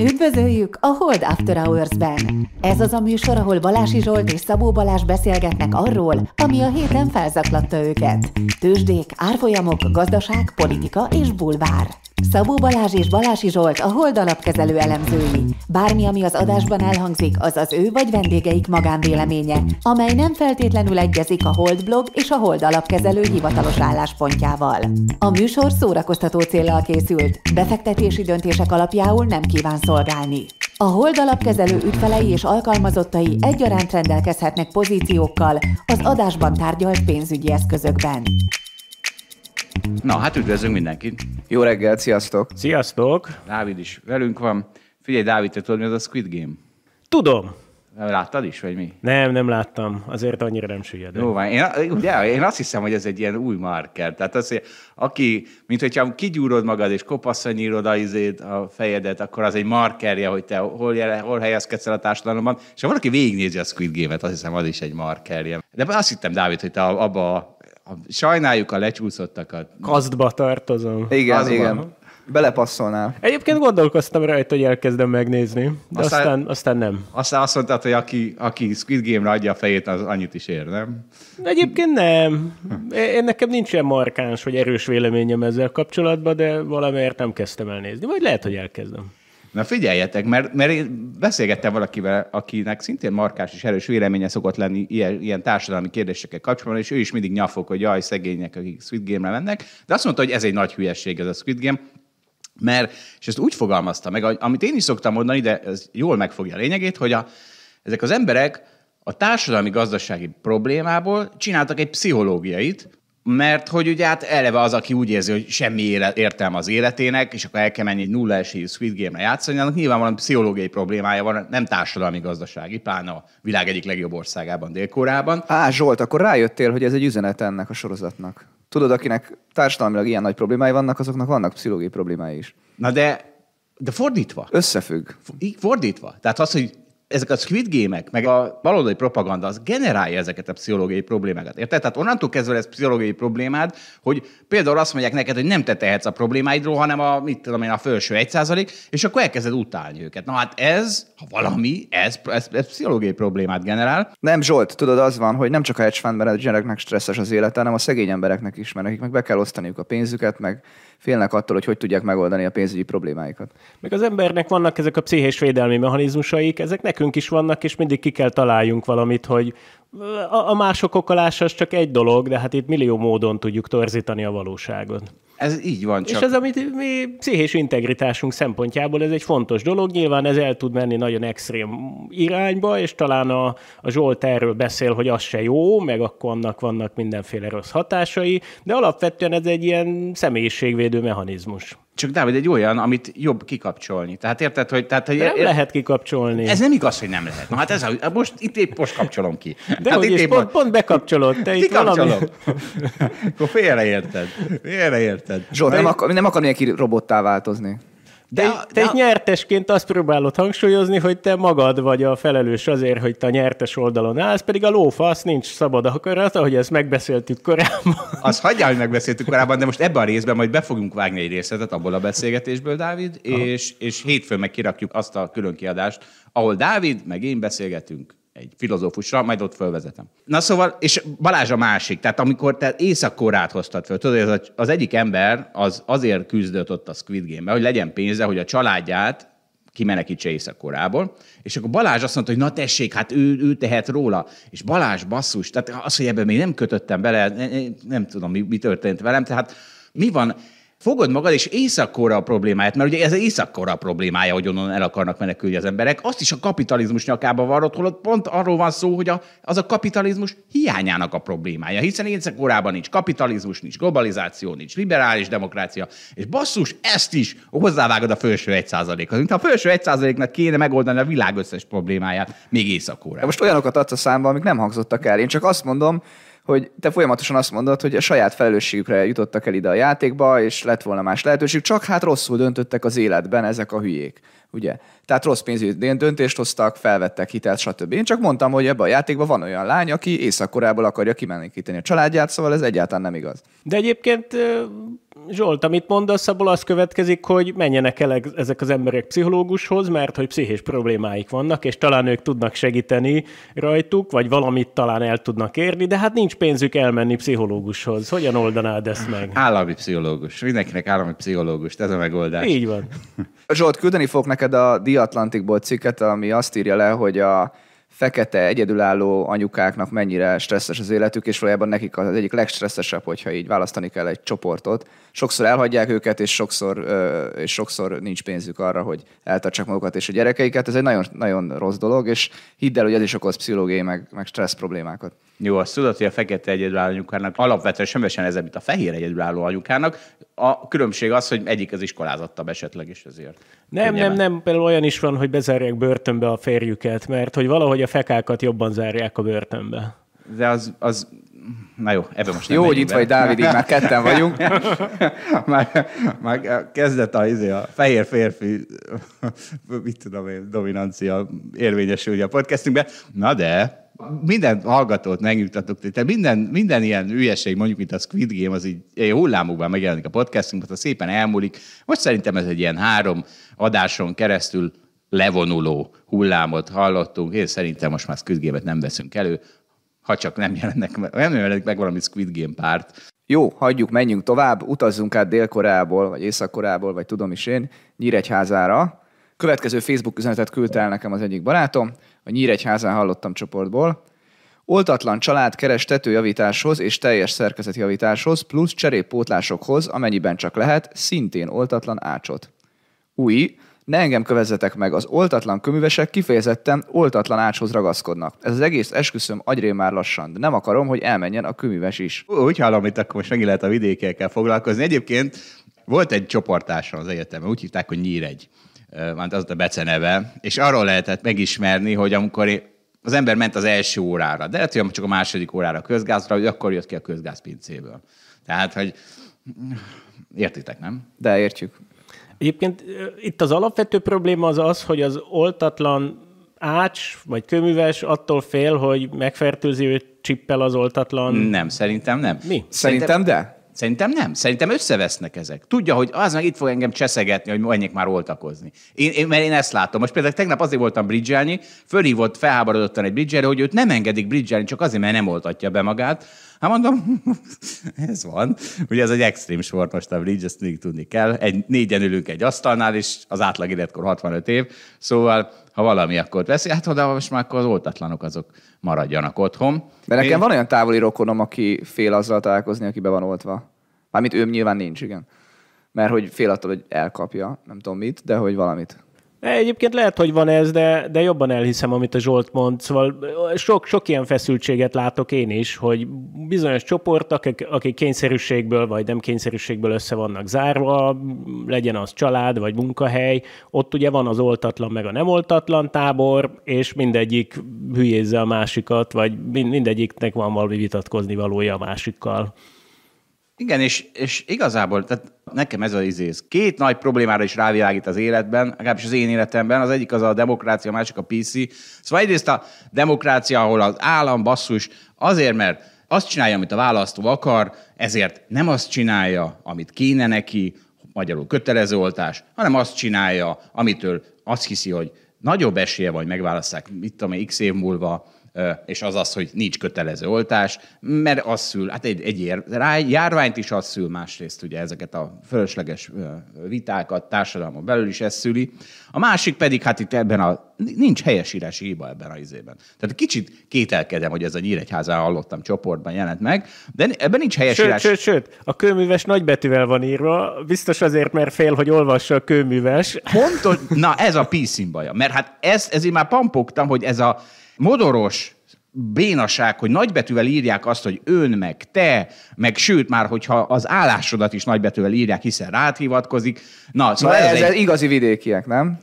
Üdvözöljük a Hold After Hours-ben! Ez az a műsor, ahol Balási Zsolt és Szabó Balás beszélgetnek arról, ami a héten felzaklatta őket. Tőzsdék, árfolyamok, gazdaság, politika és bulvár. Szabó Balázs és Balási Zsolt a Hold alapkezelő elemzői. Bármi, ami az adásban elhangzik, az az ő vagy vendégeik magánvéleménye, amely nem feltétlenül egyezik a Hold blog és a Hold alapkezelő hivatalos álláspontjával. A műsor szórakoztató célral készült, befektetési döntések alapjául nem kíván szolgálni. A alapkezelő ügyfelei és alkalmazottai egyaránt rendelkezhetnek pozíciókkal az adásban tárgyalt pénzügyi eszközökben. Na, hát üdvözlünk mindenkit! Jó reggelt, sziasztok! Sziasztok! Dávid is velünk van. Figyelj, Dávid, te tudod, mi az a Squid Game? Tudom. Láttad is, vagy mi? Nem, nem láttam. Azért annyira nem süllyed. Jó van. Én, ugye, én azt hiszem, hogy ez egy ilyen új marker. Tehát az, hogy aki, mint hogyha kigyúrod magad és kopasz a, nyírod a fejedet, akkor az egy markerje, hogy te hol, jele, hol helyezkedsz el a társadalomban. És ha valaki végignézi a Squid Game-et, azt hiszem, az is egy markerje. De azt hittem, Dávid, hogy te abba a, a, sajnáljuk a lecsúszottakat. Kazdba tartozom. Igen, Kazdba. igen belepasszolnál. Egyébként gondolkoztam rajta, hogy elkezdem megnézni, de aztán, aztán, aztán nem. Aztán azt mondtad, hogy aki, aki Squid Game-re adja a fejét, az annyit is ér, nem? Egyébként nem. Hm. Én nekem nincs ilyen markáns vagy erős véleményem ezzel kapcsolatban, de valamiért nem kezdtem el nézni. Vagy lehet, hogy elkezdem. Na figyeljetek, mert, mert én beszélgettem valakivel, akinek szintén markás és erős véleménye szokott lenni ilyen, ilyen társadalmi kérdésekkel kapcsolatban, és ő is mindig nyafog, hogy jaj, szegények, akik Squid Game-re mennek, de azt mondta, hogy ez egy nagy hülyeség ez a Squid Game, mert, és ezt úgy fogalmazta meg, amit én is szoktam mondani, de ez jól megfogja a lényegét, hogy a, ezek az emberek a társadalmi-gazdasági problémából csináltak egy pszichológiait, mert hogy ugye hát eleve az, aki úgy érzi, hogy semmi értelme az életének, és akkor el kell menni egy nulla esélyű Squid Game-re játszani, annak nyilván valami pszichológiai problémája van, nem társadalmi gazdasági, pláne a világ egyik legjobb országában, Dél-Koreában. Á, Zsolt, akkor rájöttél, hogy ez egy üzenet ennek a sorozatnak tudod, akinek társadalmilag ilyen nagy problémái vannak, azoknak vannak pszichológiai problémái is. Na de, de fordítva. Összefügg. Fordítva. Tehát az, hogy ezek a Squid Game-ek, meg a baloldali propaganda, az generálja ezeket a pszichológiai problémákat. Érted? Tehát onnantól kezdve lesz pszichológiai problémád, hogy például azt mondják neked, hogy nem te tehetsz a problémáidról, hanem a, mit tudom én, a felső 1 százalék, és akkor elkezded utálni őket. Na hát ez, ha valami, ez, ez, ez pszichológiai problémát generál. Nem, Zsolt, tudod, az van, hogy nem csak a hedge fundben a gyereknek stresszes az élete, hanem a szegény embereknek is, mert nekik meg be kell osztaniuk a pénzüket, meg félnek attól, hogy hogy tudják megoldani a pénzügyi problémáikat. Meg az embernek vannak ezek a pszichés védelmi mechanizmusaik, ezek nekünk is vannak, és mindig ki kell találjunk valamit, hogy a mások okolása az csak egy dolog, de hát itt millió módon tudjuk torzítani a valóságot. Ez így van csak. És ez, amit mi pszichés integritásunk szempontjából, ez egy fontos dolog. Nyilván ez el tud menni nagyon extrém irányba, és talán a, a Zsolt erről beszél, hogy az se jó, meg akkor annak vannak mindenféle rossz hatásai, de alapvetően ez egy ilyen személyiségvédő mechanizmus. Csak Dávid egy olyan, amit jobb kikapcsolni. Tehát érted, hogy... Tehát, hogy nem lehet kikapcsolni. Ez nem igaz, hogy nem lehet. Na hát ez a, most itt épp most kapcsolom ki. De hát itt épp pont, pont, bekapcsolod, te itt valami... Akkor félreérted. Félreérted. Zsor, nem, akar, nem akar ki robottá változni. De, te, de, te de... nyertesként azt próbálod hangsúlyozni, hogy te magad vagy a felelős azért, hogy te a nyertes oldalon állsz, pedig a lófasz nincs szabad akarat, ahogy ezt megbeszéltük korábban. Az hagyjál, hogy megbeszéltük korábban, de most ebben a részben majd be fogunk vágni egy részletet abból a beszélgetésből, Dávid, és, és hétfőn meg kirakjuk azt a külön kiadást, ahol Dávid meg én beszélgetünk egy filozófusra, majd ott fölvezetem. Na szóval, és Balázs a másik, tehát amikor te északkorát hoztad föl, tudod, az, az egyik ember az azért küzdött ott a Squid game hogy legyen pénze, hogy a családját kimenekítse északkorából, és akkor Balázs azt mondta, hogy na tessék, hát ő, ő tehet róla, és Balázs basszus, tehát az, hogy ebben még nem kötöttem bele, nem, nem tudom, mi, mi történt velem, tehát mi van, fogod magad, és észak a problémáját, mert ugye ez az a problémája, hogy onnan el akarnak menekülni az emberek, azt is a kapitalizmus nyakába varrott, holott pont arról van szó, hogy a, az a kapitalizmus hiányának a problémája, hiszen észak nincs kapitalizmus, nincs globalizáció, nincs liberális demokrácia, és basszus, ezt is hozzávágod a felső 1%-hoz, mintha a felső 1%-nak kéne megoldani a világ összes problémáját, még észak Most olyanokat adsz a számba, amik nem hangzottak el. Én csak azt mondom, hogy te folyamatosan azt mondod, hogy a saját felelősségükre jutottak el ide a játékba, és lett volna más lehetőség, csak hát rosszul döntöttek az életben ezek a hülyék. Ugye? Tehát rossz pénzügyi döntést hoztak, felvettek hitelt, stb. Én csak mondtam, hogy ebben a játékban van olyan lány, aki északkorából akarja kimenekíteni a családját, szóval ez egyáltalán nem igaz. De egyébként Zsolt, amit mondasz, abból az következik, hogy menjenek el ezek az emberek pszichológushoz, mert hogy pszichés problémáik vannak, és talán ők tudnak segíteni rajtuk, vagy valamit talán el tudnak érni, de hát nincs pénzük elmenni pszichológushoz. Hogyan oldanád ezt meg? Állami pszichológus. Mindenkinek állami pszichológus. Ez a megoldás. Így van. Zsolt, küldeni fog neked a Atlantikból cikket, ami azt írja le, hogy a fekete, egyedülálló anyukáknak mennyire stresszes az életük, és valójában nekik az egyik legstresszesebb, hogyha így választani kell egy csoportot. Sokszor elhagyják őket, és sokszor, és sokszor nincs pénzük arra, hogy eltartsák magukat és a gyerekeiket. Ez egy nagyon, nagyon rossz dolog, és hidd el, hogy ez is okoz pszichológiai, meg, meg stressz problémákat. Jó, azt tudod, hogy a fekete egyedülálló anyukának alapvetően semmi ez, mint a fehér egyedülálló anyukának. A különbség az, hogy egyik az iskolázottabb esetleg is ezért. Nem, nem, nem. Például olyan is van, hogy bezárják börtönbe a férjüket, mert hogy valahogy a fekákat jobban zárják a börtönbe. De az, az na jó, ebben most nem Jó, hogy itt vagy, Dávid, így már ketten vagyunk. már, már kezdett a, izé, a fehér férfi, mit tudom én, dominancia érvényesülni a podcastünkben. Na de, minden hallgatót megnyugtatok, tehát minden, minden ilyen ügyesség, mondjuk, mint a Squid Game, az így hullámokban megjelenik a podcastunk, az szépen elmúlik. Most szerintem ez egy ilyen három adáson keresztül levonuló hullámot hallottunk, és szerintem most már Squid Game-et nem veszünk elő, ha csak nem jelennek, nem jelennek meg valami Squid Game párt. Jó, hagyjuk, menjünk tovább, utazzunk át dél vagy észak vagy tudom is én, Nyíregyházára, Következő Facebook üzenetet küldte el nekem az egyik barátom, a Nyíregyházán hallottam csoportból. Oltatlan család keres tetőjavításhoz és teljes szerkezetjavításhoz, plusz cserépótlásokhoz, amennyiben csak lehet, szintén oltatlan ácsot. Új, ne engem kövezzetek meg, az oltatlan köművesek kifejezetten oltatlan ácshoz ragaszkodnak. Ez az egész esküszöm agyré már lassan, de nem akarom, hogy elmenjen a köműves is. Úgy hallom, itt akkor most megint lehet a vidékekkel foglalkozni. Egyébként volt egy csoportáson az egyetemen, úgy hívták, hogy Nyíregy mert hát az a beceneve, és arról lehetett megismerni, hogy amikor az ember ment az első órára, de lehet, hogy csak a második órára a közgázra, hogy akkor jött ki a közgázpincéből. Tehát, hogy értitek, nem? De értjük. Egyébként itt az alapvető probléma az az, hogy az oltatlan ács vagy köműves attól fél, hogy megfertőzi őt csippel az oltatlan. Nem, szerintem nem. Mi? Szerintem, szerintem de. Szerintem nem. Szerintem összevesznek ezek. Tudja, hogy az meg itt fog engem cseszegetni, hogy menjek már oltakozni. Én, én, mert én ezt látom. Most például tegnap azért voltam bridgelni, fölhívott felháborodottan egy bridgelre, hogy őt nem engedik bridgelni, csak azért, mert nem oltatja be magát Hát mondom, ez van. Ugye ez egy extrém sport most a bridge, ezt még tudni kell. Egy, négyen ülünk egy asztalnál, és az átlag életkor 65 év, szóval ha valami, akkor veszi. Hát oda most már akkor az oltatlanok azok maradjanak otthon. De nekem Én... van olyan távoli rokonom, aki fél azzal találkozni, aki be van oltva. Mármint ő nyilván nincs, igen. Mert hogy fél attól, hogy elkapja, nem tudom mit, de hogy valamit. Eh, egyébként lehet, hogy van ez, de, de jobban elhiszem, amit a Zsolt mond. Szóval eh, sok, sok ilyen feszültséget látok én is, hogy bizonyos csoportok, akik, akik kényszerűségből vagy nem kényszerűségből össze vannak zárva, legyen az család vagy munkahely, ott ugye van az oltatlan meg a nem oltatlan tábor, és mindegyik hülyézze a másikat, vagy mindegyiknek van valami vitatkozni valója a másikkal. Igen, és, és igazából, tehát nekem ez az izéz. Két nagy problémára is rávilágít az életben, legalábbis az én életemben. Az egyik az a demokrácia, a másik a PC. Szóval egyrészt a demokrácia, ahol az állam basszus azért, mert azt csinálja, amit a választó akar, ezért nem azt csinálja, amit kéne neki, magyarul kötelező oltás, hanem azt csinálja, amitől azt hiszi, hogy nagyobb esélye vagy megválasztják, mit tudom x év múlva, és az az, hogy nincs kötelező oltás, mert az szül, hát egy, egy ér, járványt is az szül másrészt, ugye ezeket a fölösleges vitákat társadalmon belül is ez szüli, a másik pedig, hát itt ebben a, nincs helyesírási hiba ebben a izében. Tehát kicsit kételkedem, hogy ez a Nyíregyháza hallottam csoportban jelent meg, de ebben nincs helyesírás. Sőt, sőt, sőt, a kőműves nagybetűvel van írva, biztos azért, mert fél, hogy olvassa a kőműves. Pontos, na ez a piszin baja, mert hát ez, ezért már pampogtam, hogy ez a modoros bénaság, hogy nagybetűvel írják azt, hogy ön, meg te, meg sőt már, hogyha az állásodat is nagybetűvel írják, hiszen rád hivatkozik. Na, szóval Na ez, ez, egy... igazi vidékiek, nem?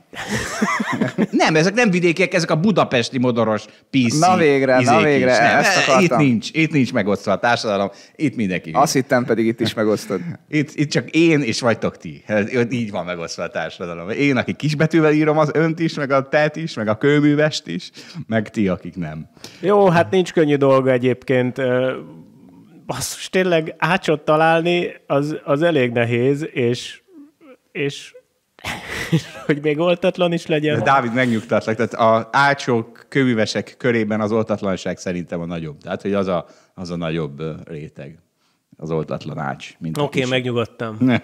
nem, ezek nem vidékiek, ezek a budapesti modoros PC Na végre, na végre, Nem, ezt e, akartam. Itt nincs, itt nincs megosztva a társadalom, itt mindenki. Azt hittem pedig itt is megosztod. itt, itt csak én és vagytok ti. így van megosztva a társadalom. Én, aki kisbetűvel írom az önt is, meg a tet is, meg a kőművest is, meg ti, akik nem. Jó, hát nincs könnyű dolga egyébként. Basszus, tényleg ácsot találni, az, az elég nehéz, és, és hogy még oltatlan is legyen. De Dávid, megnyugtatlak, tehát a ácsok, kövüvesek körében az oltatlanság szerintem a nagyobb. Tehát, hogy az a, az a nagyobb réteg az oltatlan ács. Oké, okay, megnyugodtam.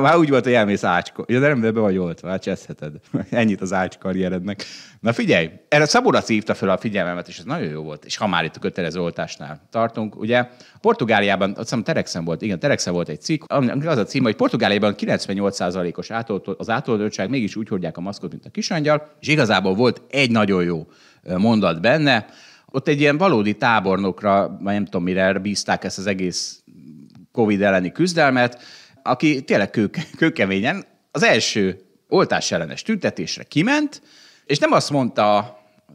Már úgy volt, hogy elmész ácskor. Ja, de nem, de be vagy oltva, hát cseszheted. Ennyit az ács karrierednek. Na figyelj, erre Szabó Laci hívta fel a figyelmemet, és ez nagyon jó volt. És ha már itt a kötelező oltásnál tartunk, ugye Portugáliában, azt hiszem Terexen volt, igen, Terexen volt egy cikk, az a cím, hogy Portugáliában 98%-os az átoltottság, mégis úgy hordják a maszkot, mint a kisangyal, és igazából volt egy nagyon jó mondat benne, ott egy ilyen valódi tábornokra, vagy nem tudom mire bízták ezt az egész Covid elleni küzdelmet, aki tényleg kő, kőkeményen az első oltás ellenes tüntetésre kiment, és nem azt mondta,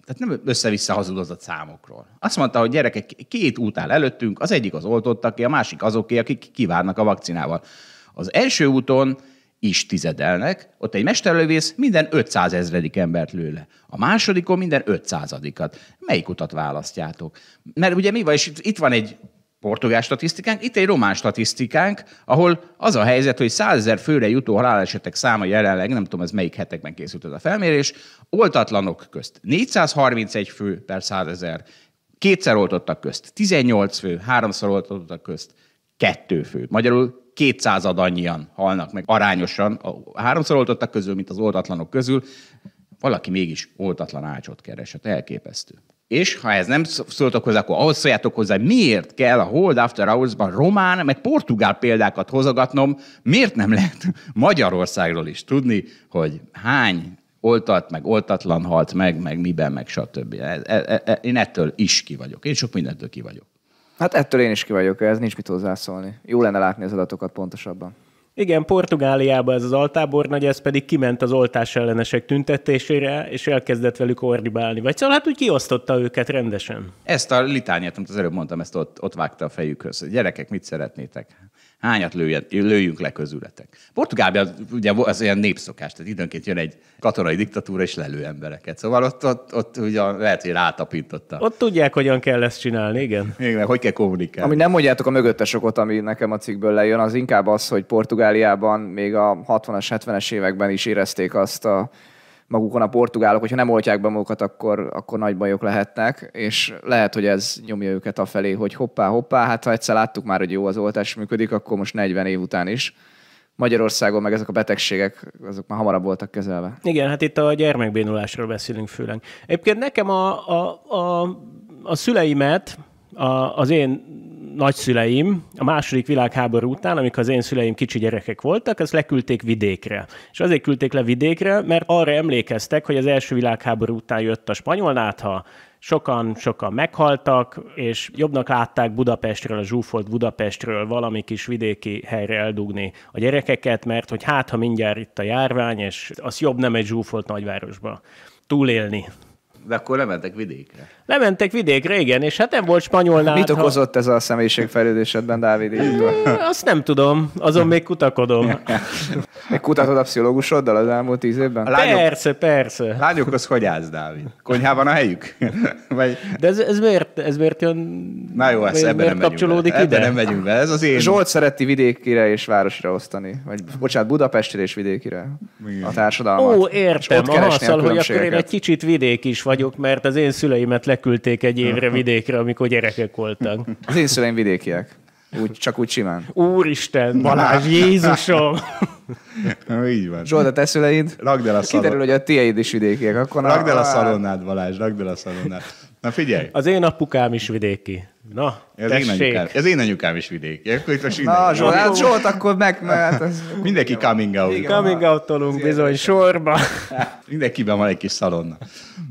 tehát nem össze-vissza hazudozott számokról. Azt mondta, hogy gyerekek, két út áll előttünk, az egyik az oltottaké, a másik azoké, akik kivárnak a vakcinával. Az első úton is tizedelnek, ott egy mesterlövész minden 500 ezredik embert lő le. A másodikon minden 500-adikat. Melyik utat választjátok? Mert ugye mi van, és itt van egy portugál statisztikánk, itt egy román statisztikánk, ahol az a helyzet, hogy 100 ezer főre jutó halálesetek száma jelenleg, nem tudom, ez melyik hetekben készült ez a felmérés, oltatlanok közt 431 fő per 100 ezer, kétszer oltottak közt 18 fő, háromszor oltottak közt 2 fő. Magyarul kétszázad annyian halnak meg arányosan a háromszor oltottak közül, mint az oltatlanok közül. Valaki mégis oltatlan ácsot keresett, elképesztő. És ha ez nem szóltok hozzá, akkor ahhoz szóljátok hozzá, miért kell a Hold After Hours-ban román, meg portugál példákat hozogatnom, miért nem lehet Magyarországról is tudni, hogy hány oltat, meg oltatlan halt meg, meg miben, meg stb. E, e, e, én ettől is ki vagyok. Én sok mindentől ki vagyok. Hát ettől én is ki vagyok, ez nincs mit hozzászólni. Jó lenne látni az adatokat pontosabban. Igen, Portugáliába ez az altábor nagy, ez pedig kiment az oltás ellenesek tüntetésére, és elkezdett velük ordibálni. Vagy szóval hát úgy kiosztotta őket rendesen. Ezt a litániát, amit az előbb mondtam, ezt ott, ott vágta a fejükhöz. Gyerekek, mit szeretnétek? hányat lőjed, lőjünk le közületek. Portugálban ugye az olyan népszokás, tehát időnként jön egy katonai diktatúra, és lelő embereket. Szóval ott, ott, ott ugye lehet, hogy rátapintotta. Ott tudják, hogyan kell ezt csinálni, igen. Igen, hogy kell kommunikálni. Ami nem mondjátok a mögöttes okot, ami nekem a cikkből lejön, az inkább az, hogy Portugáliában még a 60-as, 70-es években is érezték azt a magukon a portugálok, hogyha nem oltják be magukat, akkor, akkor nagy bajok lehetnek, és lehet, hogy ez nyomja őket afelé, hogy hoppá, hoppá, hát ha egyszer láttuk már, hogy jó az oltás működik, akkor most 40 év után is. Magyarországon meg ezek a betegségek, azok már hamarabb voltak kezelve. Igen, hát itt a gyermekbénulásról beszélünk főleg. Egyébként nekem a, a, a, a szüleimet, a, az én nagyszüleim a második világháború után, amikor az én szüleim kicsi gyerekek voltak, ezt leküldték vidékre. És azért küldték le vidékre, mert arra emlékeztek, hogy az első világháború után jött a spanyol nátha, sokan, sokan meghaltak, és jobbnak látták Budapestről, a zsúfolt Budapestről valami kis vidéki helyre eldugni a gyerekeket, mert hogy hát, ha mindjárt itt a járvány, és az jobb nem egy zsúfolt nagyvárosba túlélni. De akkor lementek vidékre. Lementek vidékre, igen, és hát nem volt spanyolnál. Mit okozott ha... ez a személyiségfejlődésedben, Dávid? Azt nem tudom, azon még kutakodom. még kutatod a pszichológusoddal az elmúlt tíz évben? lányok... Persze, persze. Lányokhoz hogy állsz, Dávid? Konyhában a helyük? Vagy... De ez, ez, miért, ez miért jön? Na jó, ez ebben nem kapcsolódik be. ide? Ebben nem megyünk be. Ez az én... Zsolt szereti vidékire és városra osztani. Vagy, bocsánat, Budapestre és vidékire. Igen. A társadalmat. Ó, értem. És szóval, hogy akkor én egy kicsit vidék is vagy vagyok, mert az én szüleimet leküldték egy évre vidékre, amikor gyerekek voltak. Az én szüleim vidékiek. Úgy, csak úgy simán. Úristen, Balázs, Jézusom! Így van. Zsolt, a te szüleid? Lagd el a szalon. Kiderül, hogy a tiéd is vidékiek. Akkor lagd el a hát. szalonnád, Balázs, lagd el a szalonnád. Na figyelj! Az én apukám is vidéki. Na, ez én, anyukám, ez én anyukám is vidéki. Akkor itt Na, Zsolt, hát Zsolt, akkor meg... Mert hát ez... Mindenki coming out. coming out bizony sorba. Mindenkiben van egy kis szalonna.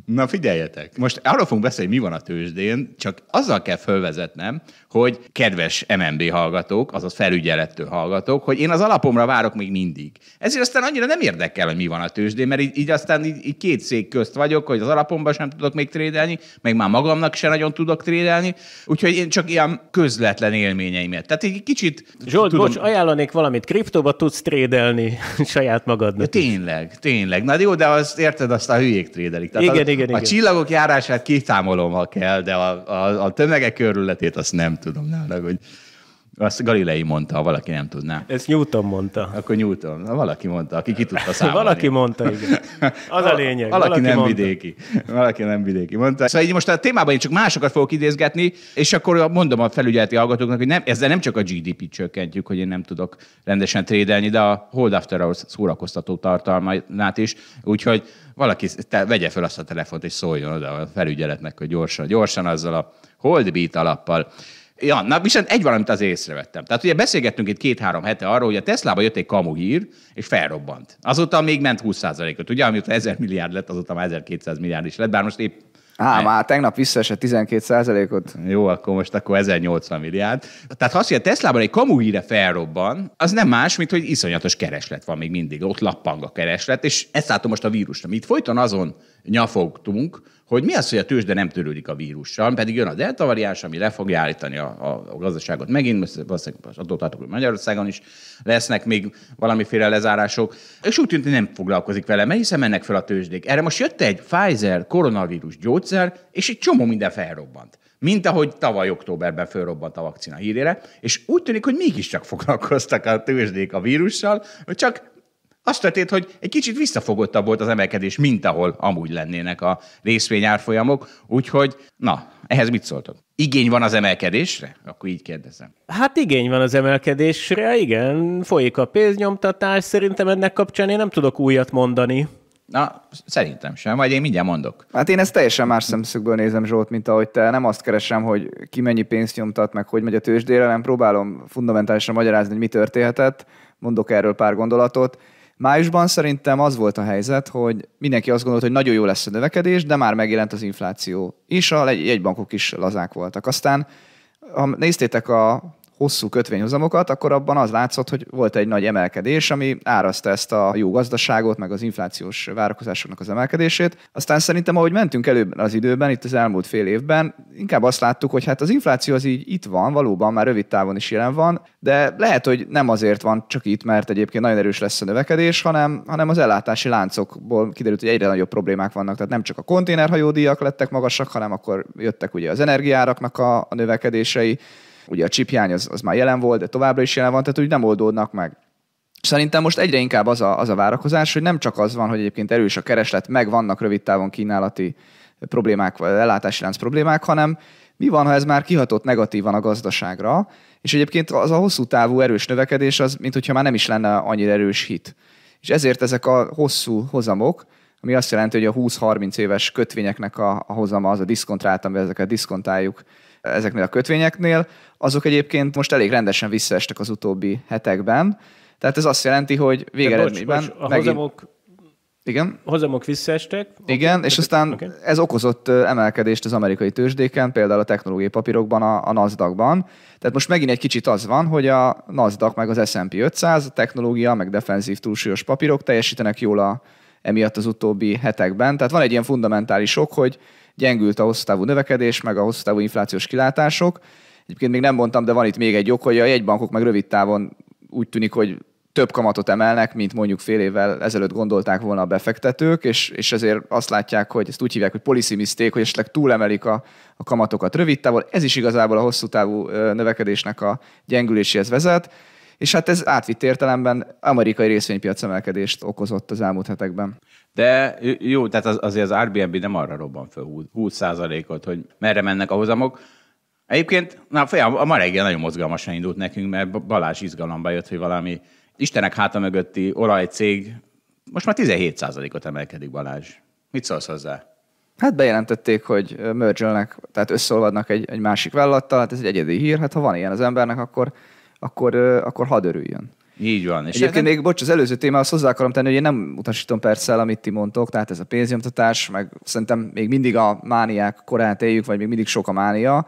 Na figyeljetek, most arról fogunk beszélni, mi van a tőzsdén, csak azzal kell fölvezetnem, hogy kedves MMB hallgatók, azaz felügyelettől hallgatók, hogy én az alapomra várok még mindig. Ezért aztán annyira nem érdekel, hogy mi van a tőzsdén, mert így, így aztán így, így két szék közt vagyok, hogy az alapomban sem tudok még trédelni, meg már magamnak sem nagyon tudok trédelni, úgyhogy én csak ilyen közvetlen élményeimet. Tehát egy kicsit... Zsolt, tudom... bocs, ajánlanék valamit, kriptóba tudsz trédelni saját magadnak. Ja, tényleg, tényleg. Na jó, de azt érted, azt a hülyék trédelik. Tehát igen, az, igen, a igen. csillagok járását kiszámolom, ha kell, de a, a, a tömegek körületét azt nem tudom, nálam, hogy... Azt Galilei mondta, ha valaki nem tudná. Ezt Newton mondta. Akkor Newton. Na, valaki mondta, aki ki tudta számolni. valaki mondta, igen. Az a lényeg. Valaki, valaki nem mondta. vidéki. Valaki nem vidéki. Mondta. Szóval így most a témában én csak másokat fogok idézgetni, és akkor mondom a felügyeleti hallgatóknak, hogy nem, ezzel nem csak a GDP-t csökkentjük, hogy én nem tudok rendesen trédelni, de a Hold After Hours szórakoztató tartalmát is. Úgyhogy valaki te, vegye fel azt a telefont, és szóljon oda a felügyeletnek, hogy gyorsan, gyorsan azzal a Holdbeat alappal. Ja, na viszont egy valamit az észrevettem. Tehát ugye beszélgettünk itt két-három hete arról, hogy a Teslába jött egy kamu hír, és felrobbant. Azóta még ment 20%-ot, ugye, amióta 1000 milliárd lett, azóta már 1200 milliárd is lett, bár most épp Á, ne. már tegnap visszaesett 12 ot Jó, akkor most akkor 1080 milliárd. Tehát ha azt, hogy a Teslában egy kamu híre felrobban, az nem más, mint hogy iszonyatos kereslet van még mindig. Ott lappang a kereslet, és ezt látom most a vírusra. itt folyton azon nyafogtunk, hogy mi az, hogy a tőzsde nem törődik a vírussal, pedig jön a delta variáns, ami le fogja állítani a, a, a gazdaságot megint, az adott tartok, hogy Magyarországon is lesznek még valamiféle lezárások, és úgy tűnt, hogy nem foglalkozik vele, mert hiszen mennek fel a tőzsdék. Erre most jött egy Pfizer koronavírus gyógyszer, és egy csomó minden felrobbant mint ahogy tavaly októberben fölrobbant a vakcina hírére, és úgy tűnik, hogy mégiscsak foglalkoztak a tőzsdék a vírussal, hogy csak azt történt, hogy egy kicsit visszafogottabb volt az emelkedés, mint ahol amúgy lennének a részvényárfolyamok, úgyhogy na, ehhez mit szóltok? Igény van az emelkedésre? Akkor így kérdezem. Hát igény van az emelkedésre, igen, folyik a pénznyomtatás, szerintem ennek kapcsán én nem tudok újat mondani. Na, szerintem sem, majd én mindjárt mondok. Hát én ezt teljesen más szemszögből nézem, Zsolt, mint ahogy te. Nem azt keresem, hogy ki mennyi pénzt nyomtat, meg hogy megy a tőzsdére, nem próbálom fundamentálisan magyarázni, hogy mi történhetett. Mondok erről pár gondolatot. Májusban szerintem az volt a helyzet, hogy mindenki azt gondolta, hogy nagyon jó lesz a növekedés, de már megjelent az infláció, és a jegybankok is lazák voltak. Aztán ha néztétek a hosszú kötvényhozamokat, akkor abban az látszott, hogy volt egy nagy emelkedés, ami árazta ezt a jó gazdaságot, meg az inflációs várakozásoknak az emelkedését. Aztán szerintem, ahogy mentünk előbb az időben, itt az elmúlt fél évben, inkább azt láttuk, hogy hát az infláció az így itt van, valóban már rövid távon is jelen van, de lehet, hogy nem azért van csak itt, mert egyébként nagyon erős lesz a növekedés, hanem, hanem az ellátási láncokból kiderült, hogy egyre nagyobb problémák vannak. Tehát nem csak a konténerhajódíjak lettek magasak, hanem akkor jöttek ugye az energiáraknak a, a növekedései Ugye a csipjány az, az már jelen volt, de továbbra is jelen van, tehát úgy nem oldódnak meg. Szerintem most egyre inkább az a, az a várakozás, hogy nem csak az van, hogy egyébként erős a kereslet, meg vannak rövid távon kínálati problémák, vagy ellátási lánc problémák, hanem mi van, ha ez már kihatott negatívan a gazdaságra, és egyébként az a hosszú távú erős növekedés az, mint hogyha már nem is lenne annyira erős hit. És ezért ezek a hosszú hozamok, ami azt jelenti, hogy a 20-30 éves kötvényeknek a, a hozama, az a diszkontrált, amivel ezeket diszkontáljuk, ezeknél a kötvényeknél, azok egyébként most elég rendesen visszaestek az utóbbi hetekben. Tehát ez azt jelenti, hogy végeredményben... Bocs, bocs, a megint... hozamok igen. Hozamok visszaestek. Igen, okay. és aztán okay. ez okozott emelkedést az amerikai tőzsdéken, például a technológiai papírokban, a, a NASDAQ-ban. Tehát most megint egy kicsit az van, hogy a NASDAQ meg az S&P 500, a technológia meg defenzív túlsúlyos papírok teljesítenek jól a, emiatt az utóbbi hetekben. Tehát van egy ilyen fundamentális ok, hogy gyengült a hosszú távú növekedés, meg a hosszú távú inflációs kilátások. Egyébként még nem mondtam, de van itt még egy ok, hogy a jegybankok meg rövid távon úgy tűnik, hogy több kamatot emelnek, mint mondjuk fél évvel ezelőtt gondolták volna a befektetők, és, és ezért azt látják, hogy ezt úgy hívják, hogy policy mistake, hogy esetleg túlemelik a, a kamatokat rövid távol. Ez is igazából a hosszú távú növekedésnek a gyengüléséhez vezet. És hát ez átvitt értelemben amerikai részvénypiac emelkedést okozott az elmúlt hetekben. De jó, tehát az, azért az Airbnb nem arra robban fel 20%-ot, hogy merre mennek a hozamok. Egyébként na, a ma reggel nagyon mozgalmasan indult nekünk, mert Balázs izgalomba jött, hogy valami Istenek háta mögötti olajcég most már 17%-ot emelkedik Balázs. Mit szólsz hozzá? Hát bejelentették, hogy mergelnek, tehát összeolvadnak egy, egy másik vállalattal, hát ez egy egyedi hír, hát ha van ilyen az embernek, akkor akkor, akkor hadd örüljön. Így van. És Egyébként ezen... még, bocs, az előző témához hozzá akarom tenni, hogy én nem utasítom persze el, amit ti mondtok, tehát ez a pénznyomtatás, meg szerintem még mindig a mániák korát éljük, vagy még mindig sok a mánia,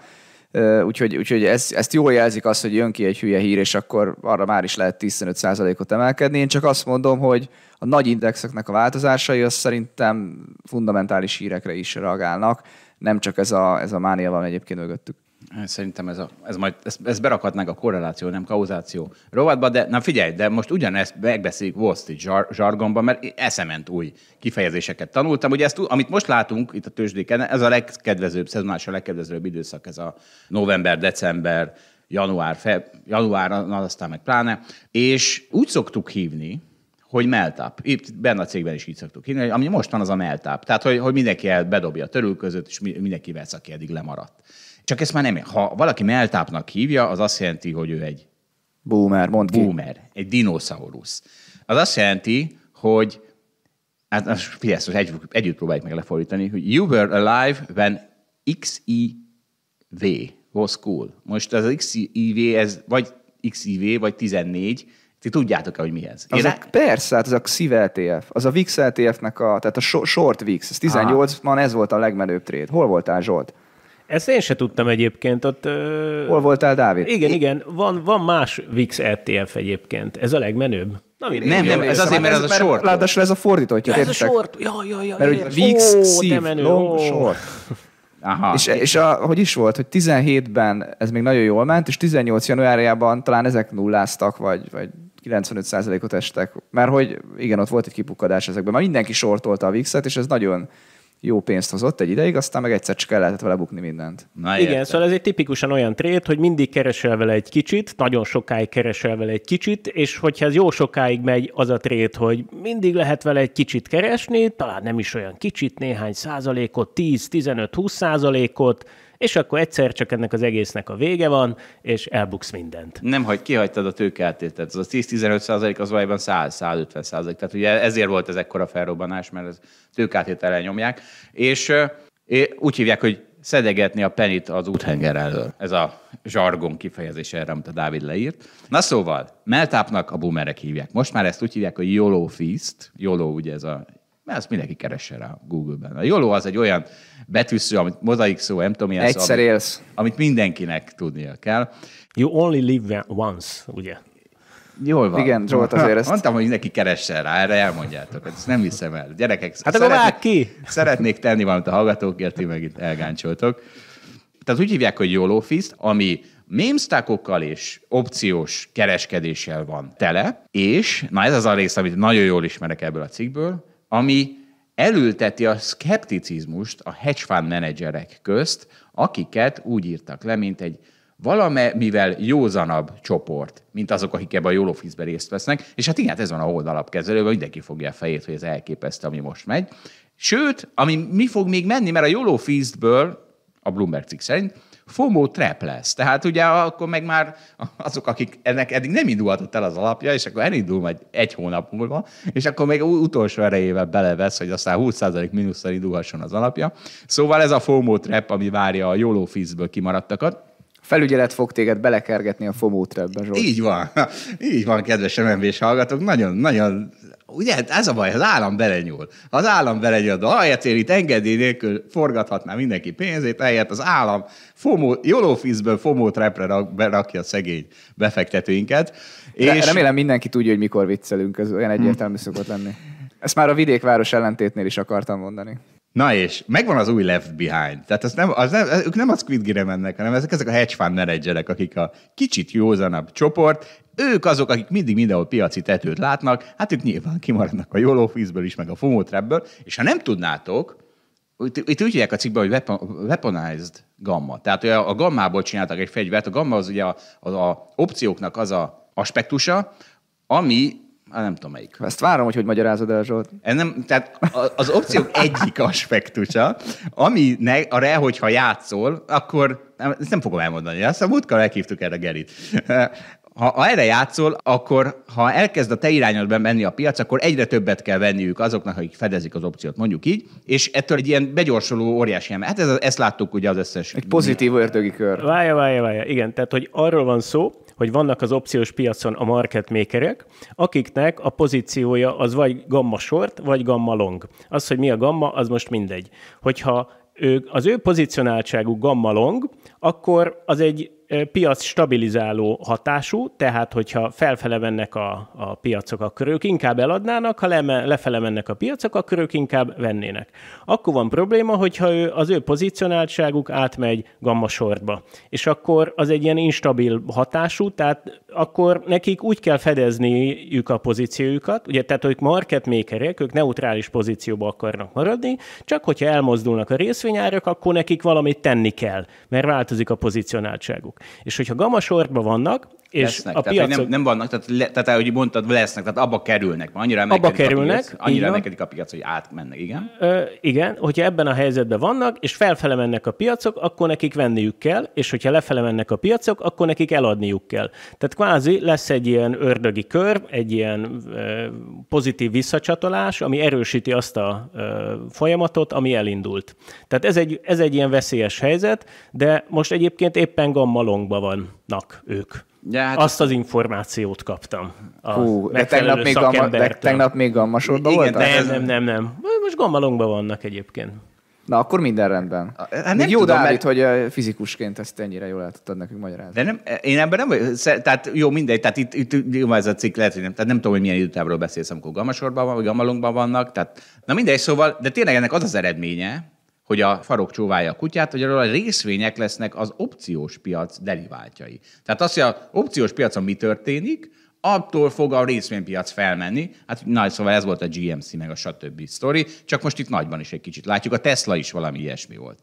úgyhogy, úgyhogy ez, ezt jól jelzik az, hogy jön ki egy hülye hír, és akkor arra már is lehet 15%-ot emelkedni. Én csak azt mondom, hogy a nagy indexeknek a változásai az szerintem fundamentális hírekre is reagálnak, nem csak ez a, ez a mánia van egyébként mögöttük. Szerintem ez, a, ez majd, ez ezt berakhatnánk a korreláció, nem kauzáció rovatba, de na figyelj, de most ugyanezt megbeszéljük Wall Street zsar, zsargonban, mert eszement új kifejezéseket tanultam. Ugye ezt, amit most látunk itt a tőzsdéken, ez a legkedvezőbb szezonális a legkedvezőbb időszak, ez a november, december, január, feb január, na, aztán meg pláne. És úgy szoktuk hívni, hogy meltap. Itt benne a cégben is így szoktuk hívni, ami most van, az a meltap. Tehát, hogy, hogy mindenki el bedobja a törülközőt, és mindenki vesz, aki eddig lemaradt. Csak ezt már nem, ha valaki meltápnak hívja, az azt jelenti, hogy ő egy... Boomer, mondd ki. Boomer, egy dinoszaurusz. Az azt jelenti, hogy hát most figyelj, most együtt próbáljuk meg lefordítani, hogy you were alive when XIV was cool. Most az XIV, ez vagy XIV, vagy 14, ti tudjátok-e, hogy mi ez? Én az a, e- persze, hát az a XIV LTF, az a VIX LTF-nek a, tehát a short VIX, ez 18-ban ez volt a legmenőbb trade. Hol voltál, Zsolt? Ezt én se tudtam egyébként. Ott, ö... Hol voltál, Dávid? Igen, igen. Van, van más VIX ETF egyébként. Ez a legmenőbb. Na, nem, nem, nem, ez azért, mert ez, a short. Ráadásul ez a fordítottja. Ja, ez a short. Ja, ja, ja. Mert hogy VIX, SIV, long, short. Aha. És, és a, hogy is volt, hogy 17-ben ez még nagyon jól ment, és 18 januárjában talán ezek nulláztak, vagy, vagy 95%-ot estek. Mert hogy igen, ott volt egy kipukkadás ezekben. Már mindenki sortolta a VIX-et, és ez nagyon jó pénzt hozott egy ideig, aztán meg egyszer csak el lehetett vele bukni mindent. Na, Igen, szóval ez egy tipikusan olyan trét, hogy mindig keresel vele egy kicsit, nagyon sokáig keresel vele egy kicsit, és hogyha ez jó sokáig megy az a trét, hogy mindig lehet vele egy kicsit keresni, talán nem is olyan kicsit, néhány százalékot, 10, 15, 20 százalékot, és akkor egyszer csak ennek az egésznek a vége van, és elbuksz mindent. Nem, hogy kihagytad a tőkeáttételt, az a 10-15 százalék az valójában 100-150 százalék. Tehát ugye ezért volt ez ekkora felrobbanás, mert ez tőkeáttételen elnyomják. és, és eh, eh, úgy hívják, hogy szedegetni a penit az úthenger elől. Ez a zsargon kifejezés erre, amit a Dávid leírt. Na szóval, meltápnak a bumerek hívják. Most már ezt úgy hívják, hogy YOLO feast. YOLO ugye ez a mert ezt mindenki keresse rá Google-ben. A YOLO az egy olyan betűszó, amit mozaik szó, nem tudom, Egyszer szó, amit, élsz. amit mindenkinek tudnia kell. You only live once, ugye? Jól van. Igen, Zsolt azért ezt. Mondtam, hogy neki keressen rá, erre elmondjátok. Ezt nem hiszem el. Gyerekek, hát szeretnék, akkor ki. szeretnék tenni valamit a hallgatókért, ti meg itt elgáncsoltok. Tehát úgy hívják, hogy YOLO Fist, ami mémsztákokkal és opciós kereskedéssel van tele, és, na ez az a rész, amit nagyon jól ismerek ebből a cikkből, ami elülteti a szkepticizmust a hedge fund menedzserek közt, akiket úgy írtak le, mint egy valamivel józanabb csoport, mint azok, akik ebben a jól office részt vesznek, és hát igen, hát ez van a oldalapkezelőben, mindenki fogja a fejét, hogy ez elképesztő, ami most megy. Sőt, ami mi fog még menni, mert a jól office a Bloomberg cikk szerint FOMO trap lesz. Tehát ugye akkor meg már azok, akik ennek eddig nem indulhatott el az alapja, és akkor elindul majd egy hónap múlva, és akkor még utolsó erejével belevesz, hogy aztán 20% mínusszal indulhasson az alapja. Szóval ez a FOMO trap, ami várja a YOLO fizből kimaradtakat felügyelet fog téged belekergetni a FOMO trapbe, Zsolt. Így van, így van, kedves MMV-s hallgatók, nagyon, nagyon Ugye, hát ez a baj, az állam belenyúl. Az állam belenyúl, de ahelyett én itt engedély nélkül forgathatná mindenki pénzét, ehelyett az állam fomó, jolófizből fomót repre rak, a szegény befektetőinket. És... Remélem mindenki tudja, hogy mikor viccelünk, ez olyan egyértelmű hmm. szokott lenni. Ezt már a vidékváros ellentétnél is akartam mondani. Na és, megvan az új Left Behind. Tehát az nem, az nem, ők nem a Squid Game mennek, hanem ezek, ezek a hedge fund menedzserek, akik a kicsit józanabb csoport, ők azok, akik mindig mindenhol piaci tetőt látnak, hát ők nyilván kimaradnak a YOLO is, meg a FOMO trapből, és ha nem tudnátok, itt, itt úgy hívják a cikkben, hogy weaponized gamma. Tehát a gammából csináltak egy fegyvert, a gamma az ugye az, az a opcióknak az a aspektusa, ami á, nem tudom melyik. Ezt várom, hogy hogy magyarázod el, Zsolt. Ez nem, tehát az opciók egyik aspektusa, ami ne, arra, hogyha játszol, akkor nem, ezt nem fogom elmondani, azt a múltkor elkívtuk erre Gerit. Ha, ha erre játszol, akkor ha elkezd a te irányodban menni a piac, akkor egyre többet kell venniük azoknak, akik fedezik az opciót, mondjuk így, és ettől egy ilyen begyorsuló óriási ember. Hát ez, ezt láttuk ugye az összes. Egy pozitív ördögi kör. Várja, várja, várja. Igen, tehát hogy arról van szó, hogy vannak az opciós piacon a market makerek, akiknek a pozíciója az vagy gamma short, vagy gamma long. Az, hogy mi a gamma, az most mindegy. Hogyha ők, az ő pozicionáltságú gamma long, akkor az egy piac stabilizáló hatású, tehát hogyha felfele mennek a, a piacok, akkor ők inkább eladnának, ha le, lefele mennek a piacok, akkor ők inkább vennének. Akkor van probléma, hogyha ő, az ő pozicionáltságuk átmegy gamma sortba, és akkor az egy ilyen instabil hatású, tehát akkor nekik úgy kell fedezniük a pozíciójukat, ugye, tehát ők market makerek, ők neutrális pozícióba akarnak maradni, csak hogyha elmozdulnak a részvényárak, akkor nekik valamit tenni kell, mert változik a pozicionáltságuk. És hogyha gama vannak, és lesznek, a tehát, piacok... nem, nem vannak, tehát, le, tehát ahogy mondtad, lesznek, tehát abba kerülnek. Annyira abba kerülnek, a piac, annyira emelkedik a piac, hogy átmennek, igen? Ö, igen, hogyha ebben a helyzetben vannak, és felfele mennek a piacok, akkor nekik venniük kell, és hogyha lefele mennek a piacok, akkor nekik eladniuk kell. Tehát kvázi lesz egy ilyen ördögi kör, egy ilyen ö, pozitív visszacsatolás, ami erősíti azt a ö, folyamatot, ami elindult. Tehát ez egy, ez egy ilyen veszélyes helyzet, de most egyébként éppen gammalongban vannak ők. Ja, hát Azt az információt kaptam. A Hú, de tegnap, még gamma, de tegnap még a masorban voltál? Nem, nem, nem, nem. Most gammalongban vannak egyébként. Na, akkor minden rendben. Hát nem jó tudom, Dávid, mert... hogy fizikusként ezt ennyire jól tudtad nekünk magyarázni. De nem, én ebben nem vagyok. Tehát jó, mindegy. Tehát itt, itt jó, ez a cikk lehet, hogy nem. Tehát nem tudom, hogy milyen időtávról beszélsz, amikor gammasorban van, vagy gammalongban vannak. Tehát, na mindegy, szóval, de tényleg ennek az az eredménye, hogy a farok csóválja a kutyát, hogy arról a részvények lesznek az opciós piac deriváltjai. Tehát az, hogy az opciós piacon mi történik, attól fog a részvénypiac felmenni. Hát nagy szóval ez volt a GMC meg a stb. sztori, csak most itt nagyban is egy kicsit látjuk. A Tesla is valami ilyesmi volt.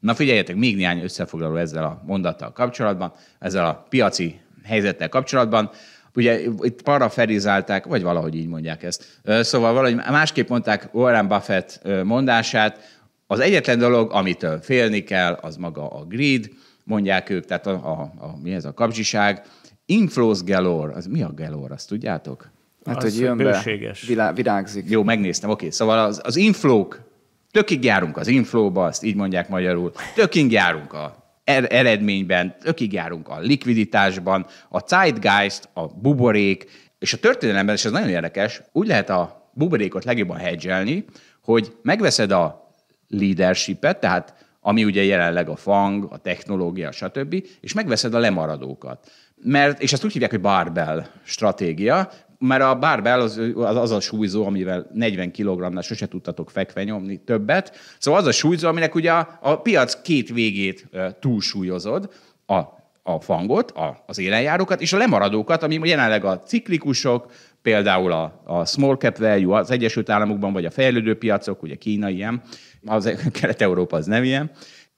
Na figyeljetek, még néhány összefoglaló ezzel a mondattal kapcsolatban, ezzel a piaci helyzettel kapcsolatban. Ugye itt paraferizálták, vagy valahogy így mondják ezt. Szóval valahogy másképp mondták Warren Buffett mondását, az egyetlen dolog, amitől félni kell, az maga a grid, mondják ők, tehát a, a, a mi ez a kapcsiság. Inflows galore, az mi a galore, azt tudjátok? Hát, az hogy jön bőséges. be, virágzik. Jó, megnéztem, oké. Szóval az, az inflók, tökig járunk az inflóba, azt így mondják magyarul, tökig járunk a er, eredményben, tökig járunk a likviditásban, a zeitgeist, a buborék, és a történelemben, és ez nagyon érdekes, úgy lehet a buborékot legjobban hedgelni, hogy megveszed a leadershipet, tehát ami ugye jelenleg a fang, a technológia, stb., és megveszed a lemaradókat. Mert, és ezt úgy hívják, hogy barbell stratégia, mert a barbell az, az, az a súlyzó, amivel 40 kg-nál sose tudtatok fekve nyomni többet. Szóval az a súlyzó, aminek ugye a, a piac két végét e, túlsúlyozod, a, a fangot, a, az élenjárókat és a lemaradókat, ami jelenleg a ciklikusok, például a, a small cap value az Egyesült Államokban, vagy a fejlődő piacok, ugye Kína ilyen, az Kelet-Európa az nem ilyen,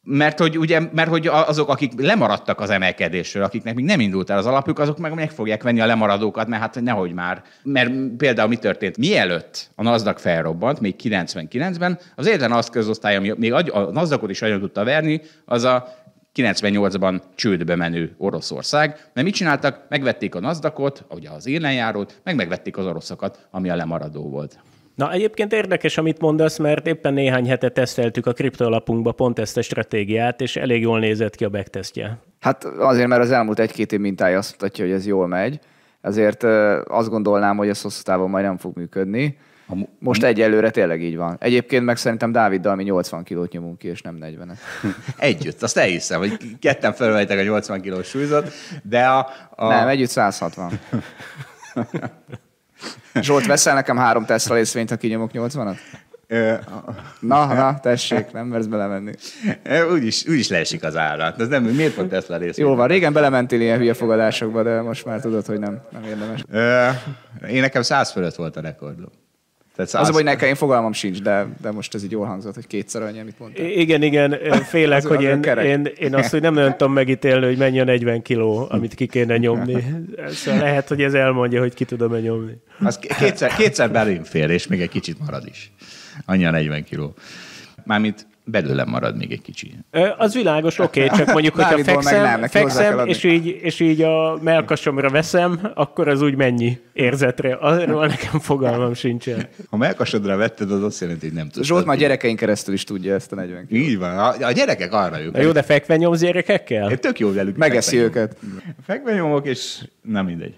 mert hogy, ugye, mert hogy azok, akik lemaradtak az emelkedésről, akiknek még nem indult el az alapjuk, azok meg meg fogják venni a lemaradókat, mert hát nehogy már. Mert például mi történt? Mielőtt a NASDAQ felrobbant, még 99-ben, az egyetlen azt közosztály, ami még a nasdaq is nagyon tudta verni, az a 98-ban csődbe menő Oroszország, mert mit csináltak? Megvették a Nasdaqot, ugye az élenjárót, meg megvették az oroszokat, ami a lemaradó volt. Na egyébként érdekes, amit mondasz, mert éppen néhány hete teszteltük a kriptolapunkba pont ezt a stratégiát, és elég jól nézett ki a backtestje. Hát azért, mert az elmúlt egy-két év mintája azt mutatja, hogy ez jól megy, ezért azt gondolnám, hogy ez hosszú távon majd nem fog működni. A, Most egyelőre tényleg így van. Egyébként meg szerintem Dáviddal mi 80 kilót nyomunk ki, és nem 40 -et. Együtt, azt elhiszem, hogy ketten felvejtek a 80 kilós súlyzat, de a, a... Nem, együtt 160. Zsolt, veszel nekem három Tesla részvényt, ha kinyomok 80-at? na, na, tessék, nem mersz belemenni. Úgyis, úgyis leesik az állat. Ez nem, miért pont Tesla részvény? Jó van, régen belementél ilyen hülye fogadásokba, de most már tudod, hogy nem, nem érdemes. Én nekem 100 fölött volt a rekordom. Tehát száz... Az, hogy nekem én fogalmam sincs, de, de most ez így jól hangzott, hogy kétszer annyi, amit mondtam. Igen, igen, félek, hogy én, én, én, azt, hogy nem nagyon tudom megítélni, hogy mennyi a 40 kiló, amit ki kéne nyomni. Szóval lehet, hogy ez elmondja, hogy ki tudom-e nyomni. Az kétszer, kétszer belém fél, és még egy kicsit marad is. Annyi a 40 kiló. Mármint belőle marad még egy kicsi. Az világos, oké, okay, csak mondjuk, hogyha fekszem, nem, fekszem és, így, és így a melkasomra veszem, akkor az úgy mennyi érzetre? Arról nekem fogalmam sincsen. Ha melkasodra vetted, az azt jelenti, hogy nem tudsz. Zsolt már gyerekein keresztül is tudja ezt a 40 kilót. Így van, a, gyerekek arra ők. Jó, de fekve nyomsz gyerekekkel? Én tök jó velük. Megeszi őket. Fekve nyomok, és nem mindegy.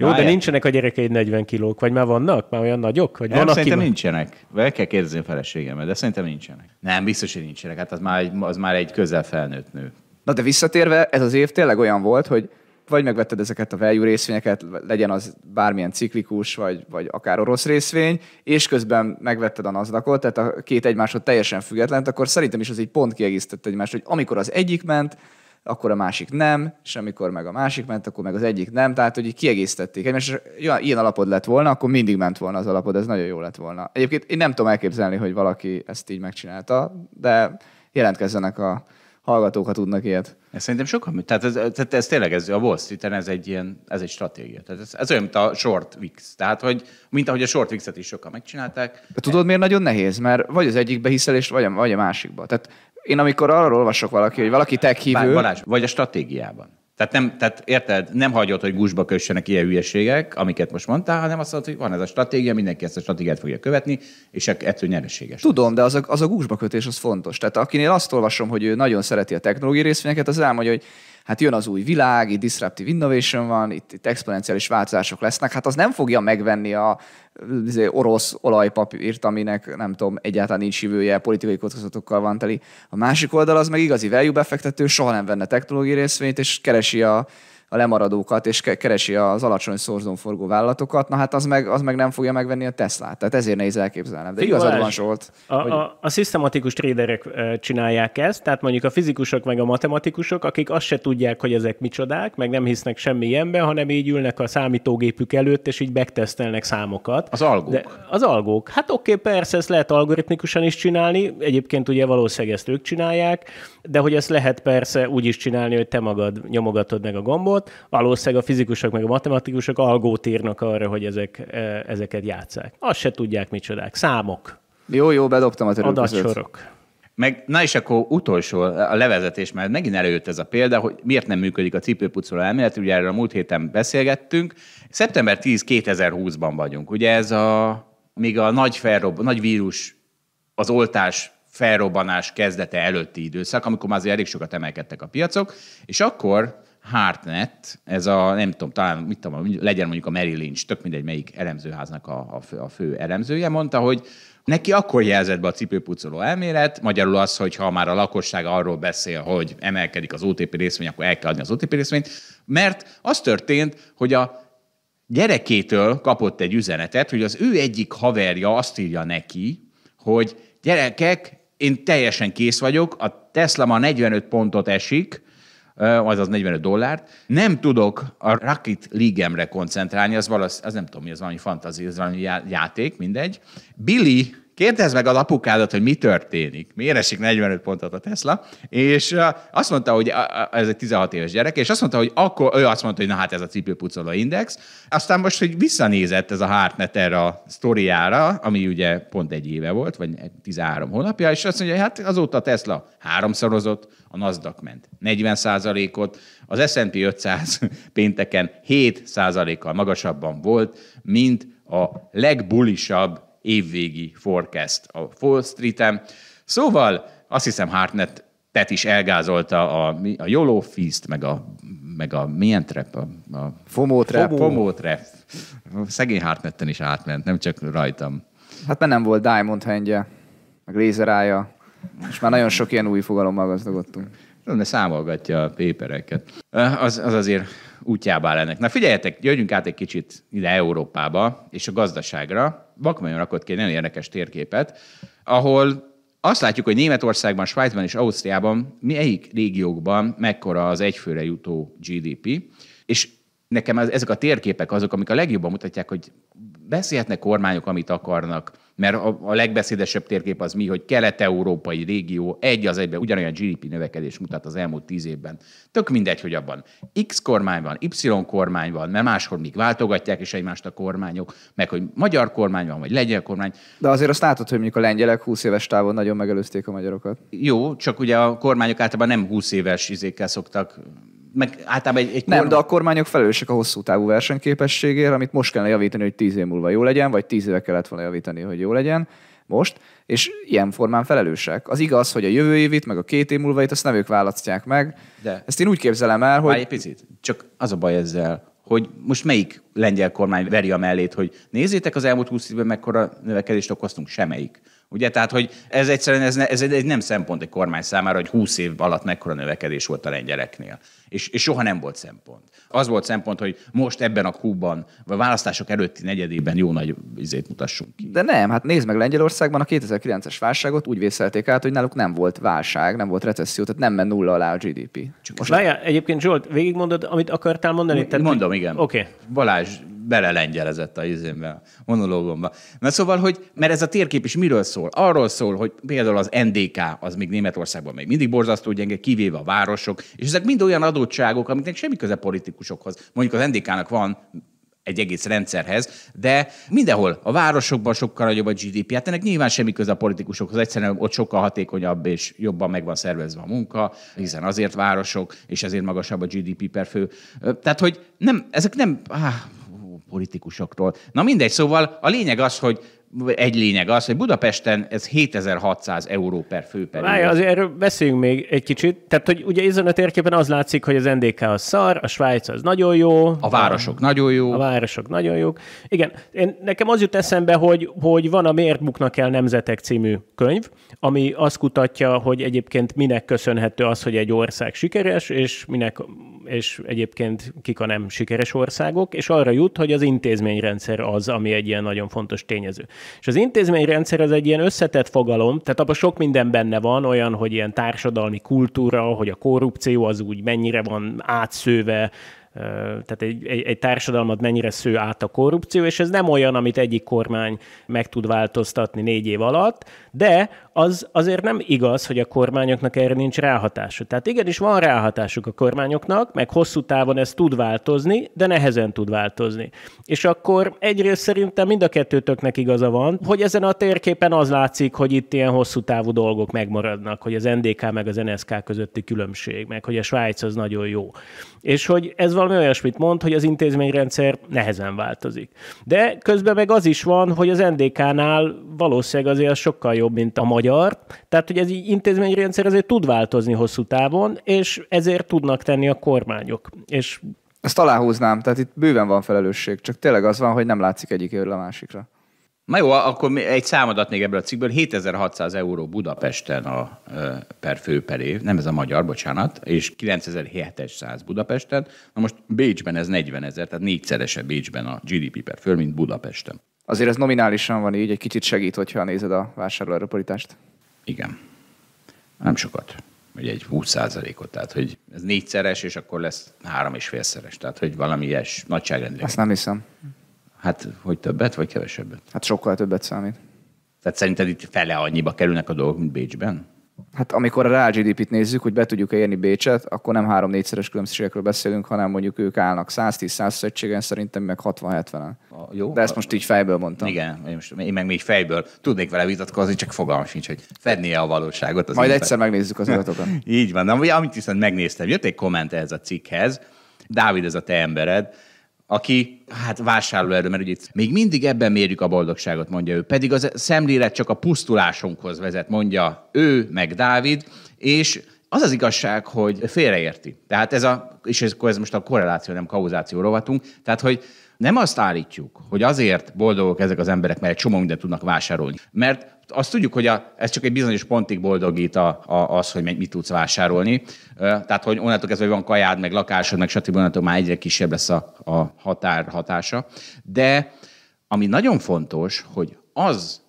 Jó, Máját. de nincsenek a gyerekei 40 kilók, vagy már vannak? Már olyan nagyok? Vagy nem, van, szerintem aki... nincsenek. Vagy kell kérdezni a feleségemet, de szerintem nincsenek. Nem, biztos, hogy nincsenek. Hát az már egy, az már egy közel felnőtt nő. Na de visszatérve, ez az év tényleg olyan volt, hogy vagy megvetted ezeket a value részvényeket, legyen az bármilyen ciklikus, vagy, vagy akár orosz részvény, és közben megvetted a nasdaq tehát a két egymáshoz teljesen független, akkor szerintem is az így pont kiegészített egymást, hogy amikor az egyik ment, akkor a másik nem, és amikor meg a másik ment, akkor meg az egyik nem, tehát hogy így kiegészítették egymást, és ja, ilyen alapod lett volna, akkor mindig ment volna az alapod, ez nagyon jó lett volna. Egyébként én nem tudom elképzelni, hogy valaki ezt így megcsinálta, de jelentkezzenek a hallgatók, ha tudnak ilyet. Ez szerintem sokan, tehát ez, tehát ez tényleg ez, a Wall street ez egy ilyen, ez egy stratégia. Tehát ez, ez olyan, mint a short VIX. Tehát, hogy, mint ahogy a short VIX-et is sokan megcsinálták. De tudod, miért nagyon nehéz? Mert vagy az egyikbe hiszel, és vagy a, vagy a másikba. Tehát én amikor arról olvasok valaki, hogy valaki tech hívő... Balázs, vagy a stratégiában. Tehát, nem, tehát érted, nem hagyod, hogy gusba kössenek ilyen hülyeségek, amiket most mondtál, hanem azt mondod, hogy van ez a stratégia, mindenki ezt a stratégiát fogja követni, és ettől nyereséges. Tudom, de az a, az a gusba kötés az fontos. Tehát akinél azt olvasom, hogy ő nagyon szereti a technológiai részvényeket, az elmondja, hogy hát jön az új világ, itt disruptive innovation van, itt, itt exponenciális változások lesznek, hát az nem fogja megvenni a izé, orosz olajpapírt, aminek nem tudom, egyáltalán nincs jövője, politikai kockázatokkal van teli. A másik oldal az meg igazi value befektető, soha nem venne technológiai részvényt, és keresi a, a lemaradókat, és keresi az alacsony szorzón forgó vállalatokat, na hát az meg, az meg nem fogja megvenni a Teslát. Tehát ezért nehéz elképzelnem. De igazad van, Zsolt. A, hogy... a, a szisztematikus tréderek csinálják ezt, tehát mondjuk a fizikusok meg a matematikusok, akik azt se tudják, hogy ezek micsodák, meg nem hisznek semmi ilyenbe, hanem így ülnek a számítógépük előtt, és így megtesztelnek számokat. Az algók. De az algók. Hát oké, okay, persze, ezt lehet algoritmikusan is csinálni, egyébként ugye valószínűleg ezt ők csinálják, de hogy ezt lehet persze úgy is csinálni, hogy te magad nyomogatod meg a gombot, játékot, valószínűleg a fizikusok meg a matematikusok algót írnak arra, hogy ezek, e, ezeket játszák. Azt se tudják micsodák. Számok. Jó, jó, bedobtam a törőközőt. Adatsorok. Meg, na és akkor utolsó, a levezetés, mert megint előjött ez a példa, hogy miért nem működik a cipőpucoló elmélet, ugye erről a múlt héten beszélgettünk. Szeptember 10, 2020-ban vagyunk. Ugye ez a, még a nagy, felrob, nagy vírus, az oltás felrobbanás kezdete előtti időszak, amikor már azért elég sokat emelkedtek a piacok, és akkor Hartnett, ez a, nem tudom, talán, mit tudom, legyen mondjuk a Mary Lynch, tök mindegy melyik elemzőháznak a, a, fő, a fő elemzője, mondta, hogy Neki akkor jelzett be a cipőpucoló elmélet, magyarul az, hogy ha már a lakosság arról beszél, hogy emelkedik az OTP részvény, akkor el kell adni az OTP részvényt, mert az történt, hogy a gyerekétől kapott egy üzenetet, hogy az ő egyik haverja azt írja neki, hogy gyerekek, én teljesen kész vagyok, a Tesla ma 45 pontot esik, azaz 45 dollárt. Nem tudok a Rocket League-emre koncentrálni, az, valasz, az nem tudom mi, az valami fantazi, az valami játék, mindegy. Billy Kérdezd meg az apukádat, hogy mi történik. Miért esik 45 pontot a Tesla? És azt mondta, hogy ez egy 16 éves gyerek, és azt mondta, hogy akkor ő azt mondta, hogy na hát ez a cipőpucoló index. Aztán most, hogy visszanézett ez a Hartnett erre a sztoriára, ami ugye pont egy éve volt, vagy 13 hónapja, és azt mondja, hogy hát azóta a Tesla háromszorozott, a Nasdaq ment 40 ot az S&P 500 pénteken 7 kal magasabban volt, mint a legbulisabb évvégi forecast a Wall Street-en. Szóval azt hiszem Hartnett tet is elgázolta a, a YOLO Feast, meg a, meg a milyen trap? A, a FOMO trap. FOMO, FOMO trap. Szegény Hartnetten is átment, nem csak rajtam. Hát mert nem volt Diamond hangja, meg lézerája, és már nagyon sok ilyen új fogalommal gazdagodtunk. De számolgatja a pépereket. Az, az azért útjába áll ennek. Na figyeljetek, jöjjünk át egy kicsit ide Európába és a gazdaságra. Bakmanyon rakott ki egy nagyon érdekes térképet, ahol azt látjuk, hogy Németországban, Svájcban és Ausztriában melyik régiókban mekkora az egyfőre jutó GDP, és nekem ezek a térképek azok, amik a legjobban mutatják, hogy beszélhetnek kormányok, amit akarnak, mert a, a legbeszédesebb térkép az mi, hogy kelet-európai régió egy az egyben ugyanolyan GDP növekedés mutat az elmúlt tíz évben. Tök mindegy, hogy abban X kormány van, Y kormány van, mert máshol még váltogatják is egymást a kormányok, meg hogy magyar kormány van, vagy lengyel kormány. De azért azt látod, hogy mondjuk a lengyelek 20 éves távon nagyon megelőzték a magyarokat. Jó, csak ugye a kormányok általában nem 20 éves izékkel szoktak meg általában egy, egy Nem, kormány... de a kormányok felelősek a hosszú távú versenyképességért, amit most kellene javítani, hogy tíz év múlva jó legyen, vagy tíz éve kellett volna javítani, hogy jó legyen most, és ilyen formán felelősek. Az igaz, hogy a jövő évit, meg a két év múlva itt azt nem ők választják meg. De. Ezt én úgy képzelem el, hogy... Várj egy picit, csak az a baj ezzel, hogy most melyik lengyel kormány veri a mellét, hogy nézzétek az elmúlt 20 évben mekkora növekedést okoztunk, semmelyik. Ugye, tehát, hogy ez egyszerűen ez, ne, ez egy nem szempont egy kormány számára, hogy 20 év alatt mekkora növekedés volt a lengyeleknél. És, és soha nem volt szempont. Az volt szempont, hogy most ebben a kúban, vagy választások előtti negyedében jó nagy izét mutassunk ki. De nem, hát nézd meg Lengyelországban a 2009-es válságot úgy vészelték át, hogy náluk nem volt válság, nem volt recesszió, tehát nem ment nulla alá a GDP. Csak most várjál, egyébként Zsolt, végigmondod, amit akartál mondani? Tehát, mondom, igen. Oké. Okay. Balázs, belelengyelezett a izémbe, monológomba. Na szóval, hogy, mert ez a térkép is miről szól? Arról szól, hogy például az NDK, az még Németországban még mindig borzasztó gyenge, kivéve a városok, és ezek mind olyan adottságok, amiknek semmi köze politikusokhoz. Mondjuk az NDK-nak van egy egész rendszerhez, de mindenhol a városokban sokkal nagyobb a GDP, hát ennek nyilván semmi köze a politikusokhoz, egyszerűen ott sokkal hatékonyabb és jobban meg van szervezve a munka, hiszen azért városok, és ezért magasabb a GDP per fő. Tehát, hogy nem, ezek nem, áh, politikusoktól. Na mindegy, szóval a lényeg az, hogy egy lényeg az, hogy Budapesten ez 7600 euró per fő per Várj, azért erről beszéljünk még egy kicsit. Tehát, hogy ugye ezen a térképen az látszik, hogy az NDK az szar, a Svájc az nagyon jó. A városok a, nagyon jó. A városok nagyon jók. Igen, én, nekem az jut eszembe, hogy, hogy van a Miért buknak el nemzetek című könyv, ami azt kutatja, hogy egyébként minek köszönhető az, hogy egy ország sikeres, és minek és egyébként kik a nem sikeres országok, és arra jut, hogy az intézményrendszer az, ami egy ilyen nagyon fontos tényező. És az intézményrendszer az egy ilyen összetett fogalom, tehát abban sok minden benne van, olyan, hogy ilyen társadalmi kultúra, hogy a korrupció az úgy mennyire van átszőve, tehát egy, egy, egy társadalmat mennyire sző át a korrupció, és ez nem olyan, amit egyik kormány meg tud változtatni négy év alatt, de az azért nem igaz, hogy a kormányoknak erre nincs ráhatása. Tehát igenis van ráhatásuk a kormányoknak, meg hosszú távon ez tud változni, de nehezen tud változni. És akkor egyrészt szerintem mind a kettőtöknek igaza van, hogy ezen a térképen az látszik, hogy itt ilyen hosszú távú dolgok megmaradnak, hogy az NDK meg az NSK közötti különbség, meg hogy a Svájc az nagyon jó. És hogy ez valami olyasmit mond, hogy az intézményrendszer nehezen változik. De közben meg az is van, hogy az NDK-nál valószínűleg azért sokkal jobb, mint a magyar magyar, tehát hogy ez így intézményrendszer azért tud változni hosszú távon, és ezért tudnak tenni a kormányok. És ezt aláhúznám, tehát itt bőven van felelősség, csak tényleg az van, hogy nem látszik egyik a másikra. Na jó, akkor egy számadat még ebből a cikkből. 7600 euró Budapesten a, per fő per év, nem ez a magyar, bocsánat, és 9700 Budapesten. Na most Bécsben ez 40 ezer, tehát négyszerese Bécsben a GDP per fő, mint Budapesten azért ez nominálisan van így, egy kicsit segít, hogyha nézed a vásárlóerőpolitást. Igen. Nem sokat. Ugye egy 20%-ot, tehát hogy ez négyszeres, és akkor lesz három és félszeres. Tehát, hogy valami ilyes nagyságrendileg. Azt nem hiszem. Hát, hogy többet, vagy kevesebbet? Hát sokkal többet számít. Tehát szerinted itt fele annyiba kerülnek a dolgok, mint Bécsben? hát amikor a real GDP-t nézzük, hogy be tudjuk érni Bécset, akkor nem három-négyszeres különbségekről beszélünk, hanem mondjuk ők állnak 110 100 egységen, szerintem meg 60-70-en. Jó, De ezt most így fejből mondtam. Igen, én, most, én meg még fejből tudnék vele vitatkozni, csak fogalmam sincs, hogy fednie a valóságot. Az Majd egyszer egyszer megnézzük az adatokat. így van, de amit viszont megnéztem, jött egy komment ez a cikkhez, Dávid, ez a te embered, aki hát vásárlóerő, mert ugye itt még mindig ebben mérjük a boldogságot, mondja ő. Pedig az szemlélet csak a pusztulásunkhoz vezet, mondja ő, meg Dávid, és az az igazság, hogy félreérti. Tehát ez a, és ez, ez most a korreláció, nem kauzáció rovatunk, tehát hogy nem azt állítjuk, hogy azért boldogok ezek az emberek, mert egy csomó mindent tudnak vásárolni. Mert azt tudjuk, hogy a, ez csak egy bizonyos pontig boldogít a, a, az, hogy mit tudsz vásárolni. Tehát, hogy onnantól kezdve, hogy van kajád, meg lakásod, meg stb. onnantól már egyre kisebb lesz a, a határ hatása. De ami nagyon fontos, hogy az,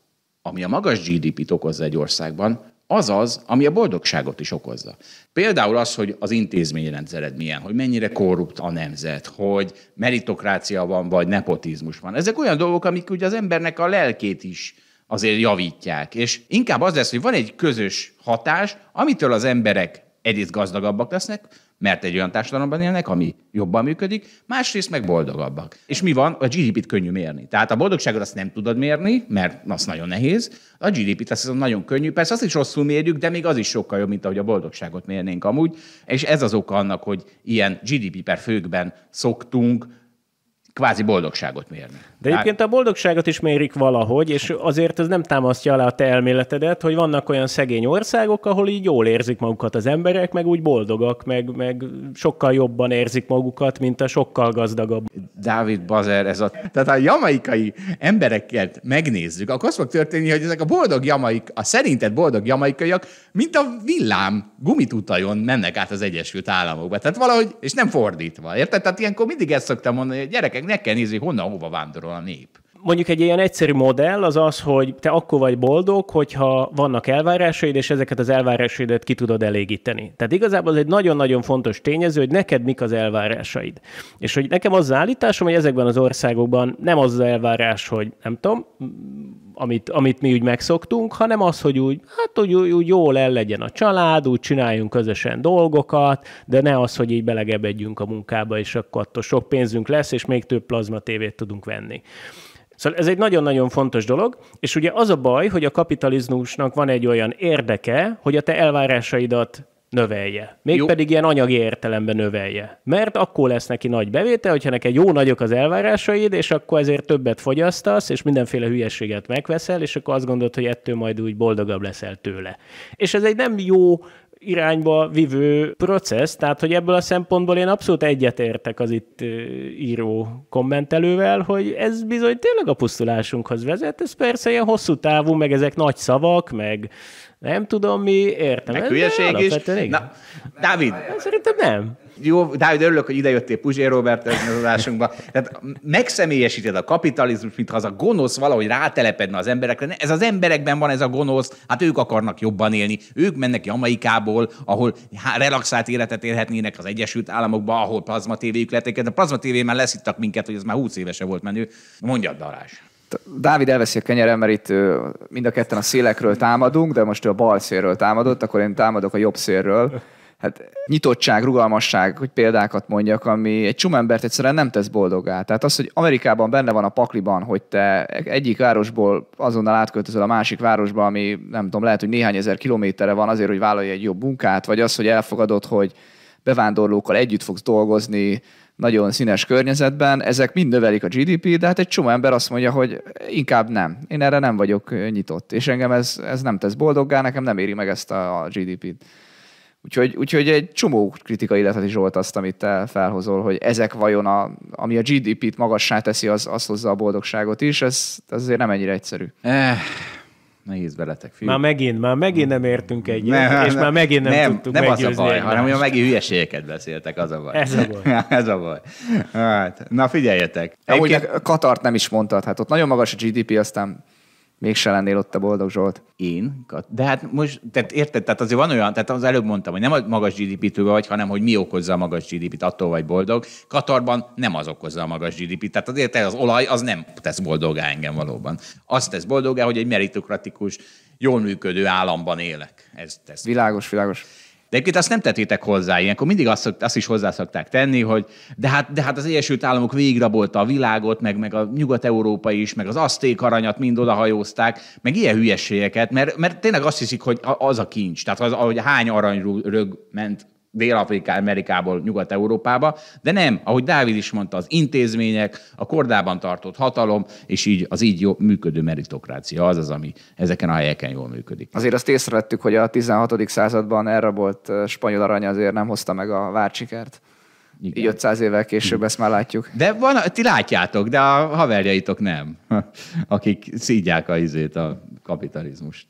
ami a magas GDP-t okozza egy országban, az az, ami a boldogságot is okozza. Például az, hogy az intézményrendszered milyen, hogy mennyire korrupt a nemzet, hogy meritokrácia van, vagy nepotizmus van. Ezek olyan dolgok, amik ugye az embernek a lelkét is azért javítják. És inkább az lesz, hogy van egy közös hatás, amitől az emberek egyrészt gazdagabbak lesznek, mert egy olyan társadalomban élnek, ami jobban működik, másrészt meg boldogabbak. És mi van? A GDP-t könnyű mérni. Tehát a boldogságot azt nem tudod mérni, mert az nagyon nehéz. A GDP-t azt hiszem nagyon könnyű. Persze azt is rosszul mérjük, de még az is sokkal jobb, mint ahogy a boldogságot mérnénk amúgy. És ez az oka annak, hogy ilyen GDP per főkben szoktunk kvázi boldogságot mérni. De egyébként hát- a boldogságot is mérik valahogy, és azért ez nem támasztja alá a te elméletedet, hogy vannak olyan szegény országok, ahol így jól érzik magukat az emberek, meg úgy boldogak, meg, meg sokkal jobban érzik magukat, mint a sokkal gazdagabb. Dávid Bazer, ez a... Tehát a jamaikai embereket megnézzük, akkor az fog történni, hogy ezek a boldog jamaik, a szerinted boldog jamaikaiak, mint a villám gumitutajon mennek át az Egyesült Államokba. Tehát valahogy, és nem fordítva, érted? Tehát ilyenkor mindig ezt szoktam mondani, hogy gyerekek, gyerekek, ne kell nézni, honnan hova vándorol a nép mondjuk egy ilyen egyszerű modell az az, hogy te akkor vagy boldog, hogyha vannak elvárásaid, és ezeket az elvárásaidat ki tudod elégíteni. Tehát igazából ez egy nagyon-nagyon fontos tényező, hogy neked mik az elvárásaid. És hogy nekem az, az állításom, hogy ezekben az országokban nem az az elvárás, hogy nem tudom, amit, amit mi úgy megszoktunk, hanem az, hogy úgy, hát úgy, úgy jól el legyen a család, úgy csináljunk közösen dolgokat, de ne az, hogy így belegebedjünk a munkába, és akkor attól sok pénzünk lesz, és még több plazma tévét tudunk venni. Szóval ez egy nagyon-nagyon fontos dolog, és ugye az a baj, hogy a kapitalizmusnak van egy olyan érdeke, hogy a te elvárásaidat növelje. Mégpedig ilyen anyagi értelemben növelje. Mert akkor lesz neki nagy bevétel, hogyha neked jó nagyok az elvárásaid, és akkor ezért többet fogyasztasz, és mindenféle hülyeséget megveszel, és akkor azt gondolod, hogy ettől majd úgy boldogabb leszel tőle. És ez egy nem jó irányba vivő processz, tehát hogy ebből a szempontból én abszolút egyetértek az itt író kommentelővel, hogy ez bizony tényleg a pusztulásunkhoz vezet, ez persze ilyen hosszú távú, meg ezek nagy szavak, meg nem tudom, mi értem. Meg hülyeség is. Na, Dávid. Hát szerintem nem. Jó, Dávid, örülök, hogy idejöttél Puzsé Robert az adásunkba. Tehát megszemélyesíted a kapitalizmus, mintha az a gonosz valahogy rátelepedne az emberekre. Ez az emberekben van ez a gonosz, hát ők akarnak jobban élni. Ők mennek Jamaikából, ahol relaxált életet élhetnének az Egyesült Államokba, ahol plazma tévéjük lették. A plazma tévében leszittak minket, hogy ez már 20 évese volt menő. Mondjad, Darás. Dávid elveszi a kenyerem, mert itt mind a ketten a szélekről támadunk, de most ő a bal szélről támadott, akkor én támadok a jobb szélről. Hát nyitottság, rugalmasság, hogy példákat mondjak, ami egy csomó embert egyszerűen nem tesz boldogá. Tehát az, hogy Amerikában benne van a pakliban, hogy te egyik városból azonnal átköltözöl a másik városba, ami nem tudom, lehet, hogy néhány ezer kilométerre van azért, hogy vállalj egy jobb munkát, vagy az, hogy elfogadod, hogy bevándorlókkal együtt fogsz dolgozni, nagyon színes környezetben, ezek mind növelik a GDP, de hát egy csomó ember azt mondja, hogy inkább nem. Én erre nem vagyok nyitott, és engem ez, ez nem tesz boldoggá, nekem nem éri meg ezt a GDP-t. Úgyhogy, úgyhogy egy csomó kritika illetet is volt azt, amit te felhozol, hogy ezek vajon, a, ami a GDP-t magassá teszi, az, az hozza a boldogságot is, ez, ez azért nem ennyire egyszerű. Eh, Nehéz veletek, fiú. Már megint, már megint nem értünk egyet, nem, és nem, már megint nem, nem tudtuk nem az a baj, hanem hogy megint hülyeségeket beszéltek, az a baj. Ez a baj. Ez a baj. Hát, na figyeljetek. Amúgy Egyébként... Katart nem is mondtad, hát ott nagyon magas a GDP, aztán Mégse lennél ott a boldog Zsolt. Én? De hát most, tehát érted, tehát azért van olyan, tehát az előbb mondtam, hogy nem a magas gdp t vagy, hanem hogy mi okozza a magas GDP-t, attól vagy boldog. Katarban nem az okozza a magas GDP-t, tehát azért az olaj az nem tesz boldogá engem valóban. Azt tesz boldogá, hogy egy meritokratikus, jól működő államban élek. Ez tesz. Világos, világos. De egyébként azt nem tettétek hozzá, ilyenkor mindig azt, szok, azt is hozzá szokták tenni, hogy de hát, de hát az Egyesült Államok végigrabolta a világot, meg, meg a nyugat-európai is, meg az aszték aranyat mind odahajózták, meg ilyen hülyeségeket, mert, mert tényleg azt hiszik, hogy az a kincs. Tehát az, ahogy hány aranyrög ment Dél-Amerikából Nyugat-Európába, de nem, ahogy Dávid is mondta, az intézmények, a kordában tartott hatalom, és így az így jó működő meritokrácia az az, ami ezeken a helyeken jól működik. Azért azt észrevettük, hogy a 16. században volt spanyol arany azért nem hozta meg a várcsikert. Igen. 500 évvel később hm. ezt már látjuk. De van, ti látjátok, de a haverjaitok nem, akik szígyák a izét, a kapitalizmust.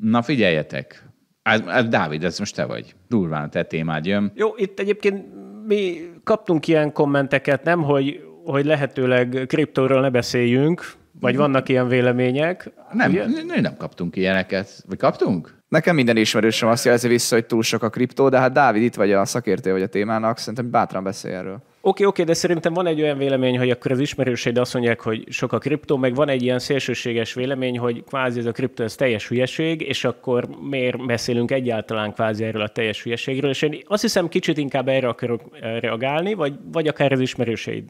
Na figyeljetek, Hát, hát, Dávid, ez most te vagy. Durván a te témád jön. Jó, itt egyébként mi kaptunk ilyen kommenteket, nem, hogy, hogy lehetőleg kriptóról ne beszéljünk, vagy vannak ilyen vélemények? Nem, ugye? nem kaptunk ilyeneket. Vagy kaptunk? Nekem minden ismerősöm azt jelzi vissza, hogy túl sok a kriptó, de hát Dávid, itt vagy a szakértő vagy a témának, szerintem bátran beszélj erről. Oké, oké, de szerintem van egy olyan vélemény, hogy akkor az ismerőseid azt mondják, hogy sok a kriptó, meg van egy ilyen szélsőséges vélemény, hogy kvázi ez a kriptó, ez teljes hülyeség, és akkor miért beszélünk egyáltalán kvázi erről a teljes hülyeségről, és én azt hiszem kicsit inkább erre akarok eh, reagálni, vagy, vagy akár az ismerőseid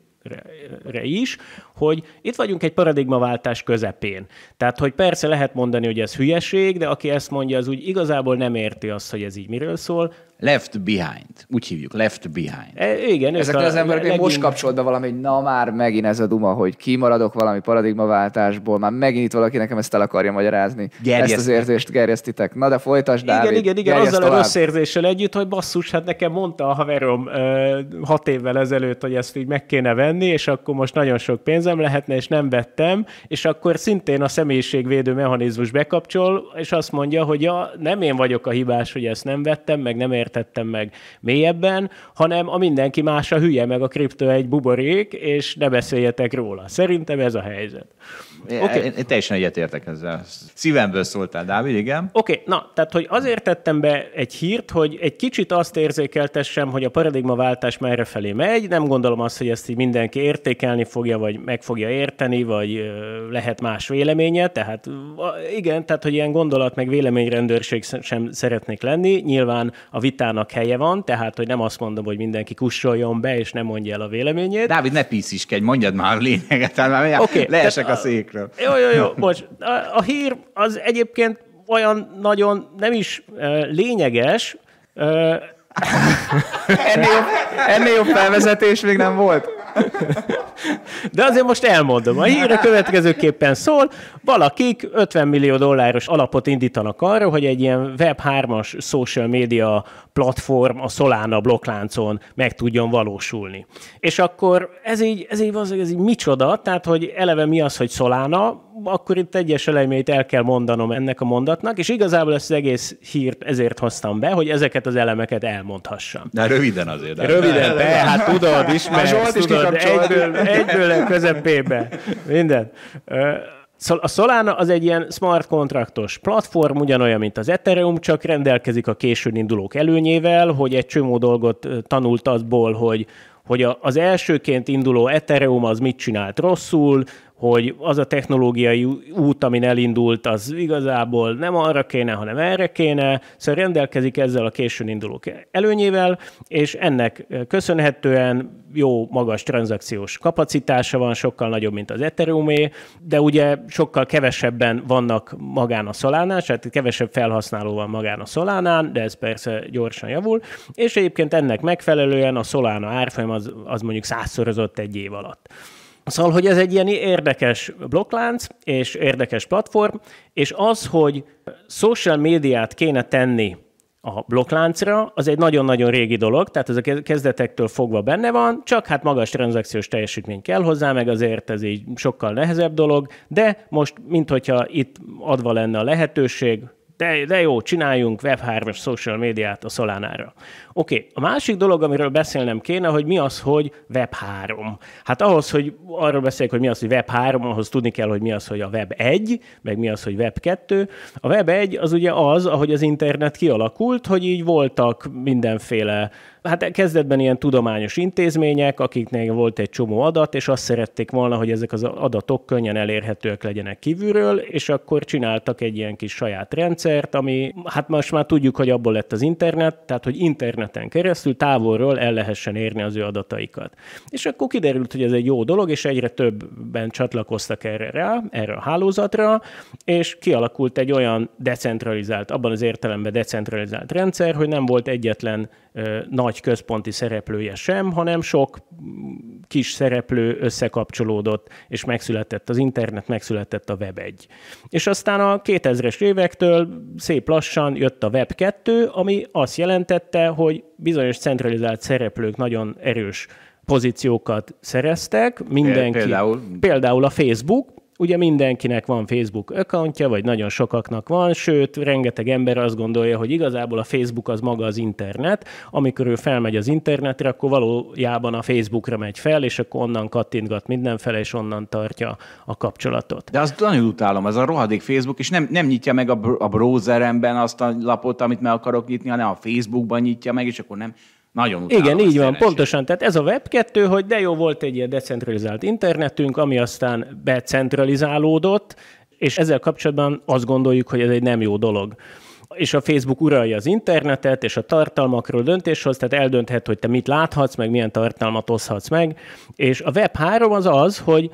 re is, hogy itt vagyunk egy paradigmaváltás közepén. Tehát, hogy persze lehet mondani, hogy ez hülyeség, de aki ezt mondja, az úgy igazából nem érti azt, hogy ez így miről szól. Left behind. Úgy hívjuk, left behind. E, igen. Ezek az emberek legint... most kapcsolt be valami, na már megint ez a duma, hogy kimaradok valami paradigmaváltásból, már megint itt valaki nekem ezt el akarja magyarázni. Gerjeszt. Ezt az érzést gerjesztitek. Na de folytasd, Igen, Dávid, igen, igen, azzal tovább. a rossz érzéssel együtt, hogy basszus, hát nekem mondta a haverom uh, hat évvel ezelőtt, hogy ezt így meg kéne venni, venni, és akkor most nagyon sok pénzem lehetne, és nem vettem, és akkor szintén a személyiségvédő mechanizmus bekapcsol, és azt mondja, hogy ja, nem én vagyok a hibás, hogy ezt nem vettem, meg nem értettem meg mélyebben, hanem a mindenki más a hülye, meg a kriptó egy buborék, és ne beszéljetek róla. Szerintem ez a helyzet. Okay. Én, én teljesen egyetértek ezzel. Szívemből szóltál, Dávid, igen. Oké, okay, na, tehát hogy azért tettem be egy hírt, hogy egy kicsit azt érzékeltessem, hogy a paradigmaváltás merre felé megy. Nem gondolom azt, hogy ezt így mindenki értékelni fogja, vagy meg fogja érteni, vagy lehet más véleménye. Tehát igen, tehát hogy ilyen gondolat meg véleményrendőrség sem szeretnék lenni. Nyilván a vitának helye van, tehát hogy nem azt mondom, hogy mindenki kussoljon be, és nem mondja el a véleményét. Dávid, ne pisziskedj, mondjad már a lényeget, már okay, leesek tehát, a székre el. Jó, jó, jó, bocs. A, a hír az egyébként olyan nagyon nem is uh, lényeges, uh, ennél, jobb, ennél jobb felvezetés még nem volt. De azért most elmondom. A hír a következőképpen szól. Valakik 50 millió dolláros alapot indítanak arra, hogy egy ilyen Web3-as social media platform a Solana blokkláncon meg tudjon valósulni. És akkor ez így, ez így, az, ez így micsoda, tehát hogy eleve mi az, hogy Solana, akkor itt egyes elemét el kell mondanom ennek a mondatnak, és igazából ezt az egész hírt ezért hoztam be, hogy ezeket az elemeket el elmondhassam. Na, röviden azért. De. Röviden, de, hát tudod, ismersz, tudod, is egyből, egyből közepébe, minden. A Solana az egy ilyen smart kontraktos platform, ugyanolyan, mint az Ethereum, csak rendelkezik a későn indulók előnyével, hogy egy csomó dolgot tanult azból, hogy hogy az elsőként induló Ethereum az mit csinált rosszul, hogy az a technológiai út, amin elindult, az igazából nem arra kéne, hanem erre kéne, szóval rendelkezik ezzel a későn indulók előnyével, és ennek köszönhetően jó magas tranzakciós kapacitása van, sokkal nagyobb, mint az ethereum de ugye sokkal kevesebben vannak magán a solana tehát kevesebb felhasználó van magán a solana de ez persze gyorsan javul, és egyébként ennek megfelelően a Solana árfolyam az, az mondjuk százszorozott egy év alatt. Szóval, hogy ez egy ilyen érdekes blokklánc, és érdekes platform, és az, hogy social médiát kéne tenni a blokkláncra, az egy nagyon-nagyon régi dolog, tehát ez a kezdetektől fogva benne van, csak hát magas tranzakciós teljesítmény kell hozzá, meg azért ez egy sokkal nehezebb dolog, de most, hogyha itt adva lenne a lehetőség, de, de jó, csináljunk Web3-as social médiát a Szolánára. Oké, okay. a másik dolog, amiről beszélnem kéne, hogy mi az, hogy Web3. Hát ahhoz, hogy arról beszéljük, hogy mi az, hogy Web3, ahhoz tudni kell, hogy mi az, hogy a Web1, meg mi az, hogy Web2. A Web1 az ugye az, ahogy az internet kialakult, hogy így voltak mindenféle Hát kezdetben ilyen tudományos intézmények, akiknek volt egy csomó adat, és azt szerették volna, hogy ezek az adatok könnyen elérhetőek legyenek kívülről, és akkor csináltak egy ilyen kis saját rendszert, ami, hát most már tudjuk, hogy abból lett az internet, tehát hogy interneten keresztül távolról el lehessen érni az ő adataikat. És akkor kiderült, hogy ez egy jó dolog, és egyre többen csatlakoztak erre rá, erre a hálózatra, és kialakult egy olyan decentralizált, abban az értelemben decentralizált rendszer, hogy nem volt egyetlen nagy központi szereplője sem, hanem sok kis szereplő összekapcsolódott, és megszületett az internet, megszületett a Web 1. És aztán a 2000-es évektől szép lassan jött a Web 2, ami azt jelentette, hogy bizonyos centralizált szereplők nagyon erős pozíciókat szereztek, mindenki, például, például a Facebook, Ugye mindenkinek van Facebook accountja, vagy nagyon sokaknak van, sőt, rengeteg ember azt gondolja, hogy igazából a Facebook az maga az internet, amikor ő felmegy az internetre, akkor valójában a Facebookra megy fel, és akkor onnan kattintgat mindenfele, és onnan tartja a kapcsolatot. De azt nagyon utálom, ez a rohadék Facebook, és nem, nem nyitja meg a, br- a browseremben azt a lapot, amit meg akarok nyitni, hanem a Facebookban nyitja meg, és akkor nem nagyon utálom Igen, így van, pontosan. Tehát ez a Web2, hogy de jó, volt egy ilyen decentralizált internetünk, ami aztán becentralizálódott, és ezzel kapcsolatban azt gondoljuk, hogy ez egy nem jó dolog és a Facebook uralja az internetet, és a tartalmakról döntéshoz, tehát eldönthet, hogy te mit láthatsz, meg milyen tartalmat oszhatsz meg. És a Web3 az az, hogy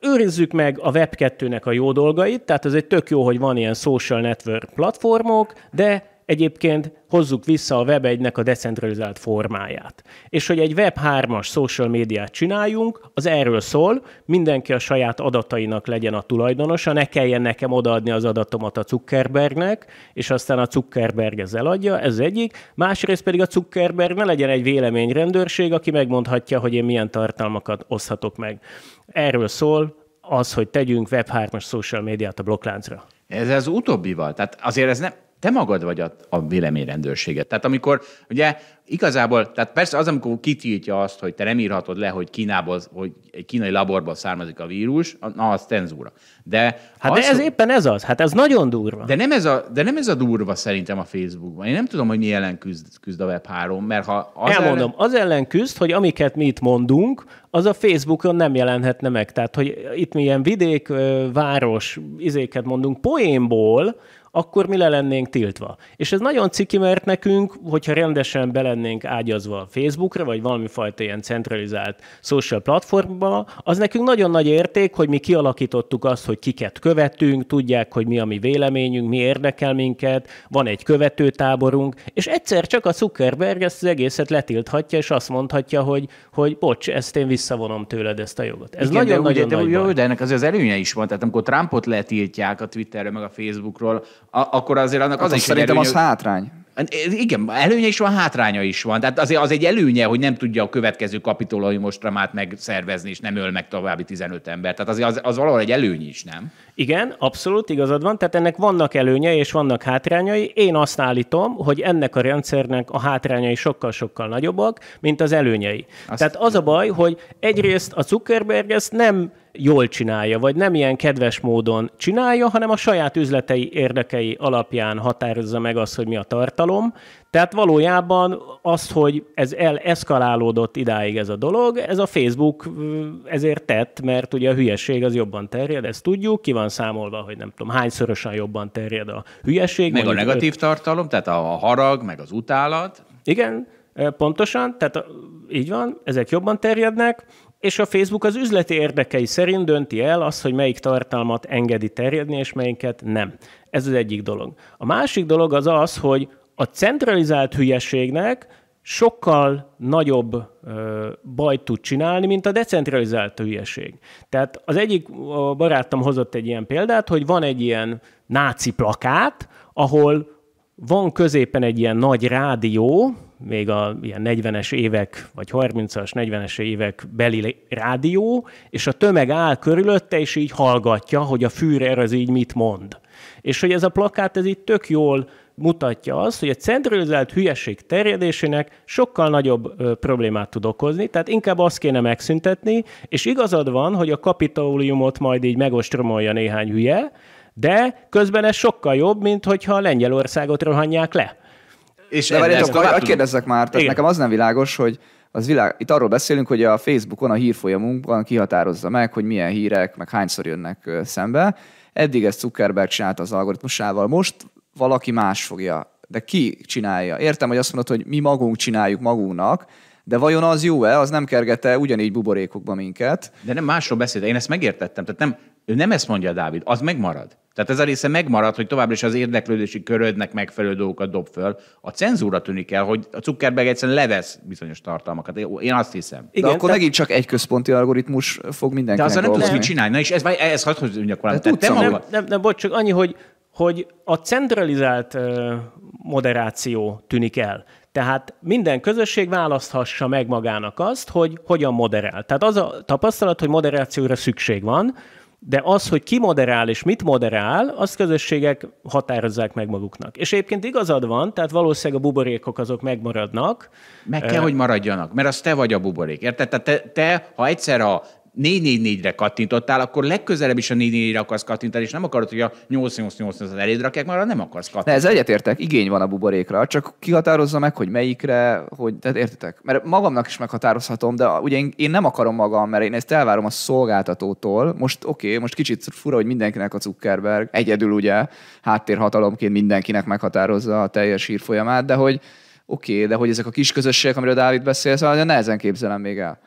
őrizzük meg a Web2-nek a jó dolgait, tehát ez egy tök jó, hogy van ilyen social network platformok, de egyébként hozzuk vissza a web 1 a decentralizált formáját. És hogy egy web 3-as social médiát csináljunk, az erről szól, mindenki a saját adatainak legyen a tulajdonosa, ne kelljen nekem odaadni az adatomat a Zuckerbergnek, és aztán a Zuckerberg ez eladja, ez egyik. Másrészt pedig a Zuckerberg ne legyen egy véleményrendőrség, aki megmondhatja, hogy én milyen tartalmakat oszthatok meg. Erről szól az, hogy tegyünk web 3-as social médiát a blokkláncra. Ez az utóbbival. Tehát azért ez nem, te magad vagy a, a véleményrendőrséget. Tehát amikor, ugye igazából, tehát persze az, amikor kitiltja azt, hogy te nem írhatod le, hogy Kínából, hogy egy kínai laborból származik a vírus, na az cenzúra. De hát az, de ez hogy, éppen ez az, hát ez nagyon durva. De nem ez, a, de nem ez a durva szerintem a Facebookban. Én nem tudom, hogy mi ellen küzd, küzd a Web3, mert ha az Elmondom, ellen... az ellen küzd, hogy amiket mi itt mondunk, az a Facebookon nem jelenhetne meg. Tehát, hogy itt milyen vidék, város, izéket mondunk poénból, akkor mi le lennénk tiltva. És ez nagyon ciki, mert nekünk, hogyha rendesen belennénk ágyazva a Facebookra, vagy valami fajta ilyen centralizált social platformba, az nekünk nagyon nagy érték, hogy mi kialakítottuk azt, hogy kiket követünk, tudják, hogy mi a mi véleményünk, mi érdekel minket, van egy követőtáborunk, és egyszer csak a Zuckerberg ezt az egészet letilthatja, és azt mondhatja, hogy, hogy bocs, ezt én visszavonom tőled ezt a jogot. Ez Igen, nagyon-nagyon de, nagyon ugye, nagy de, jó, de ennek az előnye is van, tehát amikor Trumpot letiltják a Twitterről meg a Facebookról, akkor azért annak az, az is Szerintem előnye, az hátrány. Hát, igen, előnye is van, hátránya is van. Tehát azért az egy előnye, hogy nem tudja a következő kapitolai mostramát megszervezni, és nem öl meg további 15 ember. Tehát azért az, az valahol egy előny is, nem? Igen, abszolút igazad van. Tehát ennek vannak előnyei és vannak hátrányai. Én azt állítom, hogy ennek a rendszernek a hátrányai sokkal-sokkal nagyobbak, mint az előnyei. Azt Tehát az a baj, hogy egyrészt a Zuckerberg ezt nem jól csinálja, vagy nem ilyen kedves módon csinálja, hanem a saját üzletei érdekei alapján határozza meg azt, hogy mi a tartalom. Tehát valójában az, hogy ez eleszkalálódott idáig ez a dolog, ez a Facebook ezért tett, mert ugye a hülyeség az jobban terjed, ezt tudjuk, ki van számolva, hogy nem tudom, hányszorosan jobban terjed a hülyeség. Meg a negatív öt... tartalom, tehát a harag, meg az utálat. Igen, pontosan, tehát így van, ezek jobban terjednek, és a Facebook az üzleti érdekei szerint dönti el azt, hogy melyik tartalmat engedi terjedni, és melyiket nem. Ez az egyik dolog. A másik dolog az az, hogy a centralizált hülyeségnek sokkal nagyobb ö, bajt tud csinálni, mint a decentralizált hülyeség. Tehát az egyik barátom hozott egy ilyen példát, hogy van egy ilyen náci plakát, ahol van középen egy ilyen nagy rádió, még a ilyen 40-es évek, vagy 30-as, 40-es évek beli rádió, és a tömeg áll körülötte, és így hallgatja, hogy a Führer az így mit mond. És hogy ez a plakát, ez itt tök jól mutatja azt, hogy a centralizált hülyeség terjedésének sokkal nagyobb ö, problémát tud okozni, tehát inkább azt kéne megszüntetni, és igazad van, hogy a kapitóliumot majd így megostromolja néhány hülye, de közben ez sokkal jobb, mint hogyha Lengyelországot rohanják le. És De várjátok, hadd tudom... kérdezzek már, tehát Igen. nekem az nem világos, hogy az világ, itt arról beszélünk, hogy a Facebookon a hírfolyamunkban kihatározza meg, hogy milyen hírek, meg hányszor jönnek szembe. Eddig ezt Zuckerberg csinálta az algoritmusával, most valaki más fogja. De ki csinálja? Értem, hogy azt mondod, hogy mi magunk csináljuk magunknak, de vajon az jó-e, az nem kergete ugyanígy buborékokba minket? De nem másról beszélt, én ezt megértettem. Tehát nem ő nem ezt mondja, Dávid, az megmarad. Tehát ez a része megmarad, hogy továbbra is az érdeklődési körödnek megfelelő dolgokat dob föl. A cenzúra tűnik el, hogy a Zuckerberg egyszerűen levesz bizonyos tartalmakat. Én azt hiszem. Igen, de akkor de... megint csak egy központi algoritmus fog mindenkinek De azzal nem tudsz mit csinálni. Na és ez, ez hadd hogy mondjak valamit. Te nem, nem, nem, nem, bocs, csak annyi, hogy, hogy a centralizált moderáció tűnik el. Tehát minden közösség választhassa meg magának azt, hogy hogyan moderál. Tehát az a tapasztalat, hogy moderációra szükség van, de az, hogy ki moderál és mit moderál, azt közösségek határozzák meg maguknak. És egyébként igazad van, tehát valószínűleg a buborékok azok megmaradnak. Meg kell, uh, hogy maradjanak, mert az te vagy a buborék. Érted? Tehát te, te, ha egyszer a 444-re kattintottál, akkor legközelebb is a 444-re akarsz kattintani, és nem akarod, hogy a 888 eléd rakják, mert nem akarsz kattintani. ez egyetértek, igény van a buborékra, csak kihatározza meg, hogy melyikre, hogy, tehát értitek? Mert magamnak is meghatározhatom, de ugye én, én nem akarom magam, mert én ezt elvárom a szolgáltatótól. Most oké, okay, most kicsit fura, hogy mindenkinek a Zuckerberg, egyedül ugye háttérhatalomként mindenkinek meghatározza a teljes hírfolyamát, de hogy oké, okay, de hogy ezek a kis közösségek, amiről Dávid beszél, szóval nehezen képzelem még el.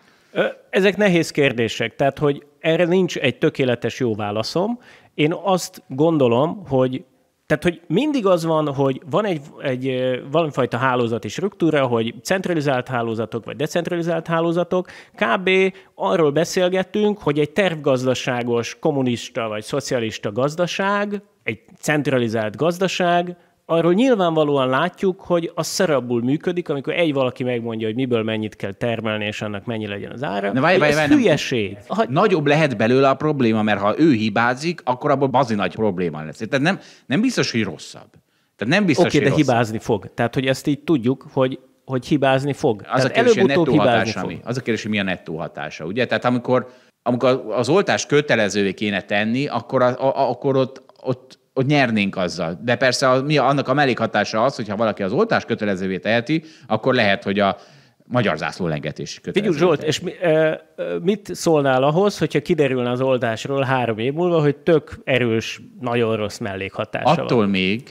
Ezek nehéz kérdések, tehát hogy erre nincs egy tökéletes jó válaszom. Én azt gondolom, hogy tehát, hogy mindig az van, hogy van egy, egy valamifajta hálózati struktúra, hogy centralizált hálózatok vagy decentralizált hálózatok, kb. arról beszélgetünk, hogy egy tervgazdaságos, kommunista vagy szocialista gazdaság, egy centralizált gazdaság arról nyilvánvalóan látjuk, hogy az szerabbul működik, amikor egy valaki megmondja, hogy miből mennyit kell termelni, és annak mennyi legyen az ára. Na, vaj, ez vaj, hülyeség. Ha... Nagyobb lehet belőle a probléma, mert ha ő hibázik, akkor abban bazi nagy probléma lesz. Tehát nem, nem biztos, hogy rosszabb. Tehát nem biztos, Oké, okay, de rosszabb. hibázni fog. Tehát, hogy ezt így tudjuk, hogy hogy hibázni fog. Az Tehát a kérdés, hogy nettó hatása fog. mi? Az a kérdés, hogy mi a nettó hatása, ugye? Tehát amikor, amikor az oltás kötelezővé kéne tenni, akkor, a, a, akkor ott, ott ott nyernénk azzal. De persze a, mi, annak a mellékhatása az, hogyha valaki az oltás kötelezővé teheti, akkor lehet, hogy a magyar zászló lengetés kötelező. Figyelj, Zsolt, és mi, e, mit szólnál ahhoz, hogyha kiderülne az oldásról három év múlva, hogy tök erős, nagyon rossz mellékhatása Attól van. még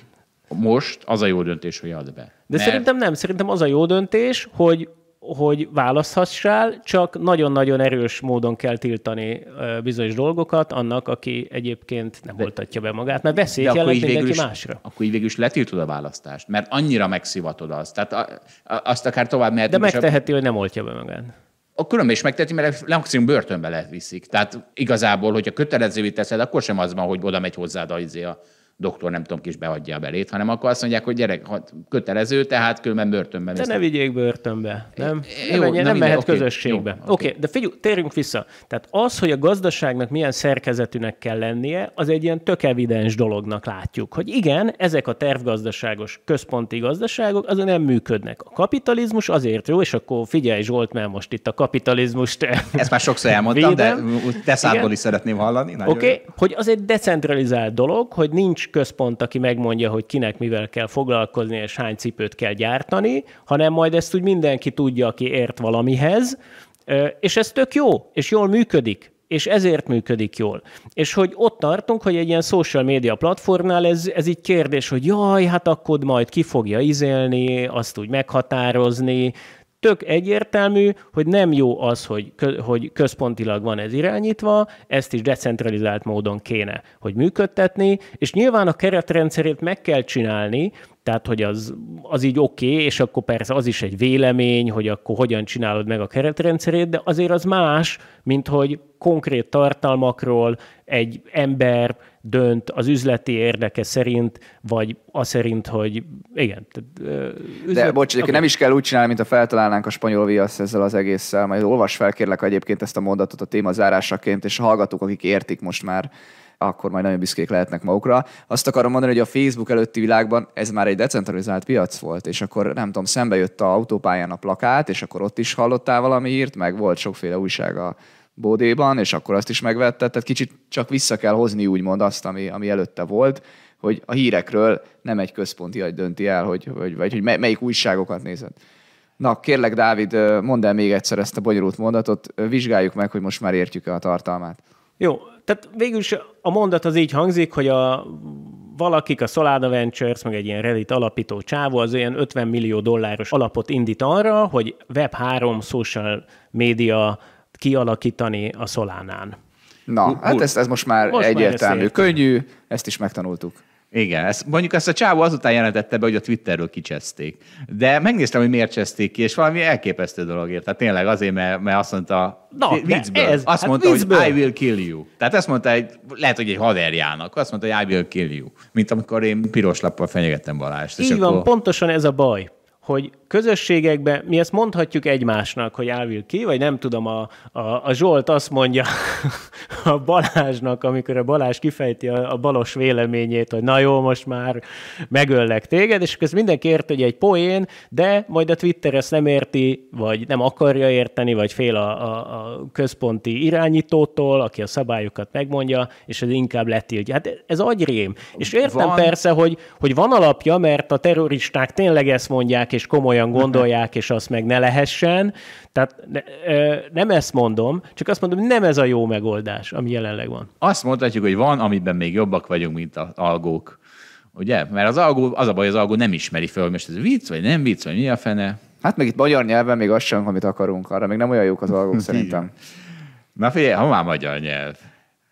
most az a jó döntés, hogy ad be. De Mert... szerintem nem, szerintem az a jó döntés, hogy hogy választhassál, csak nagyon-nagyon erős módon kell tiltani bizonyos dolgokat annak, aki egyébként nem voltatja be magát, mert veszélyt jelent akkor mindenki is, másra. Akkor így végül is letiltod a választást, mert annyira megszivatod azt. Tehát a, a, azt akár tovább mehet. De megteheti, a... hogy nem oltja be magát. A különben is megteheti, mert maximum börtönbe lehet viszik. Tehát igazából, hogyha kötelezővé teszed, akkor sem az van, hogy oda megy hozzád a, izé a doktor nem tudom kis beadja a belét, hanem akkor azt mondják, hogy gyerek, ha kötelező, tehát különben börtönbe. De ne vigyék börtönbe, nem? É, jó, nem, nem, mehet okay, közösségbe. Oké, okay. okay, de figyelj, térjünk vissza. Tehát az, hogy a gazdaságnak milyen szerkezetűnek kell lennie, az egy ilyen tök evidens dolognak látjuk, hogy igen, ezek a tervgazdaságos központi gazdaságok azon nem működnek. A kapitalizmus azért jó, és akkor figyelj Zsolt, mert most itt a kapitalizmust Ezt már sokszor elmondtam, védem. de te is szeretném hallani. Oké, okay, hogy az egy decentralizált dolog, hogy nincs nincs központ, aki megmondja, hogy kinek mivel kell foglalkozni, és hány cipőt kell gyártani, hanem majd ezt úgy mindenki tudja, aki ért valamihez, és ez tök jó, és jól működik és ezért működik jól. És hogy ott tartunk, hogy egy ilyen social media platformnál ez, ez így kérdés, hogy jaj, hát akkor majd ki fogja izélni, azt úgy meghatározni, tök egyértelmű, hogy nem jó az, hogy, hogy központilag van ez irányítva, ezt is decentralizált módon kéne, hogy működtetni, és nyilván a keretrendszerét meg kell csinálni, tehát, hogy az, az így oké, okay, és akkor persze az is egy vélemény, hogy akkor hogyan csinálod meg a keretrendszerét, de azért az más, mint hogy konkrét tartalmakról egy ember dönt az üzleti érdeke szerint, vagy az szerint, hogy igen. Tehát, üzlet... De bocs, okay. nem is kell úgy csinálni, mint a feltalálnánk a spanyol viasz ezzel az egésszel. Majd olvas fel kérlek egyébként ezt a mondatot a téma zárásaként, és hallgatók, akik értik most már akkor majd nagyon büszkék lehetnek magukra. Azt akarom mondani, hogy a Facebook előtti világban ez már egy decentralizált piac volt, és akkor nem tudom, szembe jött a autópályán a plakát, és akkor ott is hallottál valami hírt, meg volt sokféle újság a bódéban, és akkor azt is megvette, tehát kicsit csak vissza kell hozni úgymond azt, ami, ami előtte volt, hogy a hírekről nem egy központi agy dönti el, hogy, hogy, vagy hogy melyik újságokat nézed. Na, kérlek, Dávid, mondd el még egyszer ezt a bonyolult mondatot, vizsgáljuk meg, hogy most már értjük-e a tartalmát. Jó, tehát végül is a mondat az így hangzik, hogy a valakik, a Solana Ventures, meg egy ilyen Reddit alapító csávó, az ilyen 50 millió dolláros alapot indít arra, hogy Web3 social média kialakítani a Szolánán. Na, U- hát ez, ez most már most egyértelmű, már ezt könnyű, ezt is megtanultuk. Igen, ezt, mondjuk ezt a csávó azután jelentette be, hogy a Twitterről kicseszték. De megnéztem, hogy miért cseszték ki, és valami elképesztő dologért. Tehát tényleg azért, mert, mert azt mondta, Na, viccből, ez, azt hát mondta, viccből. hogy I will kill you. Tehát ezt mondta, egy, lehet, hogy egy haverjának, azt mondta, hogy I will kill you. Mint amikor én piros lappal fenyegettem Balást. Így van, akkor... pontosan ez a baj, hogy közösségekbe, mi ezt mondhatjuk egymásnak, hogy elvil ki, vagy nem tudom, a, a, a Zsolt azt mondja a Balázsnak, amikor a Balázs kifejti a, a balos véleményét, hogy na jó, most már megöllek téged, és ez mindenki ért, hogy egy poén, de majd a Twitter ezt nem érti, vagy nem akarja érteni, vagy fél a, a, a központi irányítótól, aki a szabályokat megmondja, és ez inkább letiltja. Hát ez agyrém. És értem van. persze, hogy, hogy van alapja, mert a terroristák tényleg ezt mondják, és komolyan komolyan gondolják, és azt meg ne lehessen. Tehát ne, ö, nem ezt mondom, csak azt mondom, nem ez a jó megoldás, ami jelenleg van. Azt mondhatjuk, hogy van, amiben még jobbak vagyunk, mint az algók. Ugye? Mert az, algó, az a baj, az algó nem ismeri fel, hogy most ez vicc, vagy nem vicc, vagy mi a fene. Hát meg itt magyar nyelven még azt sem, amit akarunk, arra még nem olyan jók az algók szerintem. Na figyelj, ha már magyar nyelv.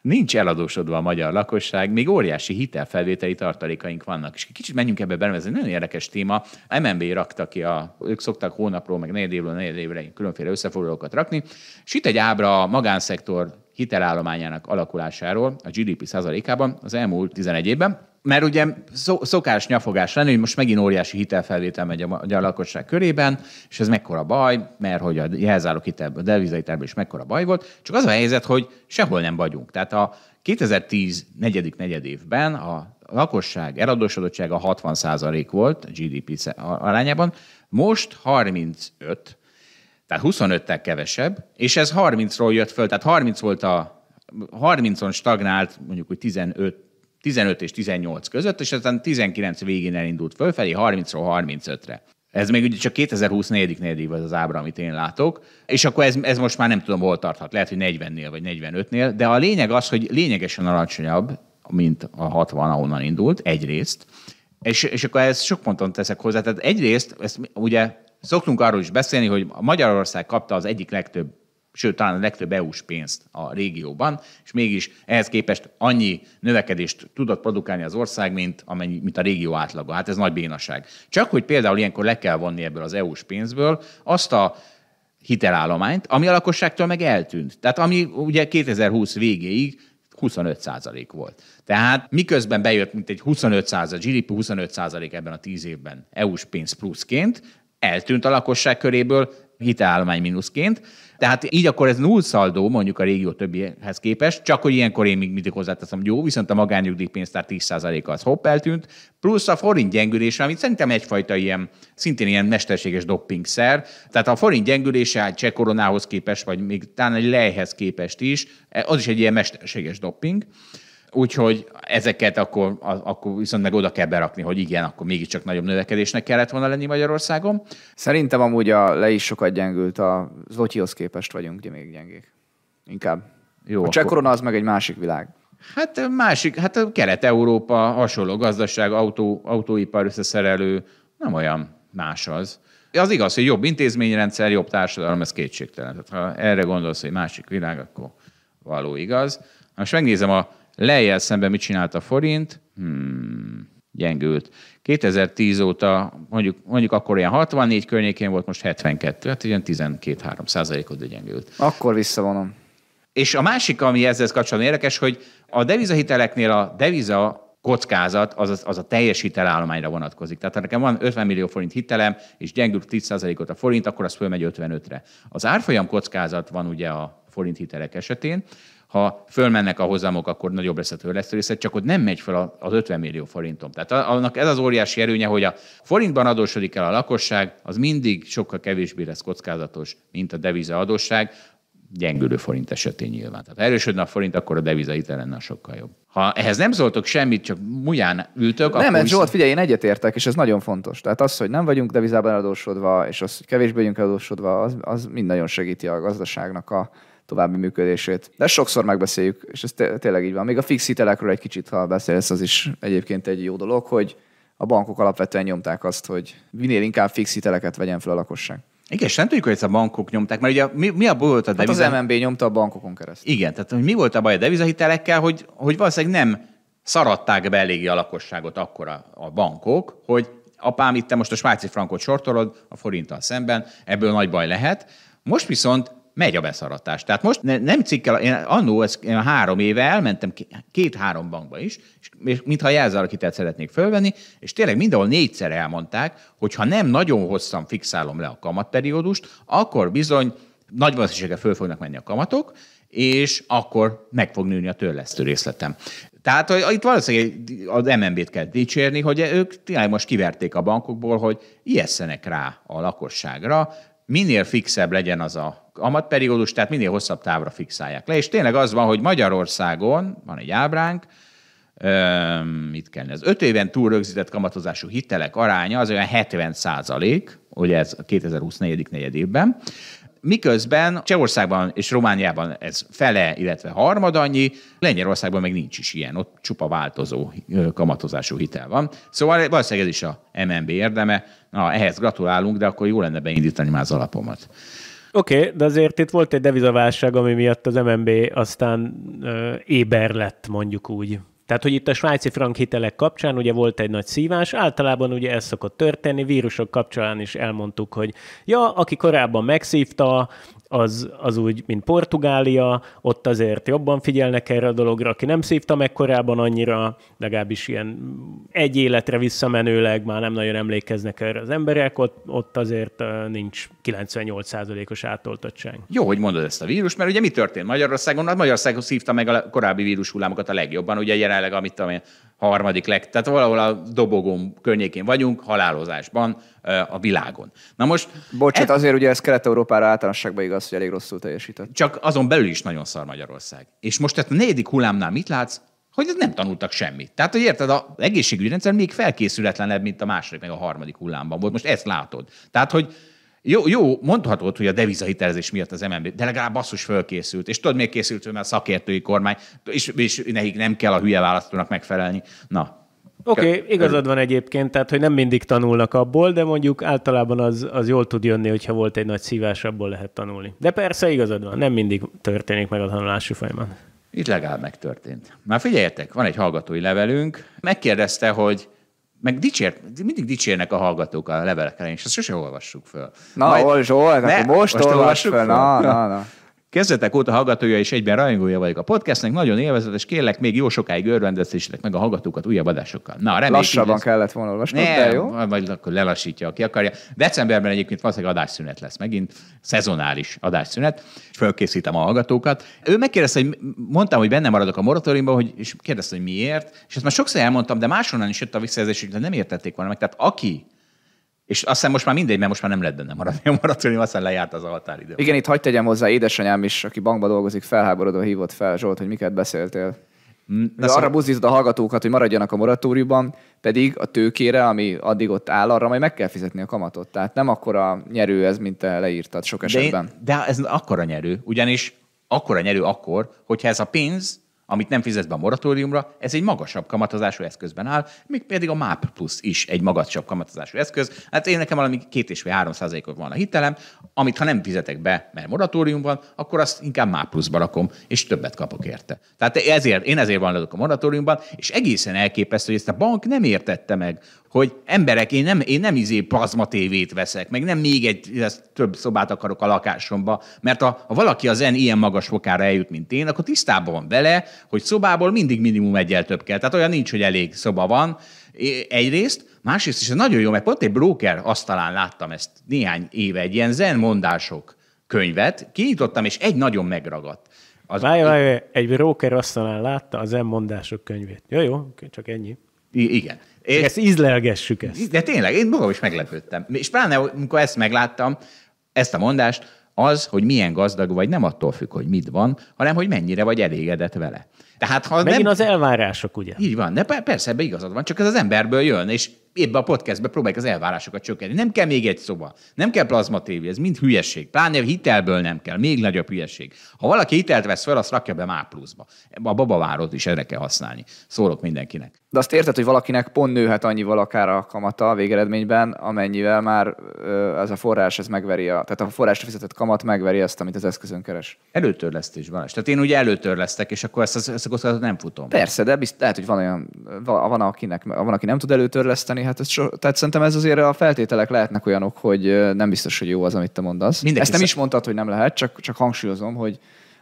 Nincs eladósodva a magyar lakosság, még óriási hitelfelvételi tartalékaink vannak. És kicsit menjünk ebbe bele, ez egy nagyon érdekes téma. MNB rakta ki, a, ők szoktak hónapról, meg negyed évről, negyed évre különféle összefoglalókat rakni, és itt egy ábra a magánszektor hitelállományának alakulásáról a GDP százalékában az elmúlt 11 évben, mert ugye szokás nyafogás lenni, hogy most megint óriási hitelfelvétel megy a magyar lakosság körében, és ez mekkora baj, mert hogy a jelzálók hitel, a devizahitelben is mekkora baj volt, csak az a helyzet, hogy sehol nem vagyunk. Tehát a 2010 negyedik évben a lakosság eladósodottsága 60 volt a GDP arányában, most 35 tehát 25-tel kevesebb, és ez 30-ról jött föl, tehát 30 volt a 30-on stagnált mondjuk úgy 15 15 és 18 között, és aztán 19 végén elindult fölfelé, 30-ról 35-re. Ez még ugye csak 2024 nél van az ábra, amit én látok, és akkor ez, ez most már nem tudom, hol tarthat, lehet, hogy 40-nél vagy 45-nél, de a lényeg az, hogy lényegesen alacsonyabb, mint a 60, ahonnan indult, egyrészt, és, és akkor ezt sok ponton teszek hozzá. Tehát egyrészt, ezt ugye Szoktunk arról is beszélni, hogy Magyarország kapta az egyik legtöbb sőt, talán a legtöbb EU-s pénzt a régióban, és mégis ehhez képest annyi növekedést tudott produkálni az ország, mint, amennyi, mint a régió átlaga. Hát ez nagy bénaság. Csak hogy például ilyenkor le kell vonni ebből az EU-s pénzből azt a hitelállományt, ami a lakosságtól meg eltűnt. Tehát ami ugye 2020 végéig 25 százalék volt. Tehát miközben bejött mint egy 25 százalék, GDP 25 százalék ebben a 10 évben EU-s pénz pluszként, eltűnt a lakosság köréből hitelállomány mínuszként. Tehát így akkor ez szaldó mondjuk a régió többihez képest, csak hogy ilyenkor én még mindig hozzáteszem, hogy jó, viszont a magányugdíjpénztár 10%-a az hopp eltűnt, plusz a forint gyengülése, amit szerintem egyfajta ilyen, szintén ilyen mesterséges doppingszer. Tehát a forint gyengülése egy cseh koronához képest, vagy még talán egy lejhez képest is, az is egy ilyen mesterséges dopping. Úgyhogy ezeket akkor, akkor viszont meg oda kell berakni, hogy igen, akkor mégiscsak nagyobb növekedésnek kellett volna lenni Magyarországon. Szerintem amúgy a le is sokat gyengült, a Zotyihoz képest vagyunk de még gyengék. Inkább. Jó, a cseh akkor... korona az meg egy másik világ. Hát másik, hát Kelet-Európa hasonló gazdaság, autó, autóipar összeszerelő, nem olyan más az. Az igaz, hogy jobb intézményrendszer, jobb társadalom, ez kétségtelen. Tehát, ha erre gondolsz, hogy másik világ, akkor való igaz. Most megnézem a Lejjel szemben mit csinált a forint? Hmm, gyengült. 2010 óta mondjuk, mondjuk akkor ilyen 64 környékén volt, most 72, hát ilyen 12-3 százalékot gyengült. Akkor visszavonom. És a másik, ami ezzel kapcsolatban érdekes, hogy a devizahiteleknél a deviza kockázat az, az, az a teljes hitelállományra vonatkozik. Tehát ha nekem van 50 millió forint hitelem, és gyengül 10%-ot a forint, akkor az fölmegy 55-re. Az árfolyam kockázat van ugye a forint hitelek esetén, ha fölmennek a hozamok, akkor nagyobb lesz a törlesztőrészet, csak ott nem megy fel az 50 millió forintom. Tehát annak ez az óriási erőnye, hogy a forintban adósodik el a lakosság, az mindig sokkal kevésbé lesz kockázatos, mint a deviza adósság, gyengülő forint esetén nyilván. Tehát ha erősödne a forint, akkor a deviza itt lenne sokkal jobb. Ha ehhez nem szóltok semmit, csak muján ültök, nem, akkor... Nem, Zsolt, figyelj, én egyetértek, és ez nagyon fontos. Tehát az, hogy nem vagyunk devizában adósodva, és az, hogy kevésbé vagyunk adósodva, az, az mind nagyon segíti a gazdaságnak a, további működését. De sokszor megbeszéljük, és ez tényleg így van. Még a fix hitelekről egy kicsit, ha beszélsz, az is egyébként egy jó dolog, hogy a bankok alapvetően nyomták azt, hogy minél inkább fix hiteleket vegyen fel a lakosság. Igen, és nem tudjuk, hogy ezt a bankok nyomták, mert ugye mi, mi a baj volt a deviza... Hát az MNB nyomta a bankokon keresztül. Igen, tehát hogy mi volt a baj a devizahitelekkel, hogy, hogy valószínűleg nem szaradták be eléggé a lakosságot akkor a, a bankok, hogy apám, itt te most a svájci frankot sortolod a forinttal szemben, ebből nagy baj lehet. Most viszont megy a beszaratás. Tehát most ne, nem cikkel, én annó, ez, én három éve elmentem két-három bankba is, és, és mintha jelzálakitelt szeretnék fölvenni, és tényleg mindenhol négyszer elmondták, hogy ha nem nagyon hosszan fixálom le a kamatperiódust, akkor bizony nagy valószínűséggel föl fognak menni a kamatok, és akkor meg fog nőni a törlesztő részletem. Tehát hogy itt valószínűleg az MNB-t kell dicsérni, hogy ők tényleg most kiverték a bankokból, hogy ijesszenek rá a lakosságra, minél fixebb legyen az a amatperiódus, tehát minél hosszabb távra fixálják le. És tényleg az van, hogy Magyarországon van egy ábránk, mit kell az Öt éven túl rögzített kamatozású hitelek aránya az olyan 70 százalék, ugye ez a 2024. negyed évben, miközben Csehországban és Romániában ez fele, illetve harmad annyi, Lengyelországban meg nincs is ilyen, ott csupa változó kamatozású hitel van. Szóval valószínűleg ez is a MNB érdeme. Na, ehhez gratulálunk, de akkor jó lenne beindítani már az alapomat. Oké, okay, de azért itt volt egy devizaválság, ami miatt az MNB aztán ö, éber lett, mondjuk úgy. Tehát, hogy itt a svájci frank hitelek kapcsán ugye volt egy nagy szívás, általában ugye ez szokott történni, vírusok kapcsán is elmondtuk, hogy ja, aki korábban megszívta az, az úgy, mint Portugália, ott azért jobban figyelnek erre a dologra, aki nem szívta meg korábban annyira, legalábbis ilyen egy életre visszamenőleg már nem nagyon emlékeznek erre az emberek, ott, ott azért nincs 98%-os átoltottság. Jó, hogy mondod ezt a vírus, mert ugye mi történt Magyarországon? Hát Magyarországon szívta meg a korábbi vírushullámokat a legjobban, ugye jelenleg, amit tudom én, harmadik leg, tehát valahol a dobogón környékén vagyunk, halálozásban a világon. Na most... Bocsát, ez... azért ugye ez Kelet-Európára általánosságban igaz, hogy elég rosszul teljesített. Csak azon belül is nagyon szar Magyarország. És most tehát a negyedik hullámnál mit látsz? hogy nem tanultak semmit. Tehát, hogy érted, az egészségügyi rendszer még felkészületlenebb, mint a második, meg a harmadik hullámban volt. Most ezt látod. Tehát, hogy jó, jó, mondhatod, hogy a devizahitelezés miatt az MNB, de legalább basszus fölkészült. És tudod, miért készült, mert a szakértői kormány, és, és nekik nem kell a hülye választónak megfelelni. Na, Oké, okay, igazad van egyébként, tehát hogy nem mindig tanulnak abból, de mondjuk általában az, az jól tud jönni, hogyha volt egy nagy szívás, abból lehet tanulni. De persze igazad van, nem mindig történik meg a tanulási folyamán. Itt legalább megtörtént. Már figyeljetek, van egy hallgatói levelünk, megkérdezte, hogy meg dicsért, mindig dicsérnek a hallgatók a levelekre és azt sose olvassuk föl. Na, Majd, Zsolt, hát ne, akkor most, most olvassuk föl. föl. Na, na, na. Kezdetek óta hallgatója és egyben rajongója vagyok a podcastnek, nagyon élvezetes, kérlek, még jó sokáig örvendeztessétek meg a hallgatókat újabb adásokkal. Na, remélem Lassabban lesz... kellett volna olvasni, de jó? Majd akkor lelassítja, aki akarja. Decemberben egyébként valószínűleg adásszünet lesz megint, szezonális adásszünet, és fölkészítem a hallgatókat. Ő megkérdezte, hogy mondtam, hogy benne maradok a moratóriumban, hogy, és kérdezte, hogy miért, és ezt már sokszor elmondtam, de máshonnan is jött a visszajelzés, hogy nem értették volna meg. Tehát aki és azt hiszem most már mindegy, mert most már nem lehet benne maradni a maratonim, aztán lejárt az a határidő. Igen, itt hagyd tegyem hozzá, édesanyám is, aki bankba dolgozik, felháborodva hívott fel Zsolt, hogy miket beszéltél. Mm, arra szóval... buzdítod a hallgatókat, hogy maradjanak a moratóriumban, pedig a tőkére, ami addig ott áll, arra majd meg kell fizetni a kamatot. Tehát nem akkora nyerő ez, mint te leírtad sok esetben. De, én, de ez akkora nyerő, ugyanis akkora nyerő akkor, hogyha ez a pénz amit nem fizetsz be a moratóriumra, ez egy magasabb kamatozású eszközben áll, még pedig a MAP plusz is egy magasabb kamatozású eszköz. Hát én nekem valami két és fél három százalékot van a hitelem, amit ha nem fizetek be, mert moratórium van, akkor azt inkább MAP pluszba rakom, és többet kapok érte. Tehát ezért, én ezért van a moratóriumban, és egészen elképesztő, hogy ezt a bank nem értette meg, hogy emberek, én nem, én nem izé plazma tévét veszek, meg nem még egy ezt több szobát akarok a lakásomba, mert ha, ha valaki az en ilyen magas fokára eljut, mint én, akkor tisztában van vele, hogy szobából mindig minimum egyel több kell. Tehát olyan nincs, hogy elég szoba van egyrészt, másrészt is nagyon jó, mert pont egy broker asztalán láttam ezt néhány éve, egy ilyen zen mondások könyvet, kinyitottam, és egy nagyon megragadt. Az várj, várj, egy broker asztalán látta az mondások könyvét. Jó, jó, csak ennyi. I- igen. Én... ezt ízlelgessük ezt. De tényleg, én magam is meglepődtem. És pláne, amikor ezt megláttam, ezt a mondást, az, hogy milyen gazdag vagy, nem attól függ, hogy mit van, hanem hogy mennyire vagy elégedett vele. Tehát, ha Megint nem... az elvárások, ugye? Így van, de persze, ebbe igazad van, csak ez az emberből jön, és ebbe a podcastbe próbáljuk az elvárásokat csökkenteni. Nem kell még egy szoba, nem kell plazma tévé, ez mind hülyeség. Pláne hitelből nem kell, még nagyobb hülyeség. Ha valaki hitelt vesz fel, azt rakja be már pluszba. A babavárót is erre kell használni. Szólok mindenkinek. De azt érted, hogy valakinek pont nőhet annyival akár a kamata a végeredményben, amennyivel már ez a forrás ez megveri, a, tehát a forrásra fizetett kamat megveri azt, amit az eszközön keres. Előtörlesztés van. Tehát én ugye előtörlesztek, és akkor ezt, ezt, ezt, nem futom. Persze, de biztos, lehet, hogy van olyan, van, akinek, van, aki nem tud előtörleszteni, csinálni. Hát ez so, tehát szerintem ez azért a feltételek lehetnek olyanok, hogy nem biztos, hogy jó az, amit te mondasz. Mindenki Ezt nem szem... is mondtad, hogy nem lehet, csak, csak hangsúlyozom, hogy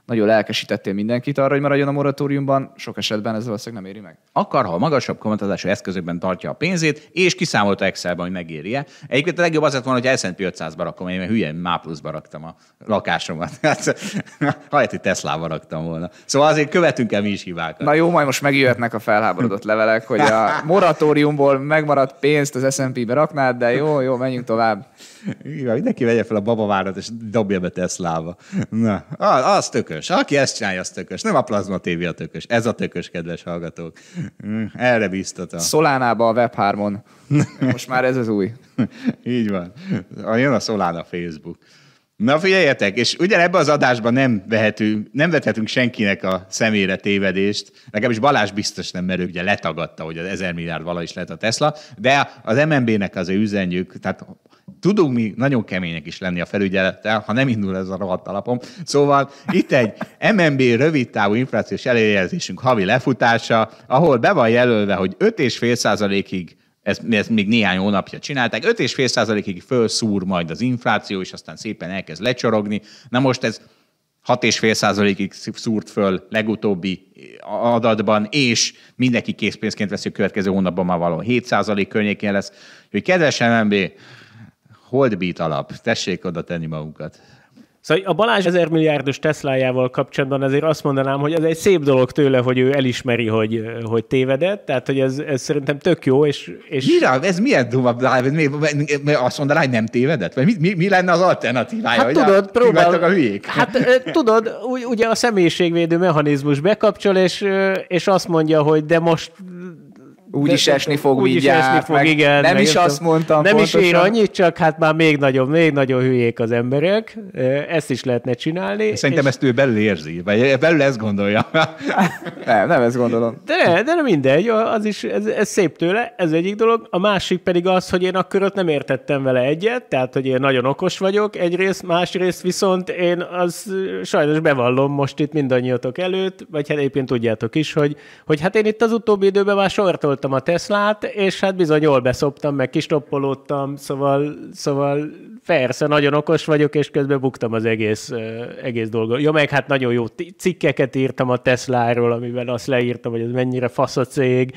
nagyon lelkesítettél mindenkit arra, hogy maradjon a moratóriumban, sok esetben ez valószínűleg nem éri meg. Akar, ha magasabb kamatozású eszközökben tartja a pénzét, és kiszámolta Excelben, hogy megéri-e. Egyébként a legjobb azért van, hogy S&P 500 barakom, rakom, én hülyen má pluszba raktam a lakásomat. Hát, hajt, tesla Teslába raktam volna. Szóval azért követünk el mi is hibákat. Na jó, majd most megjöhetnek a felháborodott levelek, hogy a moratóriumból megmaradt pénzt az S&P-be raknád, de jó, jó, menjünk tovább. Igen, mindenki vegye fel a babavárat, és dobja be Teslába. Na, az tökös. Aki ezt csinálja, az tökös. Nem a plazma TV a tökös. Ez a tökös, kedves hallgatók. Hm, erre biztatom. Szolánába a Web3-on. Most már ez az új. Így van. Jön a Solana Facebook. Na figyeljetek, és ugyanebben az adásban nem vehetünk, nem vethetünk senkinek a szemére tévedést, legalábbis Balázs biztos nem, mert ő ugye letagadta, hogy az ezer milliárd vala is lett a Tesla, de az MNB-nek az ő üzenjük, tehát tudunk mi nagyon kemények is lenni a felügyelettel, ha nem indul ez a rohadt alapom. Szóval itt egy MNB rövidtávú inflációs előjelzésünk havi lefutása, ahol be van jelölve, hogy 5,5%-ig ezt, ezt még néhány hónapja csinálták, 5,5%-ig felszúr majd az infláció, és aztán szépen elkezd lecsorogni. Na most ez 6,5%-ig szúrt föl legutóbbi adatban, és mindenki készpénzként veszi a következő hónapban már való 7% környékén lesz. hogy kedves MNB, holdbeat alap. Tessék oda tenni magunkat. Szóval a Balázs ezer milliárdos Teslájával kapcsolatban azért azt mondanám, hogy ez egy szép dolog tőle, hogy ő elismeri, hogy, hogy tévedett, tehát hogy ez, ez szerintem tök jó, és... és... Mira, ez milyen duma, azt mondaná, hogy nem tévedett? Vagy mi, mi, mi lenne az alternatívája? Hát tudod, a, próbál... a hülyék? Hát tudod, ugye a személyiségvédő mechanizmus bekapcsol, és, és azt mondja, hogy de most úgy is esni fog, úgy is esni fog, igen. Nem is azt mondtam Nem pontosan. is ér annyit, csak hát már még nagyobb, még nagyon hülyék az emberek. Ezt is lehetne csinálni. Szerintem és... ezt ő belül érzi, vagy belül ezt gondolja. nem, nem ezt gondolom. De, de mindegy, az is, ez, ez szép tőle, ez egyik dolog. A másik pedig az, hogy én akkor ott nem értettem vele egyet, tehát, hogy én nagyon okos vagyok egyrészt, másrészt viszont én az sajnos bevallom most itt mindannyiatok előtt, vagy hát éppen tudjátok is, hogy, hogy hát én itt az utóbbi időben már sortolt kikapcsoltam a Teslát, és hát bizony jól beszoptam, meg kistoppolódtam, szóval, szóval persze, nagyon okos vagyok, és közben buktam az egész, egész dolgot. Ja, meg hát nagyon jó cikkeket írtam a Tesláról, amiben azt leírtam, hogy ez mennyire fasz a cég,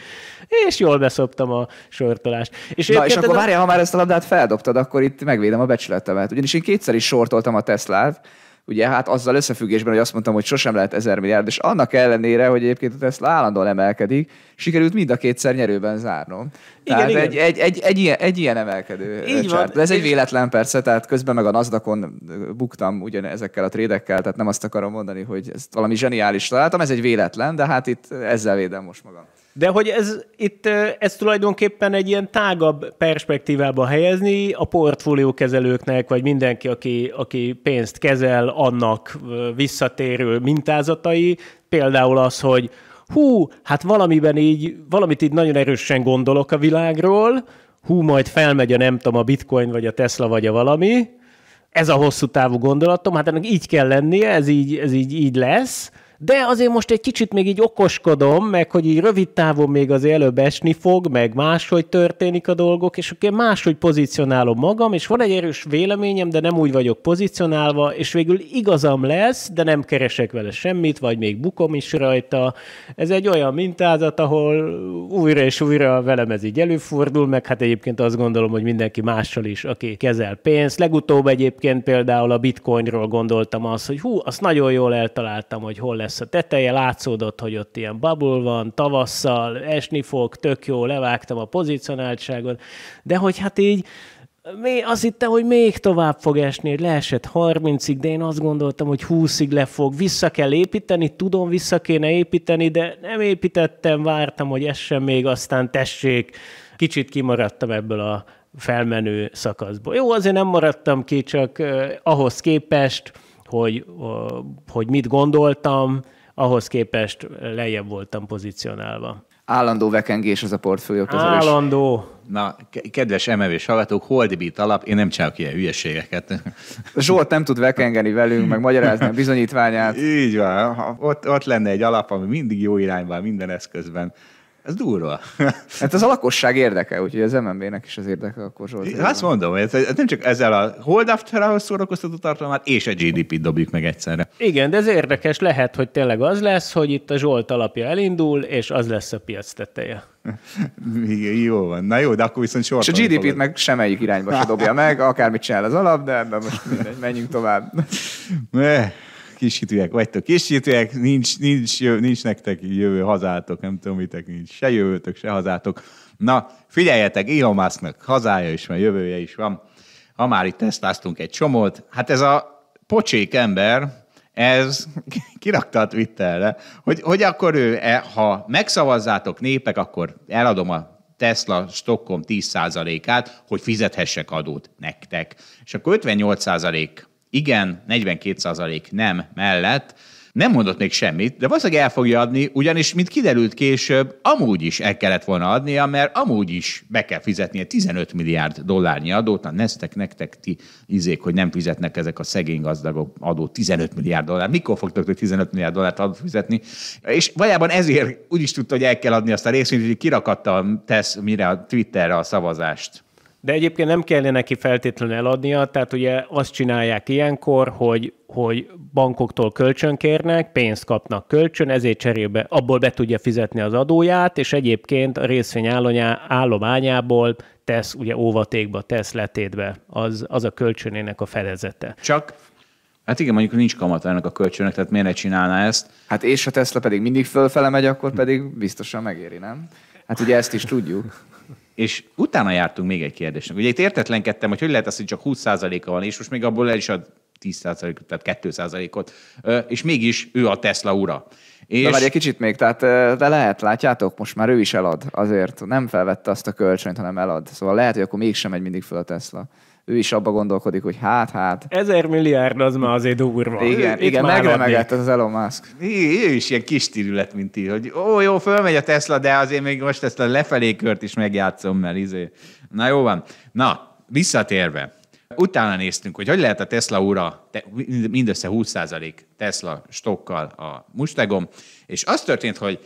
és jól beszoptam a sortolást. És Na, és akkor várjál, a... ha már ezt a labdát feldobtad, akkor itt megvédem a becsületemet. Ugyanis én kétszer is sortoltam a Teslát, ugye hát azzal összefüggésben, hogy azt mondtam, hogy sosem lehet ezer milliárd, és annak ellenére, hogy egyébként a Tesla állandóan emelkedik, sikerült mind a kétszer nyerőben zárnom. Igen, tehát igen. Egy, egy, egy, egy, ilyen, egy ilyen emelkedő Így csárt. Van. De ez egy véletlen persze, tehát közben meg a Nasdaqon buktam ugyan ezekkel a trédekkel, tehát nem azt akarom mondani, hogy ezt valami zseniális találtam, ez egy véletlen, de hát itt ezzel védem most magam. De hogy ez itt, ez tulajdonképpen egy ilyen tágabb perspektívába helyezni a portfóliókezelőknek, vagy mindenki, aki, aki pénzt kezel, annak visszatérő mintázatai, például az, hogy hú, hát valamiben így, valamit így nagyon erősen gondolok a világról, hú, majd felmegy a nem tudom, a bitcoin, vagy a Tesla, vagy a valami, ez a hosszú távú gondolatom, hát ennek így kell lennie, ez így, ez így, így lesz, de azért most egy kicsit még így okoskodom, meg hogy így rövid távon még az előbb esni fog, meg máshogy történik a dolgok, és akkor én máshogy pozícionálom magam, és van egy erős véleményem, de nem úgy vagyok pozícionálva, és végül igazam lesz, de nem keresek vele semmit, vagy még bukom is rajta. Ez egy olyan mintázat, ahol újra és újra velem ez így előfordul, meg hát egyébként azt gondolom, hogy mindenki mással is, aki kezel pénzt. Legutóbb egyébként például a bitcoinról gondoltam azt, hogy hú, azt nagyon jól eltaláltam, hogy hol lesz lesz a teteje, látszódott, hogy ott ilyen babul van, tavasszal, esni fog, tök jó, levágtam a pozicionáltságot, de hogy hát így mi, azt hittem, hogy még tovább fog esni, hogy leesett 30-ig, de én azt gondoltam, hogy 20-ig le fog. Vissza kell építeni, tudom, vissza kéne építeni, de nem építettem, vártam, hogy essen még, aztán tessék, kicsit kimaradtam ebből a felmenő szakaszból. Jó, azért nem maradtam ki, csak eh, ahhoz képest hogy, hogy mit gondoltam, ahhoz képest lejjebb voltam pozícionálva. Állandó vekengés az a portfólió kezelés. Állandó. Na, kedves MMV-s hallgatók, holdbit alap, én nem csinálok ilyen hülyeségeket. Zsolt nem tud vekengeni velünk, meg magyarázni a bizonyítványát. Így van, ott, ott lenne egy alap, ami mindig jó irányban, minden eszközben ez durva. hát ez a lakosság érdeke, úgyhogy az MNB-nek is az érdeke akkor Zsolt. Azt mondom, hogy ez, ez nem csak ezzel a hold after szórakoztató tartalmát és a GDP-t dobjuk meg egyszerre. Igen, de ez érdekes. Lehet, hogy tényleg az lesz, hogy itt a Zsolt alapja elindul, és az lesz a piac teteje. Igen, jó van. Na jó, de akkor viszont soha. És a GDP-t fogod. meg semmelyik irányba se dobja meg, akármit csinál az alap, de ebben most mindegy, menjünk tovább. kis hitűek vagytok, kis hitűek, nincs, nincs, nincs nektek jövő hazátok, nem tudom, mitek nincs, se jövőtök, se hazátok. Na, figyeljetek, Elon Musknak hazája is van, jövője is van. Ha már itt tesztáztunk egy csomót, hát ez a pocsék ember, ez kirakta a Twitterre, hogy, hogy akkor ő, e, ha megszavazzátok népek, akkor eladom a Tesla stockom 10%-át, hogy fizethessek adót nektek. És akkor 58% igen, 42% nem mellett, nem mondott még semmit, de valószínűleg el fogja adni, ugyanis, mint kiderült később, amúgy is el kellett volna adnia, mert amúgy is be kell fizetnie 15 milliárd dollárnyi adót, na neztek nektek ti izék, hogy nem fizetnek ezek a szegény gazdagok adó 15 milliárd dollár. Mikor fogtok 15 milliárd dollárt adót fizetni? És valójában ezért úgy is tudta, hogy el kell adni azt a részvényt, hogy kirakatta tesz mire a Twitterre a szavazást. De egyébként nem kellene neki feltétlenül eladnia, tehát ugye azt csinálják ilyenkor, hogy, hogy bankoktól kölcsön kérnek, pénzt kapnak kölcsön, ezért cserébe abból be tudja fizetni az adóját, és egyébként a részvény állományából tesz, ugye óvatékba, tesz letétbe az, az a kölcsönének a fedezete. Csak Hát igen, mondjuk nincs kamat ennek a kölcsönnek, tehát miért ne csinálná ezt? Hát és a Tesla pedig mindig fölfele megy, akkor pedig biztosan megéri, nem? Hát ugye ezt is tudjuk és utána jártunk még egy kérdésnek. Ugye itt értetlenkedtem, hogy hogy lehet az, hogy csak 20%-a van, és most még abból el is ad 10%-ot, tehát 2%-ot, és mégis ő a Tesla ura. És... De várj egy kicsit még, tehát de lehet, látjátok, most már ő is elad azért, nem felvette azt a kölcsönt, hanem elad. Szóval lehet, hogy akkor mégsem megy mindig fel a Tesla ő is abba gondolkodik, hogy hát, hát. Ezer milliárd az már azért durva. Igen, Itt igen megremegett az Elon Musk. Ő, ő is ilyen kis tűrület, mint ti, hogy ó, jó, fölmegy a Tesla, de azért még most ezt a lefelé kört is megjátszom, mert izé. Na jó van. Na, visszatérve. Utána néztünk, hogy hogy lehet a Tesla óra mindössze 20% Tesla stokkal a mustegom, és az történt, hogy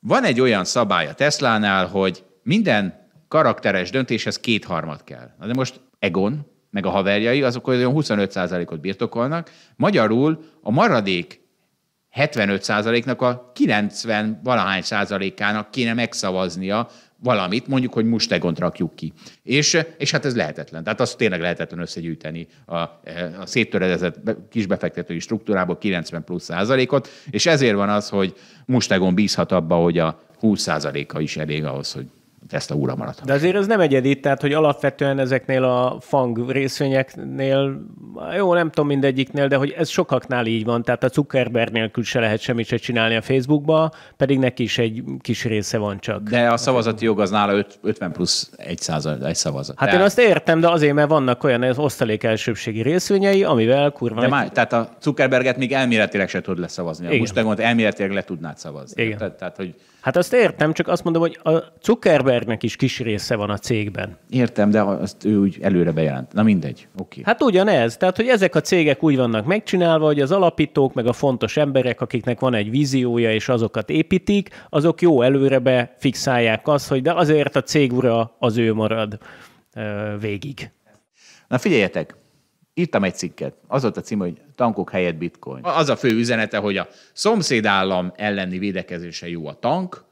van egy olyan szabály a Teslánál, hogy minden karakteres döntéshez kétharmad kell. Na de most Egon, meg a haverjai, azok olyan 25%-ot birtokolnak. Magyarul a maradék 75%-nak a 90 valahány százalékának kéne megszavaznia valamit, mondjuk, hogy mustegont rakjuk ki. És, és hát ez lehetetlen. Tehát azt tényleg lehetetlen összegyűjteni a, a széttöredezett kisbefektetői struktúrából 90 plusz százalékot, és ezért van az, hogy mustegon bízhat abba, hogy a 20 százaléka is elég ahhoz, hogy Tesla úra maradt. De azért ez nem egyedi, tehát hogy alapvetően ezeknél a fang részvényeknél, jó, nem tudom mindegyiknél, de hogy ez sokaknál így van, tehát a Zuckerberg nélkül se lehet semmit se csinálni a Facebookba, pedig neki is egy kis része van csak. De a szavazati jog az nála 50 plusz egy, század, egy szavazat. Hát tehát... én azt értem, de azért, mert vannak olyan az osztalék elsőbségi részvényei, amivel kurva... De már, egy... tehát a Zuckerberget még elméletileg se tud leszavazni. Igen. Most elméletileg le tudnád szavazni. Igen. Tehát, tehát hogy Hát azt értem, csak azt mondom, hogy a Zuckerbergnek is kis része van a cégben. Értem, de azt ő úgy előre bejelent. Na mindegy, oké. Okay. Hát ugyanez. Tehát, hogy ezek a cégek úgy vannak megcsinálva, hogy az alapítók, meg a fontos emberek, akiknek van egy víziója, és azokat építik, azok jó előrebe fixálják azt, hogy de azért a cég ura az ő marad végig. Na figyeljetek, Írtam egy cikket. Az volt a cím, hogy tankok helyett bitcoin. Az a fő üzenete, hogy a szomszédállam elleni védekezése jó a tank,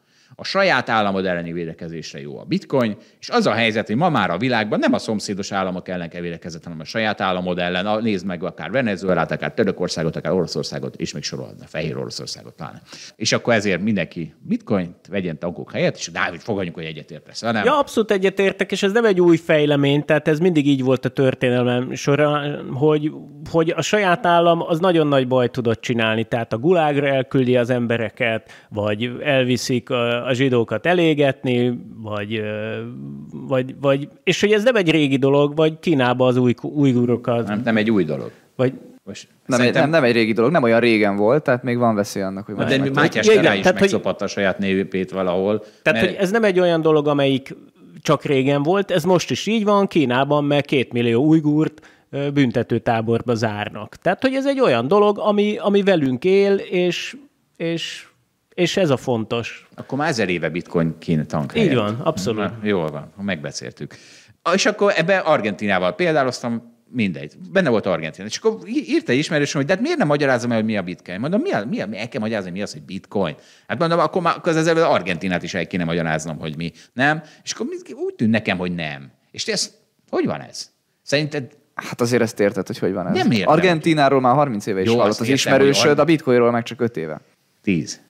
a saját államod elleni védekezésre jó a bitcoin, és az a helyzet, hogy ma már a világban nem a szomszédos államok ellen kell védekezni, hanem a saját államod ellen, nézd meg akár Venezuelát, akár Törökországot, akár Oroszországot, és még sorolhatna, Fehér Oroszországot talán. És akkor ezért mindenki bitcoint vegyen tagok helyett, és Dávid, fogadjuk, hogy egyetértesz, hanem? Ja, abszolút egyetértek, és ez nem egy új fejlemény, tehát ez mindig így volt a történelem során, hogy, hogy a saját állam az nagyon nagy bajt tudott csinálni, tehát a gulágra elküldi az embereket, vagy elviszik a a zsidókat elégetni, vagy, vagy, vagy, és hogy ez nem egy régi dolog, vagy Kínába az új, újgurokat. Nem, nem egy új dolog. Vagy, most nem, szerintem... nem, nem egy régi dolog, nem olyan régen volt, tehát még van veszély annak, hogy De Mátyás igen, is tehát, megszopatta hogy... saját névépét valahol. Tehát, mert... hogy ez nem egy olyan dolog, amelyik csak régen volt, ez most is így van, Kínában meg két millió újgurt büntetőtáborba zárnak. Tehát, hogy ez egy olyan dolog, ami, ami velünk él, és, és és ez a fontos. Akkor már ezer éve bitcoin kéne tank Így van, abszolút. Na, jól van, megbeszéltük. És akkor ebbe Argentinával példáloztam, mindegy. Benne volt Argentin. És akkor írta egy ismerősöm, hogy de hát miért nem magyarázom el, hogy mi a bitcoin? Mondom, mi, a, mi, a, mi el kell magyarázni, mi az, hogy bitcoin? Hát mondom, akkor már az Argentinát is el kéne magyaráznom, hogy mi. Nem? És akkor úgy tűnt nekem, hogy nem. És te ezt, hogy van ez? Szerinted Hát azért ezt érted, hogy hogy van ez. Nem értem. Argentináról már 30 éve is Jó, hallott az értem, ismerősöd, a bitcoinról meg csak 5 éve. 10.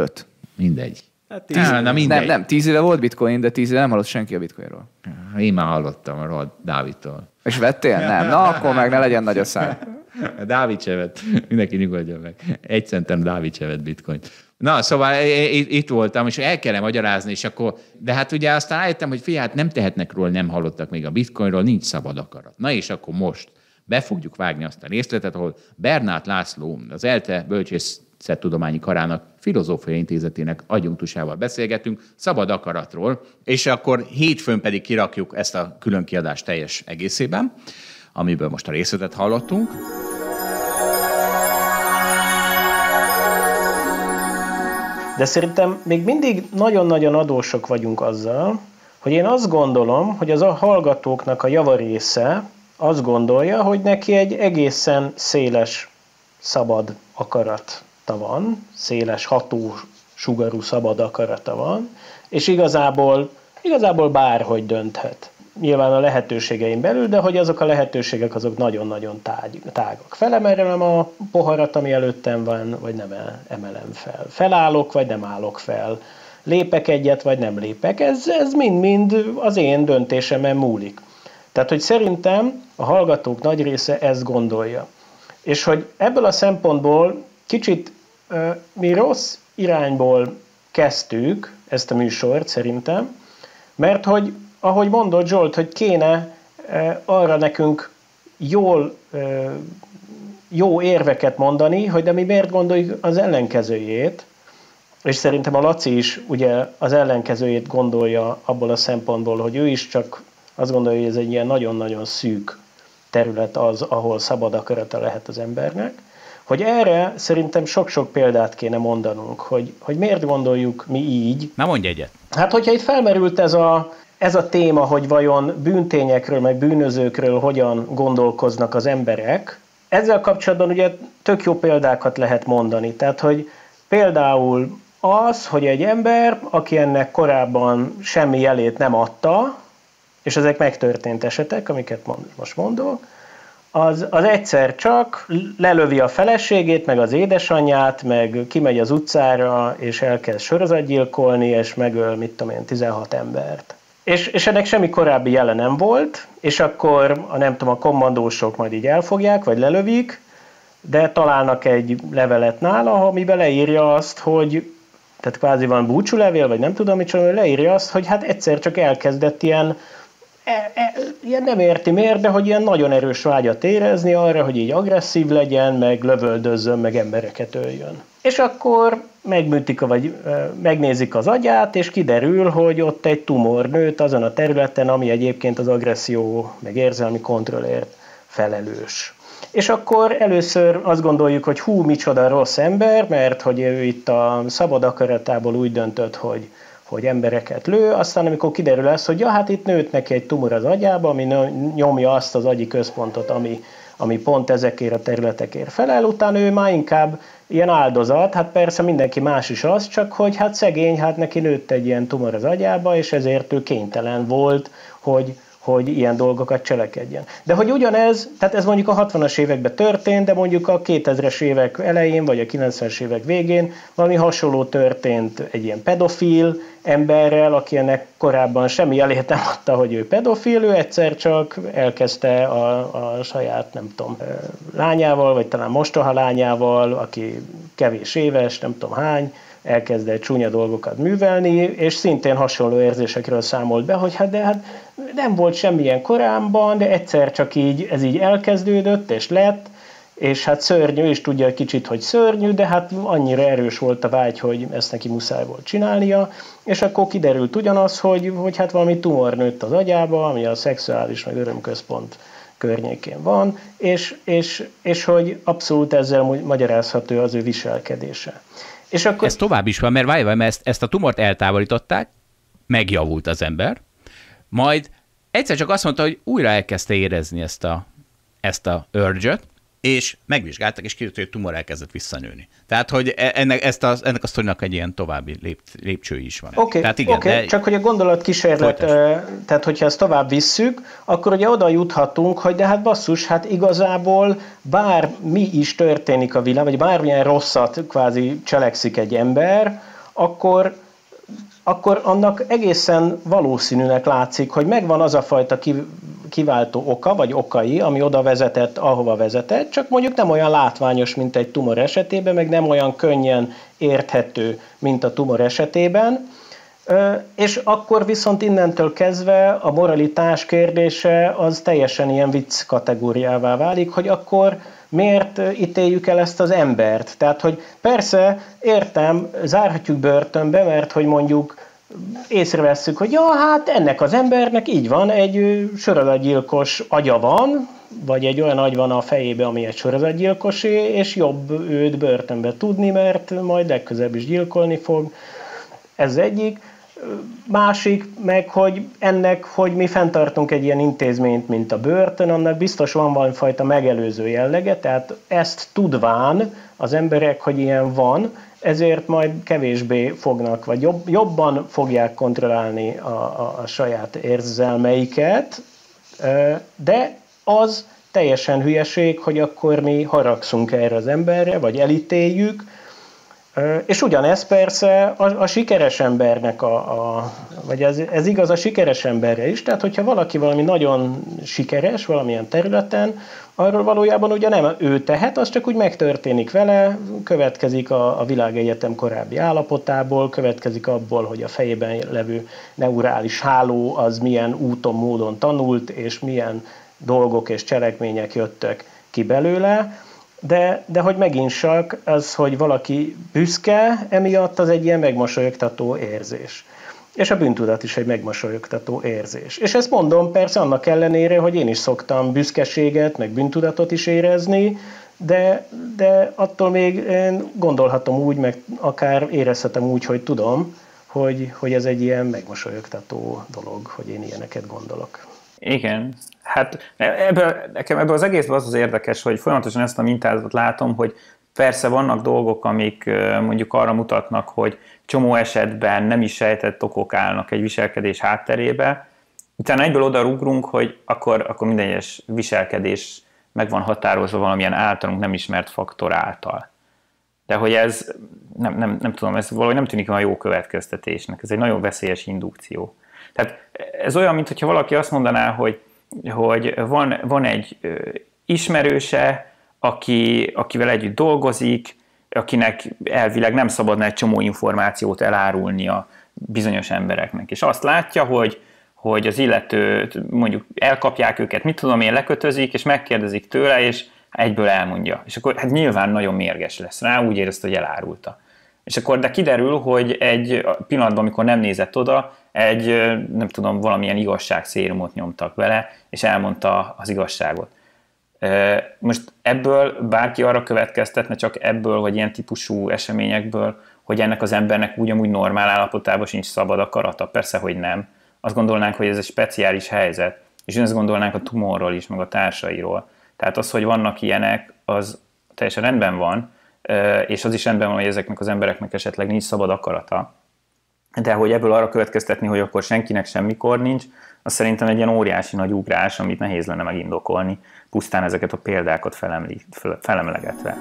Öt. Mindegy. Hát tíz, nem, Nem, nem, tíz éve volt bitcoin, de tíz éve nem hallott senki a bitcoinról. Én már hallottam a Dávidtól. És vettél? Nem. Na, akkor meg ne legyen nagy a szám. Dávid se vett. Mindenki nyugodjon meg. Egy centem Dávid se vett Na, szóval itt voltam, és el kellene magyarázni, és akkor, de hát ugye aztán rájöttem, hogy fiát hát nem tehetnek róla, nem hallottak még a bitcoinról, nincs szabad akarat. Na és akkor most be fogjuk vágni azt a részletet, ahol Bernát László, az ELTE bölcsész Természettudományi Karának Filozófiai Intézetének agyunktusával beszélgetünk, szabad akaratról. És akkor hétfőn pedig kirakjuk ezt a külön kiadást teljes egészében, amiből most a részletet hallottunk. De szerintem még mindig nagyon-nagyon adósok vagyunk azzal, hogy én azt gondolom, hogy az a hallgatóknak a javarésze azt gondolja, hogy neki egy egészen széles, szabad akarat akarata van, széles ható sugarú szabad akarata van, és igazából, igazából bárhogy dönthet. Nyilván a lehetőségeim belül, de hogy azok a lehetőségek azok nagyon-nagyon tág, tágak. Felemelem a poharat, ami előttem van, vagy nem emelem fel. Felállok, vagy nem állok fel. Lépek egyet, vagy nem lépek. Ez, ez mind-mind az én döntésemen múlik. Tehát, hogy szerintem a hallgatók nagy része ezt gondolja. És hogy ebből a szempontból kicsit mi rossz irányból kezdtük ezt a műsort szerintem, mert hogy, ahogy mondott Zsolt, hogy kéne arra nekünk jól jó érveket mondani, hogy de mi miért gondoljuk az ellenkezőjét, és szerintem a Laci is ugye az ellenkezőjét gondolja abból a szempontból, hogy ő is csak azt gondolja, hogy ez egy ilyen nagyon-nagyon szűk terület az, ahol szabad akarata lehet az embernek hogy erre szerintem sok-sok példát kéne mondanunk, hogy, hogy miért gondoljuk mi így. Na mondj egyet. Hát, hogyha itt felmerült ez a, ez a téma, hogy vajon bűntényekről, meg bűnözőkről hogyan gondolkoznak az emberek, ezzel kapcsolatban ugye tök jó példákat lehet mondani. Tehát, hogy például az, hogy egy ember, aki ennek korábban semmi jelét nem adta, és ezek megtörtént esetek, amiket most mondok, az, az egyszer csak lelövi a feleségét, meg az édesanyját, meg kimegy az utcára, és elkezd sorozatgyilkolni, és megöl, mit tudom én, 16 embert. És, és ennek semmi korábbi jele nem volt, és akkor a nem tudom, a kommandósok majd így elfogják, vagy lelövik, de találnak egy levelet nála, ami beleírja azt, hogy tehát kvázi van búcsúlevél, vagy nem tudom micsoda, leírja azt, hogy hát egyszer csak elkezdett ilyen E, e, ilyen nem érti miért, de hogy ilyen nagyon erős vágyat érezni arra, hogy így agresszív legyen, meg lövöldözzön, meg embereket öljön. És akkor megműtik, vagy e, megnézik az agyát, és kiderül, hogy ott egy tumor nőtt azon a területen, ami egyébként az agresszió, meg érzelmi kontrollért felelős. És akkor először azt gondoljuk, hogy hú, micsoda rossz ember, mert hogy ő itt a szabad akaratából úgy döntött, hogy hogy embereket lő, aztán amikor kiderül ez, hogy ja, hát itt nőtt neki egy tumor az agyába, ami nyomja azt az agyi központot, ami, ami pont ezekért a területekért felel, utána ő már inkább ilyen áldozat, hát persze mindenki más is az, csak hogy hát szegény, hát neki nőtt egy ilyen tumor az agyába, és ezért ő kénytelen volt, hogy, hogy ilyen dolgokat cselekedjen. De hogy ugyanez, tehát ez mondjuk a 60-as években történt, de mondjuk a 2000-es évek elején, vagy a 90-es évek végén valami hasonló történt egy ilyen pedofil emberrel, aki ennek korábban semmi jelét nem adta, hogy ő pedofil, ő egyszer csak elkezdte a, a saját, nem tudom, lányával, vagy talán mostoha lányával, aki kevés éves, nem tudom hány, elkezd egy csúnya dolgokat művelni, és szintén hasonló érzésekről számolt be, hogy hát de hát nem volt semmilyen korámban, de egyszer csak így ez így elkezdődött, és lett, és hát szörnyű, és tudja egy kicsit, hogy szörnyű, de hát annyira erős volt a vágy, hogy ezt neki muszáj volt csinálnia, és akkor kiderült ugyanaz, hogy, hogy hát valami tumor nőtt az agyába, ami a szexuális meg örömközpont környékén van, és, és, és hogy abszolút ezzel magyarázható az ő viselkedése. És akkor... Ez tovább is van, mert várj, mert ezt, ezt a tumort eltávolították, megjavult az ember, majd egyszer csak azt mondta, hogy újra elkezdte érezni ezt a, ezt a urge-öt, és megvizsgáltak, és kiderült, hogy a tumor elkezdett visszanőni. Tehát, hogy e, ennek, ezt a, ennek a sztorinak egy ilyen további lép, lépcsői is van. Oké, okay, tehát igen, okay. de... csak hogy a gondolatkísérlet, tehát hogyha ezt tovább visszük, akkor ugye oda juthatunk, hogy de hát basszus, hát igazából bár mi is történik a világ, vagy bármilyen rosszat kvázi cselekszik egy ember, akkor akkor annak egészen valószínűnek látszik, hogy megvan az a fajta kiváltó oka, vagy okai, ami oda vezetett, ahova vezetett, csak mondjuk nem olyan látványos, mint egy tumor esetében, meg nem olyan könnyen érthető, mint a tumor esetében. És akkor viszont innentől kezdve a moralitás kérdése az teljesen ilyen vicc kategóriává válik, hogy akkor miért ítéljük el ezt az embert? Tehát, hogy persze, értem, zárhatjuk börtönbe, mert hogy mondjuk észrevesszük, hogy ja, hát ennek az embernek így van, egy sorozatgyilkos agya van, vagy egy olyan agy van a fejébe, ami egy sorozatgyilkosé, és jobb őt börtönbe tudni, mert majd legközebb is gyilkolni fog. Ez egyik. Másik meg, hogy ennek, hogy mi fenntartunk egy ilyen intézményt, mint a börtön, annak biztos van valamifajta megelőző jellege, tehát ezt tudván az emberek, hogy ilyen van, ezért majd kevésbé fognak, vagy jobb, jobban fogják kontrollálni a, a, a saját érzelmeiket, de az teljesen hülyeség, hogy akkor mi haragszunk erre az emberre, vagy elítéljük, és ugyanez persze a, a sikeres embernek, a, a, vagy ez, ez igaz a sikeres emberre is, tehát hogyha valaki valami nagyon sikeres valamilyen területen, arról valójában ugye nem ő tehet, az csak úgy megtörténik vele, következik a, a világegyetem korábbi állapotából, következik abból, hogy a fejében levő neurális háló az milyen úton, módon tanult, és milyen dolgok és cselekmények jöttek ki belőle de, de hogy megint csak az, hogy valaki büszke, emiatt az egy ilyen megmosolyogtató érzés. És a bűntudat is egy megmosolyogtató érzés. És ezt mondom persze annak ellenére, hogy én is szoktam büszkeséget, meg bűntudatot is érezni, de, de attól még én gondolhatom úgy, meg akár érezhetem úgy, hogy tudom, hogy, hogy ez egy ilyen megmosolyogtató dolog, hogy én ilyeneket gondolok. Igen, Hát ebből, nekem ebből az egészben az az érdekes, hogy folyamatosan ezt a mintázatot látom, hogy persze vannak dolgok, amik mondjuk arra mutatnak, hogy csomó esetben nem is sejtett okok állnak egy viselkedés hátterébe, utána egyből oda rugrunk, hogy akkor, akkor minden egyes viselkedés meg van határozva valamilyen általunk nem ismert faktor által. De hogy ez, nem, nem, nem tudom, ez valahogy nem tűnik olyan jó következtetésnek. Ez egy nagyon veszélyes indukció. Tehát ez olyan, mintha valaki azt mondaná, hogy hogy van, van egy ismerőse, aki, akivel együtt dolgozik, akinek elvileg nem szabadna egy csomó információt elárulnia bizonyos embereknek. És azt látja, hogy, hogy az illető, mondjuk elkapják őket, mit tudom én, lekötözik, és megkérdezik tőle, és egyből elmondja. És akkor hát nyilván nagyon mérges lesz rá, úgy érezte, hogy elárulta. És akkor de kiderül, hogy egy pillanatban, amikor nem nézett oda, egy, nem tudom, valamilyen szérumot nyomtak vele, és elmondta az igazságot. Most ebből bárki arra következtetne, csak ebből, vagy ilyen típusú eseményekből, hogy ennek az embernek úgy amúgy normál állapotában sincs szabad akarata. Persze, hogy nem. Azt gondolnánk, hogy ez egy speciális helyzet, és ezt gondolnánk a tumorról is, meg a társairól. Tehát az, hogy vannak ilyenek, az teljesen rendben van, és az is rendben van, hogy ezeknek az embereknek esetleg nincs szabad akarata de hogy ebből arra következtetni, hogy akkor senkinek semmikor nincs, az szerintem egy ilyen óriási nagy ugrás, amit nehéz lenne megindokolni, pusztán ezeket a példákat felemli, felemlegetve.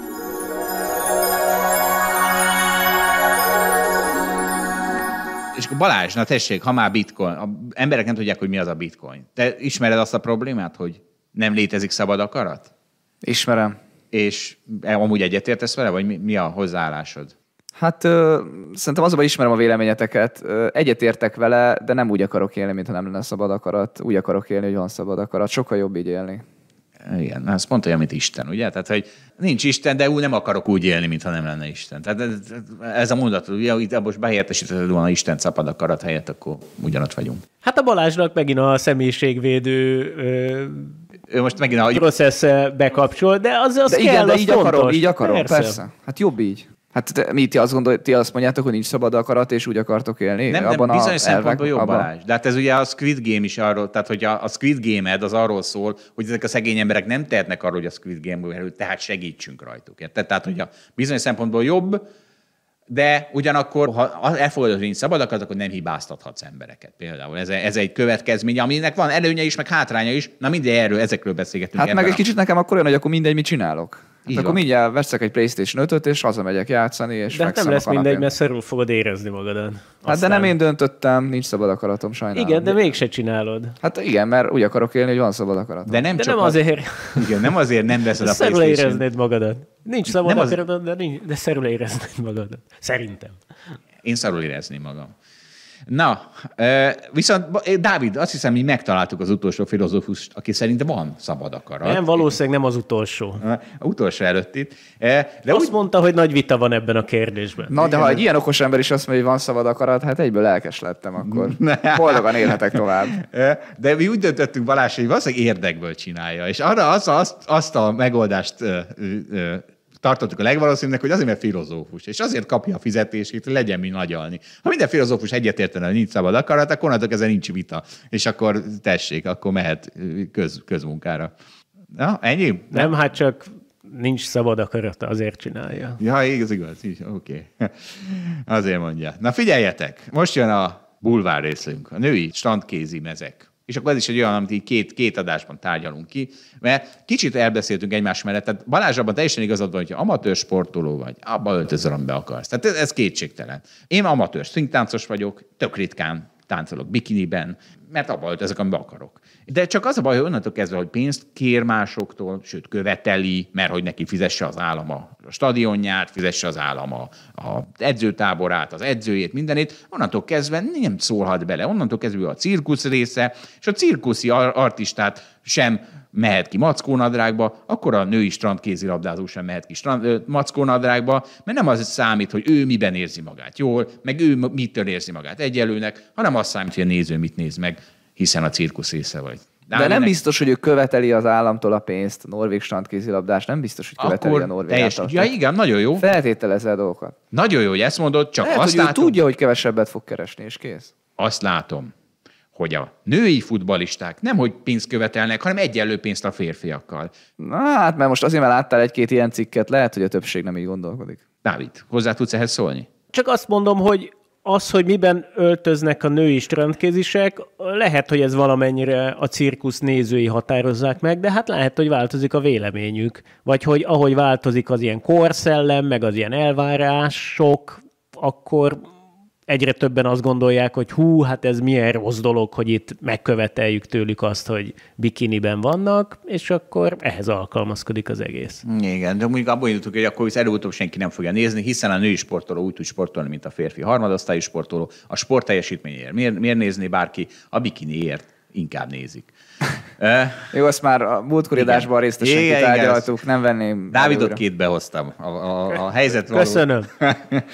És akkor Balázs, na tessék, ha már bitcoin, a emberek nem tudják, hogy mi az a bitcoin. Te ismered azt a problémát, hogy nem létezik szabad akarat? Ismerem. És e, amúgy egyetértesz vele, vagy mi, mi a hozzáállásod? Hát ö, szerintem azonban ismerem a véleményeteket. Egyetértek vele, de nem úgy akarok élni, mintha nem lenne szabad akarat. Úgy akarok élni, hogy van szabad akarat. Sokkal jobb így élni. Igen, ez pont olyan, mint Isten, ugye? Tehát, hogy nincs Isten, de úgy nem akarok úgy élni, mintha nem lenne Isten. Tehát ez, a mondat, ugye, itt most behelyettesítetted volna Isten szabad akarat helyett, akkor ugyanott vagyunk. Hát a Balázsnak megint a személyiségvédő ö- ő most megint a... processze bekapcsol, de az, az de kell, igen, de így akarom, így akarom, persze. persze. Hát jobb így. Hát te mi ti azt gondol, ti azt mondjátok, hogy nincs szabad akarat, és úgy akartok élni? Nem, abban nem, bizonyos a szempontból jobb abban? Balázs. De hát ez ugye a Squid Game is arról, tehát hogy a, a Squid Game-ed az arról szól, hogy ezek a szegény emberek nem tehetnek arról, hogy a Squid Game-ből kerül, tehát segítsünk rajtuk. Érted? Tehát, hogy a bizonyos szempontból jobb, de ugyanakkor, ha elfogadod, hogy nincs szabad akarat, akkor nem hibáztathatsz embereket. Például ez, ez egy következmény, aminek van előnye is, meg hátránya is. Na mindegy, erről, ezekről beszélgetünk. Hát meg egy a... kicsit nekem akkor olyan, hogy akkor mindegy, mit csinálok. Így hát akkor van. mindjárt veszek egy Playstation 5-öt, és hazamegyek játszani, és De hát nem lesz mindegy, mert szerül fogod érezni magadon. Aztán... Hát de nem én döntöttem, nincs szabad akaratom, sajnálom. Igen, de mégse csinálod. Hát igen, mert úgy akarok élni, hogy van szabad akaratom. De nem, de csak nem azért. Az... Igen, nem azért nem veszed a Playstation. Szerül éreznéd magadat. Nincs szabad akaratod, az... de, nincs... de szerül éreznéd magadat. Szerintem. Én szarul érezném magam. Na, viszont eh, Dávid, azt hiszem, mi megtaláltuk az utolsó filozófust, aki szerint van szabad akarat. Nem, valószínűleg nem az utolsó. A utolsó előtt itt. Eh, de azt úgy... mondta, hogy nagy vita van ebben a kérdésben. Na, de Igen. ha egy ilyen okos ember is azt mondja, hogy van szabad akarat, hát egyből lelkes lettem akkor. Boldogan élhetek tovább. Eh, de mi úgy döntöttünk Balázs, hogy valószínűleg érdekből csinálja, és arra az azt, azt a megoldást tartottuk a legvalószínűbbnek, hogy azért, mert filozófus, és azért kapja a fizetését, hogy legyen mi nagyalni. Ha minden filozófus egyetértene, hogy nincs szabad akarat, akkor onnantól ezen nincs vita, és akkor tessék, akkor mehet köz, közmunkára. Na, ennyi? Nem, hát csak nincs szabad akarata, azért csinálja. Ja, igaz, igaz, oké. Okay. Azért mondja. Na figyeljetek, most jön a bulvár részünk, a női standkézi mezek és akkor ez is egy olyan, amit így két, két adásban tárgyalunk ki, mert kicsit elbeszéltünk egymás mellett. Tehát Balázs, abban teljesen igazad van, hogyha amatőr sportoló vagy, abba öltözöl, amiben akarsz. Tehát ez, ez kétségtelen. Én amatőr szintáncos vagyok, tök ritkán táncolok bikiniben, mert abban volt ezek, amiben akarok. De csak az a baj, hogy onnantól kezdve, hogy pénzt kér másoktól, sőt követeli, mert hogy neki fizesse az állama, a stadionját, fizesse az állama, a, a edzőtáborát, az edzőjét, mindenét, onnantól kezdve nem szólhat bele, onnantól kezdve a cirkusz része, és a cirkuszi artistát sem mehet ki mackónadrágba, akkor a női strandkézilabdázó sem mehet ki strand, ö, mackónadrágba, mert nem az számít, hogy ő miben érzi magát jól, meg ő mitől érzi magát egyelőnek, hanem az számít, hogy a néző mit néz meg, hiszen a cirkusz része vagy. De, De nem ennek... biztos, hogy ő követeli az államtól a pénzt, a norvég strandkézilabdás, nem biztos, hogy követeli Akkor a norvég teljes, Ja igen, nagyon jó. a dolgokat. Nagyon jó, hogy ezt mondod, csak Lehet, azt hogy látom... tudja, hogy kevesebbet fog keresni, és kész. Azt látom, hogy a női futbalisták nem hogy pénzt követelnek, hanem egyenlő pénzt a férfiakkal. Na hát, mert most azért, mert láttál egy-két ilyen cikket, lehet, hogy a többség nem így gondolkodik. Dávid, hozzá tudsz ehhez szólni? Csak azt mondom, hogy az, hogy miben öltöznek a női strandkézisek, lehet, hogy ez valamennyire a cirkusz nézői határozzák meg, de hát lehet, hogy változik a véleményük. Vagy hogy ahogy változik az ilyen korszellem, meg az ilyen elvárások, akkor egyre többen azt gondolják, hogy hú, hát ez milyen rossz dolog, hogy itt megköveteljük tőlük azt, hogy bikiniben vannak, és akkor ehhez alkalmazkodik az egész. Igen, de mondjuk abból indultuk, hogy akkor előbb-utóbb senki nem fogja nézni, hiszen a női sportoló úgy tud sportolni, mint a férfi harmadosztályi sportoló, a sport teljesítményéért Miért, miért nézni bárki a bikiniért? inkább nézik. Jó, azt már a múltkori adásban részletesen kitárgyaltuk, nem venném. Dávidot két behoztam. A, a, a helyzet való... Köszönöm.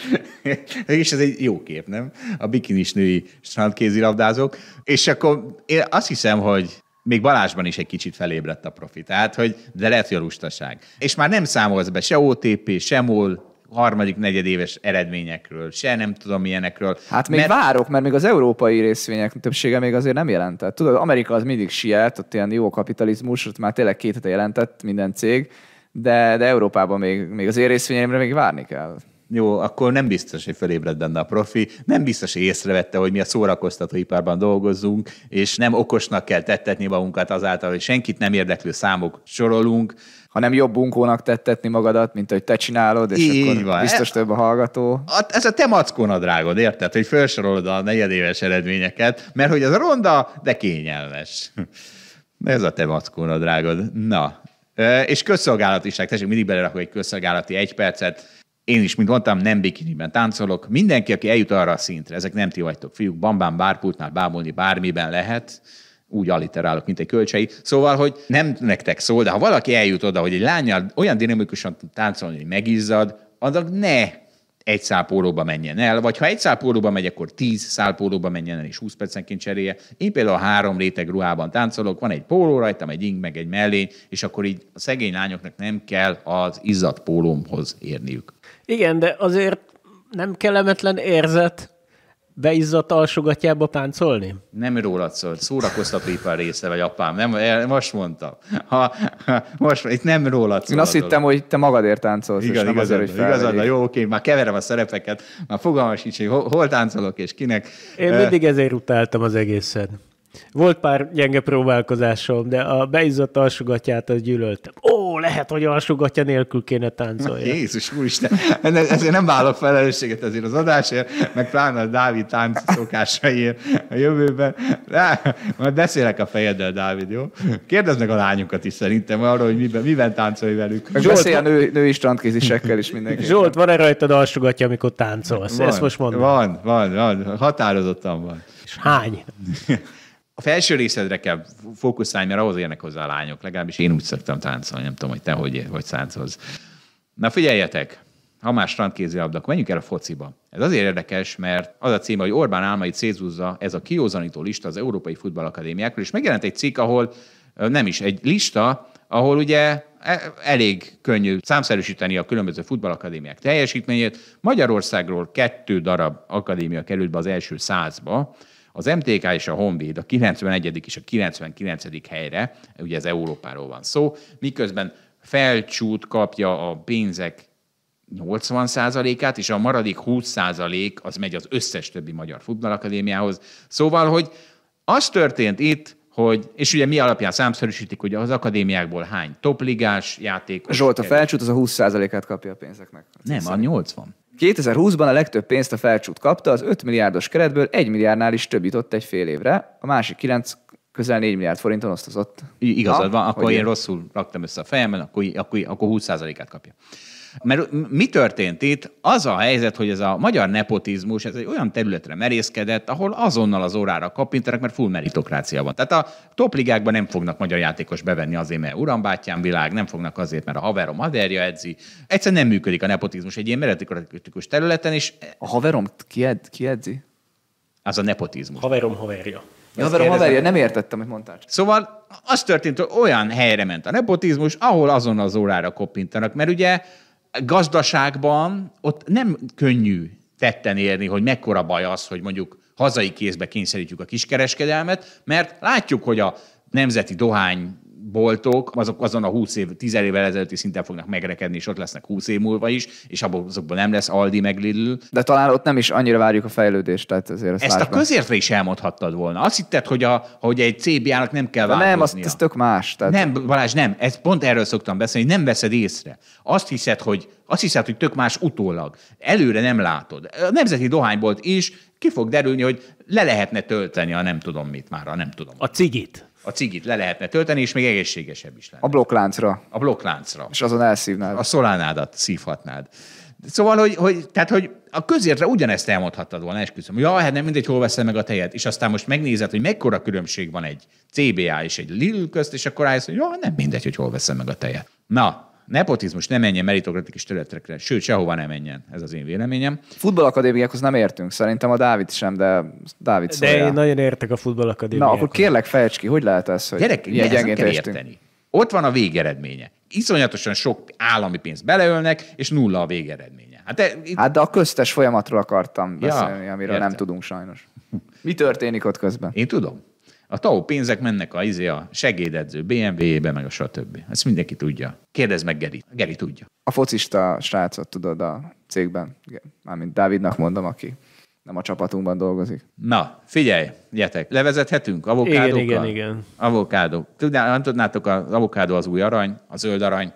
és ez egy jó kép, nem? A bikinis női labdázók. És akkor én azt hiszem, hogy még Balázsban is egy kicsit felébredt a profi. Tehát, hogy de lehet, hogy a lustaság. És már nem számolsz be se OTP, se MOL, harmadik negyedéves eredményekről, se nem tudom ilyenekről. Hát még mert... várok, mert még az európai részvények többsége még azért nem jelentett. Tudod, Amerika az mindig siet, ott ilyen jó kapitalizmus, ott már tényleg két hete jelentett minden cég, de, de Európában még, még az érészvényeimre még várni kell jó, akkor nem biztos, hogy felébred benne a profi, nem biztos, hogy észrevette, hogy mi a szórakoztatóiparban dolgozunk, és nem okosnak kell tettetni magunkat azáltal, hogy senkit nem érdeklő számok sorolunk, hanem jobb bunkónak tettetni magadat, mint hogy te csinálod, és Így akkor van. biztos több a hallgató. A, ez a te drágod, érted, hogy felsorolod a negyedéves eredményeket, mert hogy az ronda, de kényelmes. Ez a te drágod. Na, és közszolgálatiság, tessék, mindig belerakok egy közszolgálati egy percet. Én is, mint mondtam, nem bikiniben táncolok. Mindenki, aki eljut arra a szintre, ezek nem ti vagytok, fiúk, bambán, bárpultnál, bámulni, bármiben lehet úgy aliterálok mint egy kölcsei. Szóval, hogy nem nektek szól, de ha valaki eljut oda, hogy egy lányal olyan dinamikusan tud táncolni, hogy megizzad, annak ne egy szál pólóba menjen el, vagy ha egy szál pólóba megy, akkor tíz szál pólóba menjen el, és 20 percenként cserélje. Én például három réteg ruhában táncolok, van egy póló rajtam, egy ing, meg egy mellé, és akkor így a szegény lányoknak nem kell az izzadt pólómhoz érniük. Igen, de azért nem kellemetlen érzet, beizzadt alsogatjába páncolni? Nem rólad szólt, szórakoztató ipar része vagy apám, nem, most mondtam. Ha, ha, most, itt nem rólad szólt. Én azt hittem, hogy te magadért táncolsz, Igaz, és nem igazad, azért, hogy igazad, jó, oké, már keverem a szerepeket, már fogalmas nincs, hogy hol, hol táncolok és kinek. Én mindig ezért utáltam az egészet. Volt pár gyenge próbálkozásom, de a beizzott alsugatját az gyűlöltem. Ó, lehet, hogy alsugatja nélkül kéne táncolja. Jézus úristen, ezért nem vállok felelősséget azért az adásért, meg pláne a Dávid tánc szokásaiért a jövőben. De, majd beszélek a fejeddel, Dávid, jó? Kérdezd meg a lányokat is szerintem arról, hogy miben, miben táncolj velük. Meg Zsolt, beszélj a nő, női strandkézisekkel is mindenki. Zsolt, van-e rajtad alsugatja, amikor táncolsz? Van, Ezt most mondom. Van, van, van, határozottan van. És hány? a felső részedre kell fókuszálni, mert ahhoz érnek hozzá a lányok. Legalábbis én úgy szoktam táncolni, nem tudom, hogy te hogy hogy táncolsz. Na figyeljetek, ha más strandkézilabda, akkor menjünk el a fociba. Ez azért érdekes, mert az a cím, hogy Orbán álmait szézúzza ez a kiózanító lista az Európai Akadémiákról, és megjelent egy cikk, ahol nem is egy lista, ahol ugye e, elég könnyű számszerűsíteni a különböző futballakadémiák teljesítményét. Magyarországról kettő darab akadémia került be az első százba, az MTK és a Honvéd a 91. és a 99. helyre, ugye ez Európáról van szó, miközben felcsút kapja a pénzek 80%-át, és a maradék 20% az megy az összes többi Magyar Futballakadémiához. Szóval, hogy az történt itt, hogy, és ugye mi alapján számszerűsítik, hogy az akadémiákból hány topligás játékos. Zsolt, a felcsút az a 20%-át kapja a pénzeknek. Nem, a 80. 2020-ban a legtöbb pénzt a felcsút kapta, az 5 milliárdos keretből 1 milliárdnál is több jutott egy fél évre, a másik 9 közel 4 milliárd forinton osztozott. Igazad van, akkor én, rosszul raktam össze a fejemben, akkor, akkor, akkor 20%-át kapja. Mert mi történt itt? Az a helyzet, hogy ez a magyar nepotizmus, ez egy olyan területre merészkedett, ahol azonnal az órára kapintanak, mert full meritokrácia van. Tehát a topligákban nem fognak magyar játékos bevenni azért, mert urambátyám világ, nem fognak azért, mert a haverom haverja edzi. Egyszerűen nem működik a nepotizmus egy ilyen meritokratikus területen, és... A haverom ki, ed, ki edzi? Az a nepotizmus. Haverom haverja. Ja, haverom haverja, nem értettem, hogy mondtál. Szóval az történt, hogy olyan helyre ment a nepotizmus, ahol azon az órára koppintanak, mert ugye gazdaságban ott nem könnyű tetten érni, hogy mekkora baj az, hogy mondjuk hazai kézbe kényszerítjük a kiskereskedelmet, mert látjuk, hogy a nemzeti dohány boltok, azok azon a 20 év, 10 évvel ezelőtti szinten fognak megrekedni, és ott lesznek 20 év múlva is, és abból azokban nem lesz Aldi meg Lidl. De talán ott nem is annyira várjuk a fejlődést, tehát azért ezt, ezt a közértre is elmondhattad volna. Azt hitted, hogy, a, hogy egy CBA-nak nem kell változnia. Nem, azt, ez tök más. Tehát... Nem, Balázs, nem. Ez pont erről szoktam beszélni, nem veszed észre. Azt hiszed, hogy azt hiszed, hogy tök más utólag. Előre nem látod. A Nemzeti Dohánybolt is ki fog derülni, hogy le lehetne tölteni a nem tudom mit már, a nem tudom. A cigit a cigit le lehetne tölteni, és még egészségesebb is lenne. A blokkláncra. A blokkláncra. És azon elszívnád. A szolánádat szívhatnád. Szóval, hogy, hogy, tehát, hogy a közértre ugyanezt elmondhattad volna, esküszöm. Ja, hát nem mindegy, hol veszel meg a tejet. És aztán most megnézed, hogy mekkora különbség van egy CBA és egy Lil közt, és akkor rájössz, hogy ja, nem mindegy, hogy hol veszem meg a tejet. Na, Nepotizmus ne menjen meritokratikus területekre, sőt, sehova ne menjen, ez az én véleményem. Futballakadémiákhoz nem értünk, szerintem a Dávid sem, de Dávid De szóljál. én nagyon értek a futballakadémiákhoz. Na, akkor kérlek, fejtsd ki, hogy lehet ez, hogy Gyerek, ilyen gyengén érteni. Ott van a végeredménye. Iszonyatosan sok állami pénzt beleölnek, és nulla a végeredménye. Hát, te, itt... hát de a köztes folyamatról akartam beszélni, ja, amiről értem. nem tudunk sajnos. Mi történik ott közben? Én tudom. A TAO pénzek mennek a, izé, a segédedző bmw be meg a stb. Ezt mindenki tudja. Kérdezd meg Gerit. Geri tudja. A focista srácot tudod a cégben, mármint Dávidnak mondom, aki nem a csapatunkban dolgozik. Na, figyelj, gyetek, levezethetünk avokádókkal? Igen, igen, igen. Avokádó. Tudná, tudnátok, az avokádó az új arany, a zöld arany.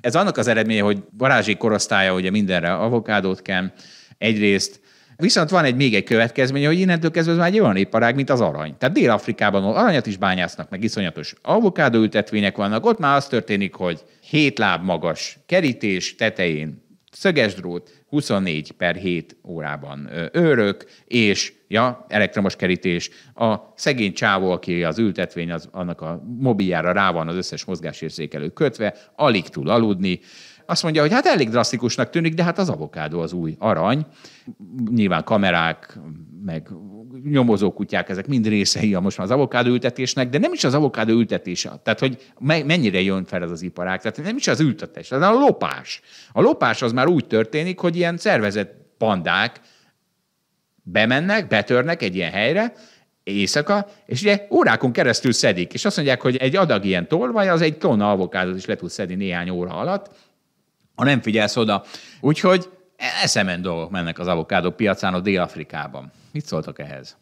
Ez annak az eredménye, hogy Barázsi korosztálya ugye mindenre avokádót kell. Egyrészt Viszont van egy még egy következménye, hogy innentől kezdve ez már egy olyan iparág, mint az arany. Tehát Dél-Afrikában aranyat is bányásznak, meg iszonyatos avokádóültetvények vannak, ott már az történik, hogy hét láb magas kerítés tetején szöges drót, 24 per 7 órában őrök, és ja, elektromos kerítés. A szegény csávó, aki az ültetvény, az, annak a mobiljára rá van az összes mozgásérzékelő kötve, alig tud aludni, azt mondja, hogy hát elég drasztikusnak tűnik, de hát az avokádó az új arany. Nyilván kamerák, meg nyomozókutyák, ezek mind részei a most már az avokádó ültetésnek, de nem is az avokádó ültetése. Tehát, hogy mennyire jön fel ez az iparág. Tehát nem is az ültetés, hanem a lopás. A lopás az már úgy történik, hogy ilyen szervezett pandák bemennek, betörnek egy ilyen helyre, éjszaka, és ugye órákon keresztül szedik, és azt mondják, hogy egy adag ilyen tolvaj, az egy tonna avokádot is le tud szedni néhány óra alatt, ha nem figyelsz oda. Úgyhogy eszemen dolgok mennek az avokádó piacán a Dél-Afrikában. Mit szóltak ehhez?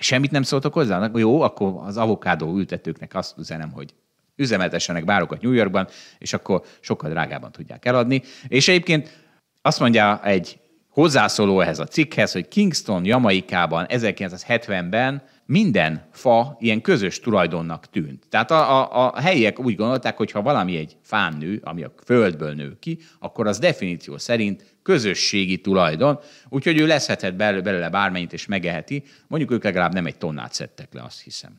Semmit nem szóltak hozzá? Jó, akkor az avokádó ültetőknek azt üzenem, hogy üzemeltessenek bárokat New Yorkban, és akkor sokkal drágában tudják eladni. És egyébként azt mondja egy hozzászóló ehhez a cikkhez, hogy Kingston, Jamaikában 1970-ben minden fa ilyen közös tulajdonnak tűnt. Tehát a, a, a helyiek úgy gondolták, hogy ha valami egy fán nő, ami a földből nő ki, akkor az definíció szerint közösségi tulajdon, úgyhogy ő leszhetett belőle, belőle bármennyit és megeheti. Mondjuk ők legalább nem egy tonnát szedtek le, azt hiszem.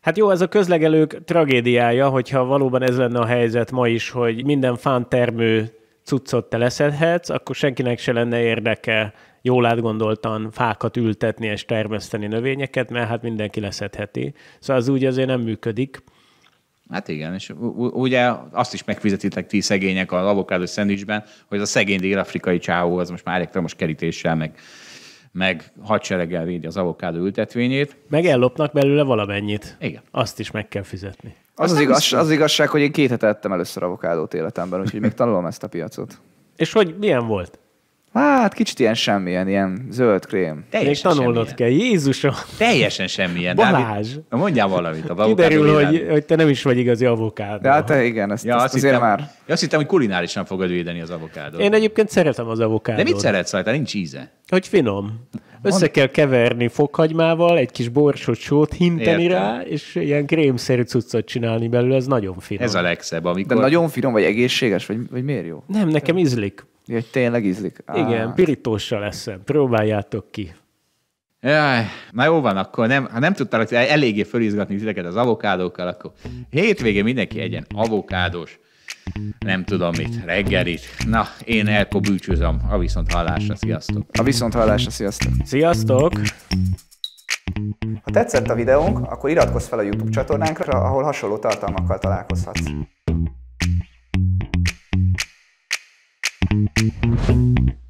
Hát jó, ez a közlegelők tragédiája, hogyha valóban ez lenne a helyzet ma is, hogy minden fán termő cuccot te leszedhetsz, akkor senkinek se lenne érdeke jól átgondoltan fákat ültetni és termeszteni növényeket, mert hát mindenki leszedheti. Szóval az úgy azért nem működik. Hát igen, és ugye azt is megfizetitek ti szegények az avokádó szendvicsben, hogy az a szegény dél-afrikai csávó az most már elektromos kerítéssel, meg, meg hadsereggel védi az avokádó ültetvényét. Meg ellopnak belőle valamennyit. Igen. Azt is meg kell fizetni. Az hát az, igaz, az igazság, hogy én két hete ettem először avokádót életemben, úgyhogy még tanulom ezt a piacot. És hogy milyen volt? Hát kicsit ilyen semmilyen, ilyen zöld krém. Teljesen Még tanulnod semmilyen. kell, Jézusom! Teljesen semmilyen. Balázs! Dávid, mondjál valamit. A Kiderül, hogy, hogy, te nem is vagy igazi avokádó. De hát igen, ezt, ja, ezt azt azért hittem, már... Ja, azt hittem, hogy kulinárisan fogod védeni az avokádót. Én egyébként szeretem az avokádót. De mit szeretsz rajta? Nincs íze. Hogy finom. Össze kell keverni fokhagymával, egy kis borsot sót hinteni Értem. rá, és ilyen krémszerű cuccot csinálni belőle, ez nagyon finom. Ez a legszebb, amikor... De nagyon finom, vagy egészséges, vagy, vagy miért jó? Nem, nekem ízlik. Hogy tényleg ízlik. Igen, ah. pirítóssal eszem. Próbáljátok ki. Jaj, na jó van, akkor nem, ha nem tudtál eléggé fölizgatni titeket az avokádókkal, akkor hétvégén mindenki egyen avokádós, nem tudom mit, reggelit. Na, én elkobűcsőzöm. A viszont hallásra, sziasztok! A viszont hallásra, sziasztok! Sziasztok! Ha tetszett a videónk, akkor iratkozz fel a YouTube csatornánkra, ahol hasonló tartalmakkal találkozhatsz. thank you